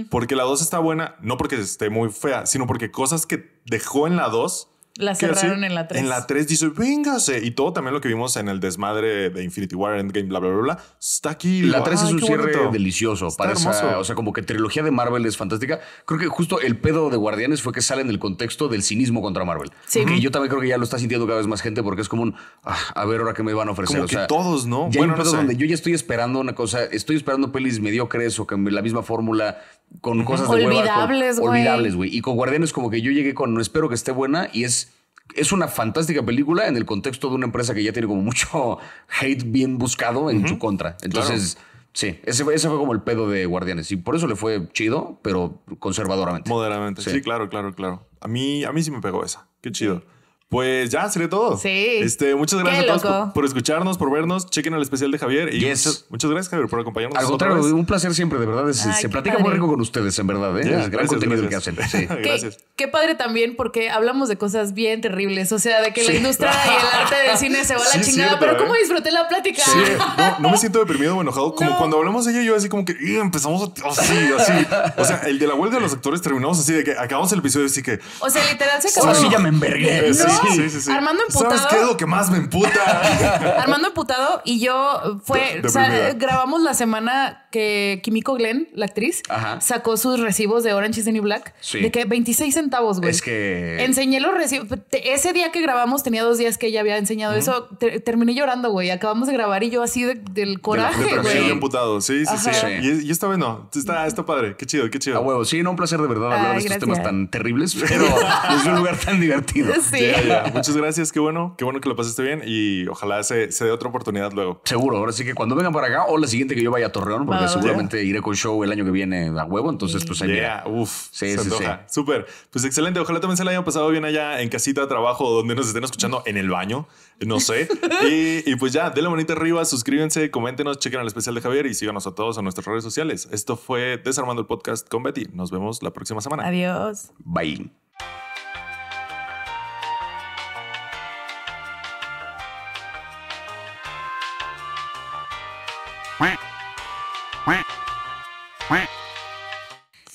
Porque la 2 está buena, no porque esté muy fea, sino porque cosas que dejó en la 2 la cerraron en la 3. En la 3 dice, véngase. Y todo también lo que vimos en el desmadre de Infinity War, Endgame, bla, bla, bla, Está aquí. La 3 es un cierre delicioso. Está para o sea, como que trilogía de Marvel es fantástica. Creo que justo el pedo de Guardianes fue que sale en el contexto del cinismo contra Marvel. Sí. Que yo también creo que ya lo está sintiendo cada vez más gente porque es como un, ah, a ver ahora qué me van a ofrecer. todos, ¿no? hay un donde yo ya estoy esperando una cosa. Estoy esperando pelis mediocres o que la misma fórmula con cosas de olvidables, güey. Olvidables, güey. Y con Guardianes como que yo llegué con no espero que esté buena y es es una fantástica película en el contexto de una empresa que ya tiene como mucho hate bien buscado en su contra. Entonces, sí, ese, fue como el pedo de Guardianes y por eso le fue chido, pero conservadoramente. Moderadamente. Sí, sí claro, claro, claro. A mí a mí sí me pegó esa. Qué chido. Pues ya, sería todo. Sí. Este, muchas gracias a todos por, escucharnos, por vernos. Chequen el especial de Javier. Y muchas, gracias, Javier, por acompañarnos. Al contrario, un placer siempre, de verdad. se platica muy rico con ustedes, en verdad. ¿eh? es gran gracias, contenido que hacen. Sí. gracias. Qué, padre también, porque hablamos de cosas bien terribles. O sea, de que la industria y el arte del cine se va a la chingada. pero ¿eh? cómo disfruté la plática. No, no, me siento deprimido o enojado. Como cuando hablamos ella y yo, así como que empezamos así, oh, así. Oh, o sea, el de la huelga de los actores terminamos así, de que acabamos el episodio, así que. O sea, literal se oh, acabó. Ahora sí ya me envergué. Sí, sí, sí. Armando emputado. ¿Sabes qué es lo que más me emputa? Armando emputado y yo fue. o sea, grabamos la semana que Kimiko Glenn, la actriz, Ajá. sacó sus recibos de Orange is the New Black. Sí. De que 26 centavos, güey. Es que. Enseñé los recibos. Ese día que grabamos tenía dos días que ella había enseñado eso. terminé llorando, güey. Acabamos de grabar y yo así del coraje, güey. emputado. Sí, sí, sí, Y, está bueno. Está, está padre. Qué chido, qué chido. A huevo. Sí, no, un placer de verdad hablar de estos temas tan terribles, pero es un lugar tan divertido. Sí. Muchas gracias, qué bueno, qué bueno que lo pasaste bien y ojalá se, dé otra oportunidad luego. Seguro, ahora sí que cuando vengan para acá o la siguiente que yo vaya a Torreón, porque seguramente iré con show el año que viene a huevo, entonces pues ahí Uf, sí, sí, Sí. Súper, pues excelente, ojalá también se el hayan pasado bien allá en casita, trabajo, donde nos estén escuchando en el baño, no sé. y, pues ya, denle manita arriba, suscríbanse, coméntenos, chequen al especial de Javier y síganos a todos en nuestras redes sociales. Esto fue Desarmando el Podcast con Betty. Nos vemos la próxima semana. Adiós. Bye.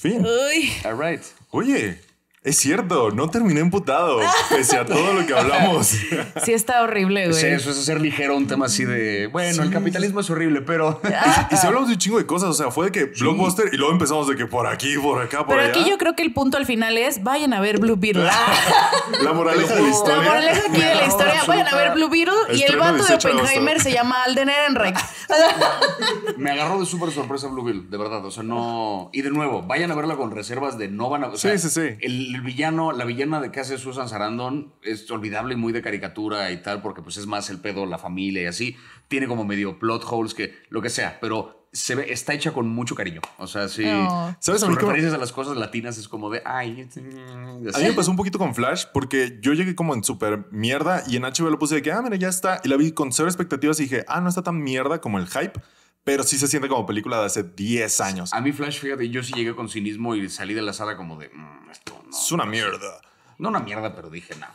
Fin. Oi. All right. Oye. Es cierto, no terminé emputado, pese a todo lo que hablamos. Sí, está horrible, güey. Sí, eso es hacer ligero un tema así de, bueno, el capitalismo es horrible, pero. y, si hablamos de un chingo de cosas, o sea, fue de que Blockbuster y luego empezamos de que por aquí, por acá, por allá. Pero aquí yo creo que el punto al final es: vayan a ver Blue Beetle. la moraleja de la historia. La moraleja aquí de la historia: vayan a ver Blue Beetle y el vato de Oppenheimer se llama Alden Ehrenreich. Me agarró de súper sorpresa Blue Beetle, de verdad. O sea, no. Y de nuevo, vayan a verla con reservas de no van a. O sí, sí, sí. El, el villano, la villana de que hace Susan Sarandon es olvidable y muy de caricatura y tal, porque pues es más el pedo, la familia y así. Tiene como medio plot holes que lo que sea, pero se ve, está hecha con mucho cariño. O sea, si ¿Sabes? A a las cosas latinas es como de, ay. A mí me pasó un poquito con Flash porque yo llegué como en súper mierda y en HBO lo puse de que, ah, mira, ya está. Y la vi con cero expectativas y dije, ah, no está tan mierda como el hype pero sí se siente como película de hace 10 años. A mí Flash, fíjate, yo sí llegué con cinismo y salí de la sala como de, mm, esto no. Es una mierda. No una mierda, pero dije, nada